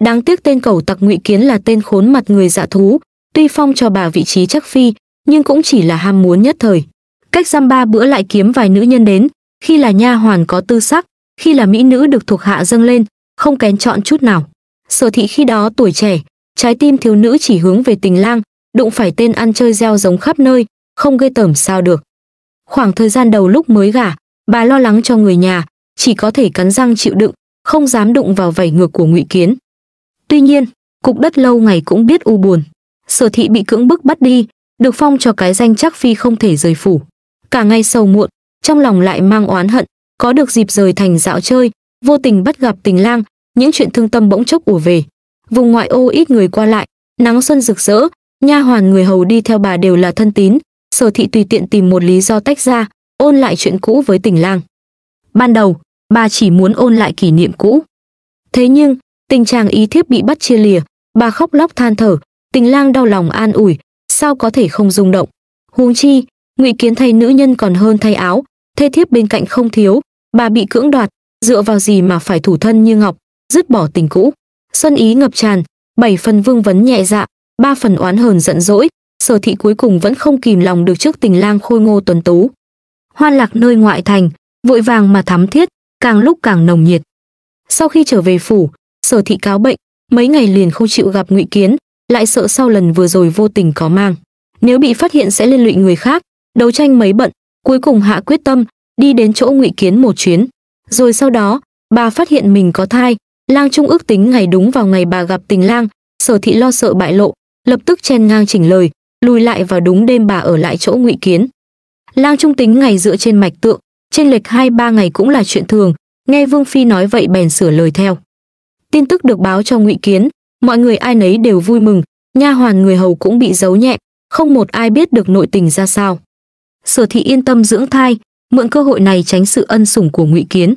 đáng tiếc tên cầu tặc ngụy kiến là tên khốn mặt người dạ thú tuy phong cho bà vị trí chắc phi nhưng cũng chỉ là ham muốn nhất thời cách dăm ba bữa lại kiếm vài nữ nhân đến khi là nha hoàn có tư sắc, khi là mỹ nữ được thuộc hạ dâng lên, không kén chọn chút nào. Sở thị khi đó tuổi trẻ, trái tim thiếu nữ chỉ hướng về tình lang, đụng phải tên ăn chơi gieo giống khắp nơi, không gây tởm sao được. Khoảng thời gian đầu lúc mới gả, bà lo lắng cho người nhà, chỉ có thể cắn răng chịu đựng, không dám đụng vào vảy ngược của Ngụy Kiến. Tuy nhiên, cục đất lâu ngày cũng biết u buồn. Sở thị bị cưỡng bức bắt đi, được phong cho cái danh chắc phi không thể rời phủ. Cả ngày sầu muộn, trong lòng lại mang oán hận, có được dịp rời thành dạo chơi, vô tình bắt gặp tình lang, những chuyện thương tâm bỗng chốc ùa về. Vùng ngoại ô ít người qua lại, nắng xuân rực rỡ, nha hoàn người hầu đi theo bà đều là thân tín, Sở Thị tùy tiện tìm một lý do tách ra, ôn lại chuyện cũ với Tình Lang. Ban đầu, bà chỉ muốn ôn lại kỷ niệm cũ. Thế nhưng, tình trạng ý thiếp bị bắt chia lìa, bà khóc lóc than thở, Tình Lang đau lòng an ủi, sao có thể không rung động. Huống chi, ngụy kiến thay nữ nhân còn hơn thay áo, thê thiếp bên cạnh không thiếu, bà bị cưỡng đoạt, dựa vào gì mà phải thủ thân như ngọc, dứt bỏ tình cũ. xuân ý ngập tràn, bảy phần vương vấn nhẹ dạ, ba phần oán hờn giận dỗi, sở thị cuối cùng vẫn không kìm lòng được trước tình lang khôi ngô tuần tú. Hoan lạc nơi ngoại thành, vội vàng mà thắm thiết, càng lúc càng nồng nhiệt. Sau khi trở về phủ, sở thị cáo bệnh, mấy ngày liền không chịu gặp ngụy kiến, lại sợ sau lần vừa rồi vô tình có mang. Nếu bị phát hiện sẽ liên lụy người khác, đấu tranh mấy bận, Cuối cùng hạ quyết tâm đi đến chỗ Ngụy Kiến một chuyến, rồi sau đó, bà phát hiện mình có thai, Lang Trung ước tính ngày đúng vào ngày bà gặp Tình Lang, Sở Thị lo sợ bại lộ, lập tức chen ngang chỉnh lời, lùi lại vào đúng đêm bà ở lại chỗ Ngụy Kiến. Lang Trung tính ngày dựa trên mạch tượng, trên lệch hai ba ngày cũng là chuyện thường, nghe Vương Phi nói vậy bèn sửa lời theo. Tin tức được báo cho Ngụy Kiến, mọi người ai nấy đều vui mừng, nha hoàn người hầu cũng bị giấu nhẹ, không một ai biết được nội tình ra sao sở thị yên tâm dưỡng thai mượn cơ hội này tránh sự ân sủng của ngụy kiến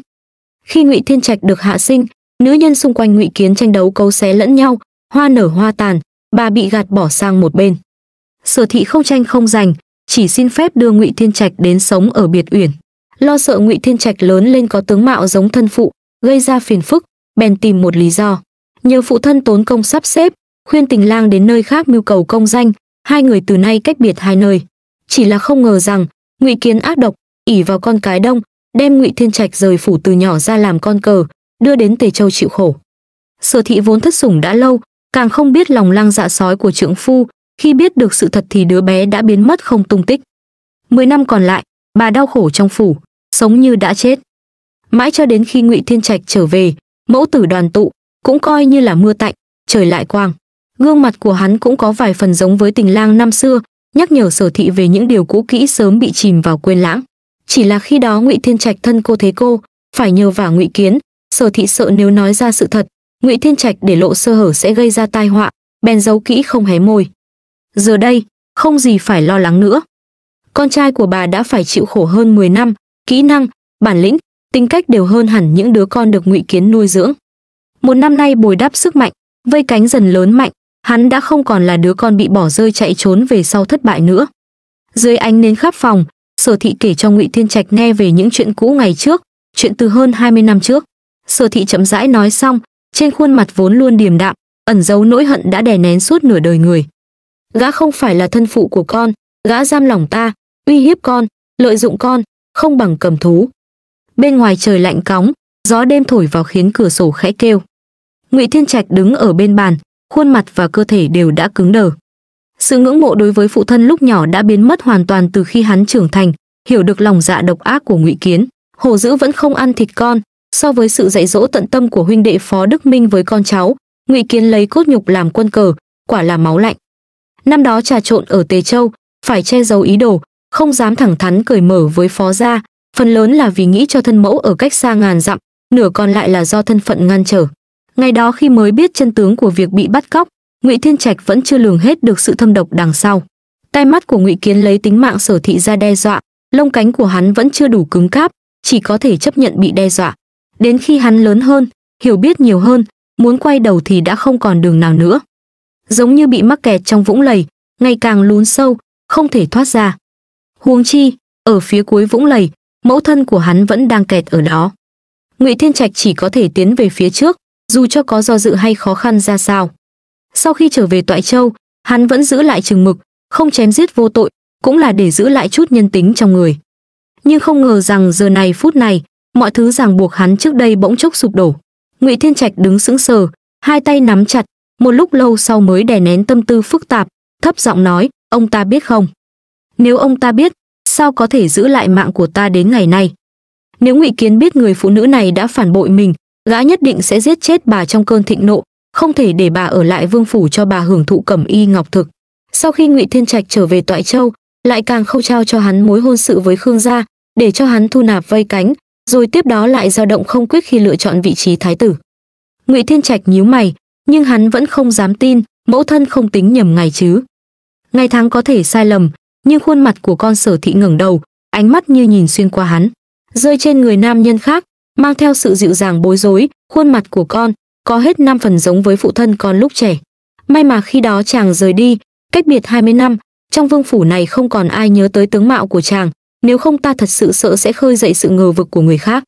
khi ngụy thiên trạch được hạ sinh nữ nhân xung quanh ngụy kiến tranh đấu cấu xé lẫn nhau hoa nở hoa tàn bà bị gạt bỏ sang một bên sở thị không tranh không giành chỉ xin phép đưa ngụy thiên trạch đến sống ở biệt uyển lo sợ ngụy thiên trạch lớn lên có tướng mạo giống thân phụ gây ra phiền phức bèn tìm một lý do nhờ phụ thân tốn công sắp xếp khuyên tình lang đến nơi khác mưu cầu công danh hai người từ nay cách biệt hai nơi chỉ là không ngờ rằng ngụy kiến ác độc ỉ vào con cái đông đem ngụy thiên trạch rời phủ từ nhỏ ra làm con cờ đưa đến tề châu chịu khổ sở thị vốn thất sủng đã lâu càng không biết lòng lang dạ sói của trượng phu khi biết được sự thật thì đứa bé đã biến mất không tung tích mười năm còn lại bà đau khổ trong phủ sống như đã chết mãi cho đến khi ngụy thiên trạch trở về mẫu tử đoàn tụ cũng coi như là mưa tạnh trời lại quang gương mặt của hắn cũng có vài phần giống với tình lang năm xưa nhắc nhở sở thị về những điều cũ kỹ sớm bị chìm vào quên lãng chỉ là khi đó ngụy thiên trạch thân cô thế cô phải nhờ vả ngụy kiến sở thị sợ nếu nói ra sự thật ngụy thiên trạch để lộ sơ hở sẽ gây ra tai họa bèn giấu kỹ không hé môi giờ đây không gì phải lo lắng nữa con trai của bà đã phải chịu khổ hơn 10 năm kỹ năng bản lĩnh tính cách đều hơn hẳn những đứa con được ngụy kiến nuôi dưỡng một năm nay bồi đắp sức mạnh vây cánh dần lớn mạnh Hắn đã không còn là đứa con bị bỏ rơi chạy trốn về sau thất bại nữa. Dưới ánh nến khắp phòng, Sở Thị kể cho Ngụy Thiên Trạch nghe về những chuyện cũ ngày trước, chuyện từ hơn 20 năm trước. Sở Thị chậm rãi nói xong, trên khuôn mặt vốn luôn điềm đạm, ẩn giấu nỗi hận đã đè nén suốt nửa đời người. Gã không phải là thân phụ của con, gã giam lòng ta, uy hiếp con, lợi dụng con, không bằng cầm thú. Bên ngoài trời lạnh cóng, gió đêm thổi vào khiến cửa sổ khẽ kêu. Ngụy Thiên Trạch đứng ở bên bàn, khuôn mặt và cơ thể đều đã cứng đờ. Sự ngưỡng mộ đối với phụ thân lúc nhỏ đã biến mất hoàn toàn từ khi hắn trưởng thành, hiểu được lòng dạ độc ác của Ngụy Kiến, Hồ Dữ vẫn không ăn thịt con, so với sự dạy dỗ tận tâm của huynh đệ Phó Đức Minh với con cháu, Ngụy Kiến lấy cốt nhục làm quân cờ, quả là máu lạnh. Năm đó trà trộn ở Tề Châu, phải che giấu ý đồ, không dám thẳng thắn cười mở với Phó gia, phần lớn là vì nghĩ cho thân mẫu ở cách xa ngàn dặm, nửa còn lại là do thân phận ngăn trở. Ngày đó khi mới biết chân tướng của việc bị bắt cóc, Ngụy Thiên Trạch vẫn chưa lường hết được sự thâm độc đằng sau. Tai mắt của Ngụy Kiến lấy tính mạng Sở Thị ra đe dọa, lông cánh của hắn vẫn chưa đủ cứng cáp, chỉ có thể chấp nhận bị đe dọa. Đến khi hắn lớn hơn, hiểu biết nhiều hơn, muốn quay đầu thì đã không còn đường nào nữa. Giống như bị mắc kẹt trong vũng lầy, ngày càng lún sâu, không thể thoát ra. Huống chi, ở phía cuối vũng lầy, mẫu thân của hắn vẫn đang kẹt ở đó. Ngụy Thiên Trạch chỉ có thể tiến về phía trước, dù cho có do dự hay khó khăn ra sao. Sau khi trở về Toại Châu, hắn vẫn giữ lại chừng mực, không chém giết vô tội, cũng là để giữ lại chút nhân tính trong người. Nhưng không ngờ rằng giờ này phút này, mọi thứ ràng buộc hắn trước đây bỗng chốc sụp đổ. Ngụy Thiên Trạch đứng sững sờ, hai tay nắm chặt, một lúc lâu sau mới đè nén tâm tư phức tạp, thấp giọng nói, ông ta biết không? Nếu ông ta biết, sao có thể giữ lại mạng của ta đến ngày nay? Nếu Ngụy Kiến biết người phụ nữ này đã phản bội mình, gã nhất định sẽ giết chết bà trong cơn thịnh nộ, không thể để bà ở lại vương phủ cho bà hưởng thụ cẩm y ngọc thực. Sau khi Ngụy Thiên Trạch trở về Toại Châu, lại càng không trao cho hắn mối hôn sự với Khương gia, để cho hắn thu nạp vây cánh, rồi tiếp đó lại dao động không quyết khi lựa chọn vị trí thái tử. Ngụy Thiên Trạch nhíu mày, nhưng hắn vẫn không dám tin, mẫu thân không tính nhầm ngày chứ. Ngày tháng có thể sai lầm, nhưng khuôn mặt của con sở thị ngẩng đầu, ánh mắt như nhìn xuyên qua hắn, rơi trên người nam nhân khác, mang theo sự dịu dàng bối rối, khuôn mặt của con có hết năm phần giống với phụ thân con lúc trẻ. May mà khi đó chàng rời đi, cách biệt 20 năm, trong vương phủ này không còn ai nhớ tới tướng mạo của chàng, nếu không ta thật sự sợ sẽ khơi dậy sự ngờ vực của người khác.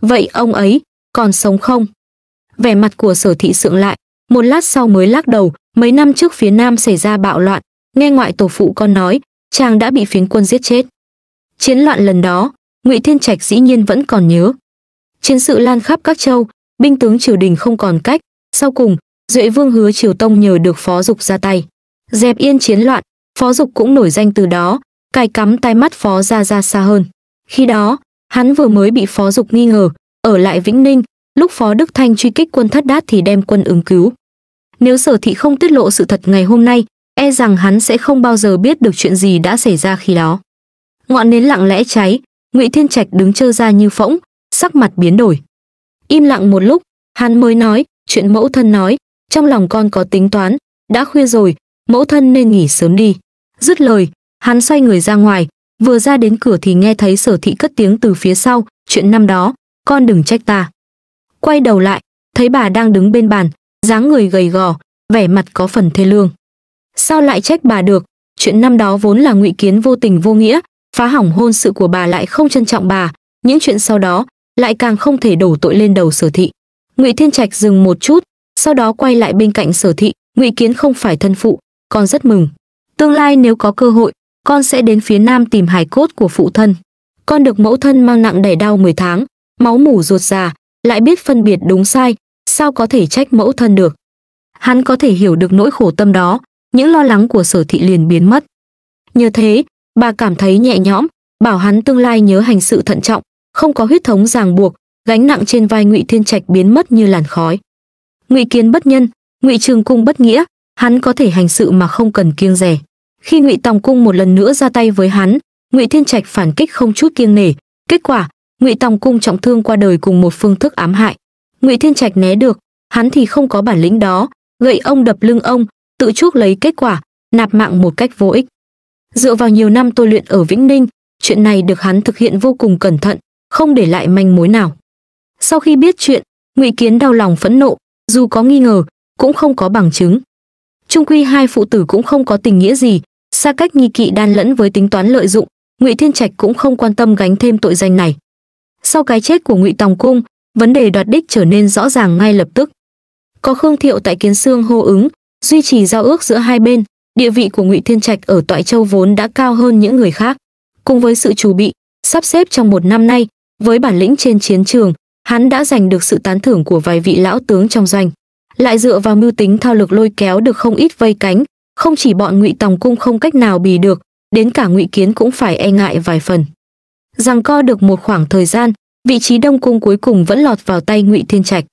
Vậy ông ấy còn sống không? Vẻ mặt của sở thị sượng lại, một lát sau mới lắc đầu, mấy năm trước phía nam xảy ra bạo loạn, nghe ngoại tổ phụ con nói, chàng đã bị phiến quân giết chết. Chiến loạn lần đó, Ngụy Thiên Trạch dĩ nhiên vẫn còn nhớ chiến sự lan khắp các châu, binh tướng triều đình không còn cách, sau cùng, Duệ Vương hứa Triều Tông nhờ được Phó Dục ra tay. Dẹp yên chiến loạn, Phó Dục cũng nổi danh từ đó, cài cắm tai mắt Phó Gia Gia xa hơn. Khi đó, hắn vừa mới bị Phó Dục nghi ngờ, ở lại Vĩnh Ninh, lúc Phó Đức Thanh truy kích quân thất đát thì đem quân ứng cứu. Nếu sở thị không tiết lộ sự thật ngày hôm nay, e rằng hắn sẽ không bao giờ biết được chuyện gì đã xảy ra khi đó. Ngọn nến lặng lẽ cháy, Ngụy Thiên Trạch đứng trơ ra như phỗng, sắc mặt biến đổi. Im lặng một lúc, hắn mới nói, chuyện mẫu thân nói, trong lòng con có tính toán, đã khuya rồi, mẫu thân nên nghỉ sớm đi. Dứt lời, hắn xoay người ra ngoài, vừa ra đến cửa thì nghe thấy sở thị cất tiếng từ phía sau, chuyện năm đó, con đừng trách ta. Quay đầu lại, thấy bà đang đứng bên bàn, dáng người gầy gò, vẻ mặt có phần thê lương. Sao lại trách bà được, chuyện năm đó vốn là ngụy kiến vô tình vô nghĩa, phá hỏng hôn sự của bà lại không trân trọng bà, những chuyện sau đó, lại càng không thể đổ tội lên đầu sở thị ngụy thiên trạch dừng một chút sau đó quay lại bên cạnh sở thị ngụy kiến không phải thân phụ con rất mừng tương lai nếu có cơ hội con sẽ đến phía nam tìm hài cốt của phụ thân con được mẫu thân mang nặng đẻ đau 10 tháng máu mủ ruột già lại biết phân biệt đúng sai sao có thể trách mẫu thân được hắn có thể hiểu được nỗi khổ tâm đó những lo lắng của sở thị liền biến mất nhờ thế bà cảm thấy nhẹ nhõm bảo hắn tương lai nhớ hành sự thận trọng không có huyết thống ràng buộc gánh nặng trên vai ngụy thiên trạch biến mất như làn khói ngụy kiến bất nhân ngụy trường cung bất nghĩa hắn có thể hành sự mà không cần kiêng rẻ khi ngụy tòng cung một lần nữa ra tay với hắn ngụy thiên trạch phản kích không chút kiêng nể kết quả ngụy tòng cung trọng thương qua đời cùng một phương thức ám hại ngụy thiên trạch né được hắn thì không có bản lĩnh đó gậy ông đập lưng ông tự chuốc lấy kết quả nạp mạng một cách vô ích dựa vào nhiều năm tôi luyện ở vĩnh ninh chuyện này được hắn thực hiện vô cùng cẩn thận không để lại manh mối nào. Sau khi biết chuyện, Ngụy Kiến đau lòng phẫn nộ, dù có nghi ngờ, cũng không có bằng chứng. Trung quy hai phụ tử cũng không có tình nghĩa gì, xa cách nghi kỵ đan lẫn với tính toán lợi dụng, Ngụy Thiên Trạch cũng không quan tâm gánh thêm tội danh này. Sau cái chết của Ngụy Tòng Cung, vấn đề đoạt đích trở nên rõ ràng ngay lập tức. Có Khương Thiệu tại Kiến Xương hô ứng, duy trì giao ước giữa hai bên, địa vị của Ngụy Thiên Trạch ở Toại Châu vốn đã cao hơn những người khác. Cùng với sự chủ bị, sắp xếp trong một năm nay, với bản lĩnh trên chiến trường, hắn đã giành được sự tán thưởng của vài vị lão tướng trong doanh. Lại dựa vào mưu tính thao lực lôi kéo được không ít vây cánh, không chỉ bọn Ngụy Tòng cung không cách nào bì được, đến cả Ngụy Kiến cũng phải e ngại vài phần. Rằng co được một khoảng thời gian, vị trí Đông cung cuối cùng vẫn lọt vào tay Ngụy Thiên Trạch.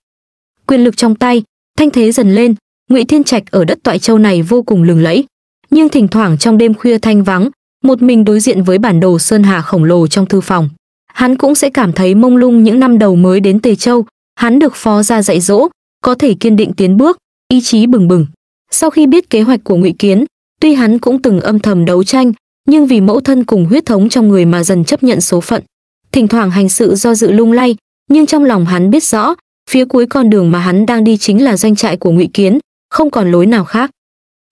Quyền lực trong tay, thanh thế dần lên, Ngụy Thiên Trạch ở đất Toại Châu này vô cùng lừng lẫy, nhưng thỉnh thoảng trong đêm khuya thanh vắng, một mình đối diện với bản đồ sơn hà khổng lồ trong thư phòng, hắn cũng sẽ cảm thấy mông lung những năm đầu mới đến Tề Châu, hắn được phó gia dạy dỗ, có thể kiên định tiến bước, ý chí bừng bừng. Sau khi biết kế hoạch của Ngụy Kiến, tuy hắn cũng từng âm thầm đấu tranh, nhưng vì mẫu thân cùng huyết thống trong người mà dần chấp nhận số phận. Thỉnh thoảng hành sự do dự lung lay, nhưng trong lòng hắn biết rõ, phía cuối con đường mà hắn đang đi chính là doanh trại của Ngụy Kiến, không còn lối nào khác.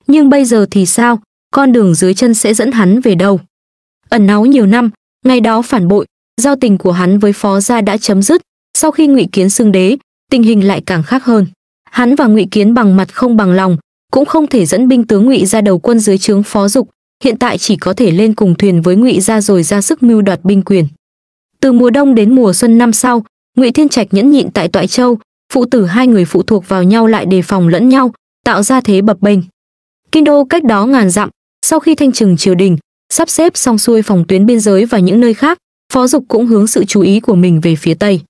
Nhưng bây giờ thì sao? Con đường dưới chân sẽ dẫn hắn về đâu? Ẩn náu nhiều năm, ngày đó phản bội, giao tình của hắn với phó gia đã chấm dứt sau khi ngụy kiến xưng đế tình hình lại càng khác hơn hắn và ngụy kiến bằng mặt không bằng lòng cũng không thể dẫn binh tướng ngụy ra đầu quân dưới trướng phó dục hiện tại chỉ có thể lên cùng thuyền với ngụy ra rồi ra sức mưu đoạt binh quyền từ mùa đông đến mùa xuân năm sau ngụy thiên trạch nhẫn nhịn tại toại châu phụ tử hai người phụ thuộc vào nhau lại đề phòng lẫn nhau tạo ra thế bập bênh kinh đô cách đó ngàn dặm sau khi thanh trừng triều đình sắp xếp xong xuôi phòng tuyến biên giới và những nơi khác Phó Dục cũng hướng sự chú ý của mình về phía Tây.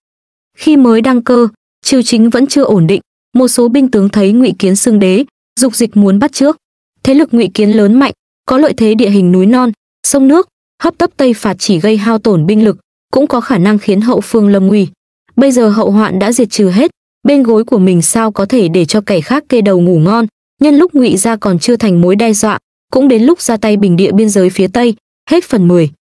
Khi mới đăng cơ, triều chính vẫn chưa ổn định, một số binh tướng thấy Ngụy Kiến xưng đế, dục dịch muốn bắt trước. Thế lực Ngụy Kiến lớn mạnh, có lợi thế địa hình núi non, sông nước, hấp tấp Tây phạt chỉ gây hao tổn binh lực, cũng có khả năng khiến hậu phương lâm nguy. Bây giờ hậu hoạn đã diệt trừ hết, bên gối của mình sao có thể để cho kẻ khác kê đầu ngủ ngon, nhân lúc Ngụy gia còn chưa thành mối đe dọa, cũng đến lúc ra tay bình địa biên giới phía Tây, hết phần 10.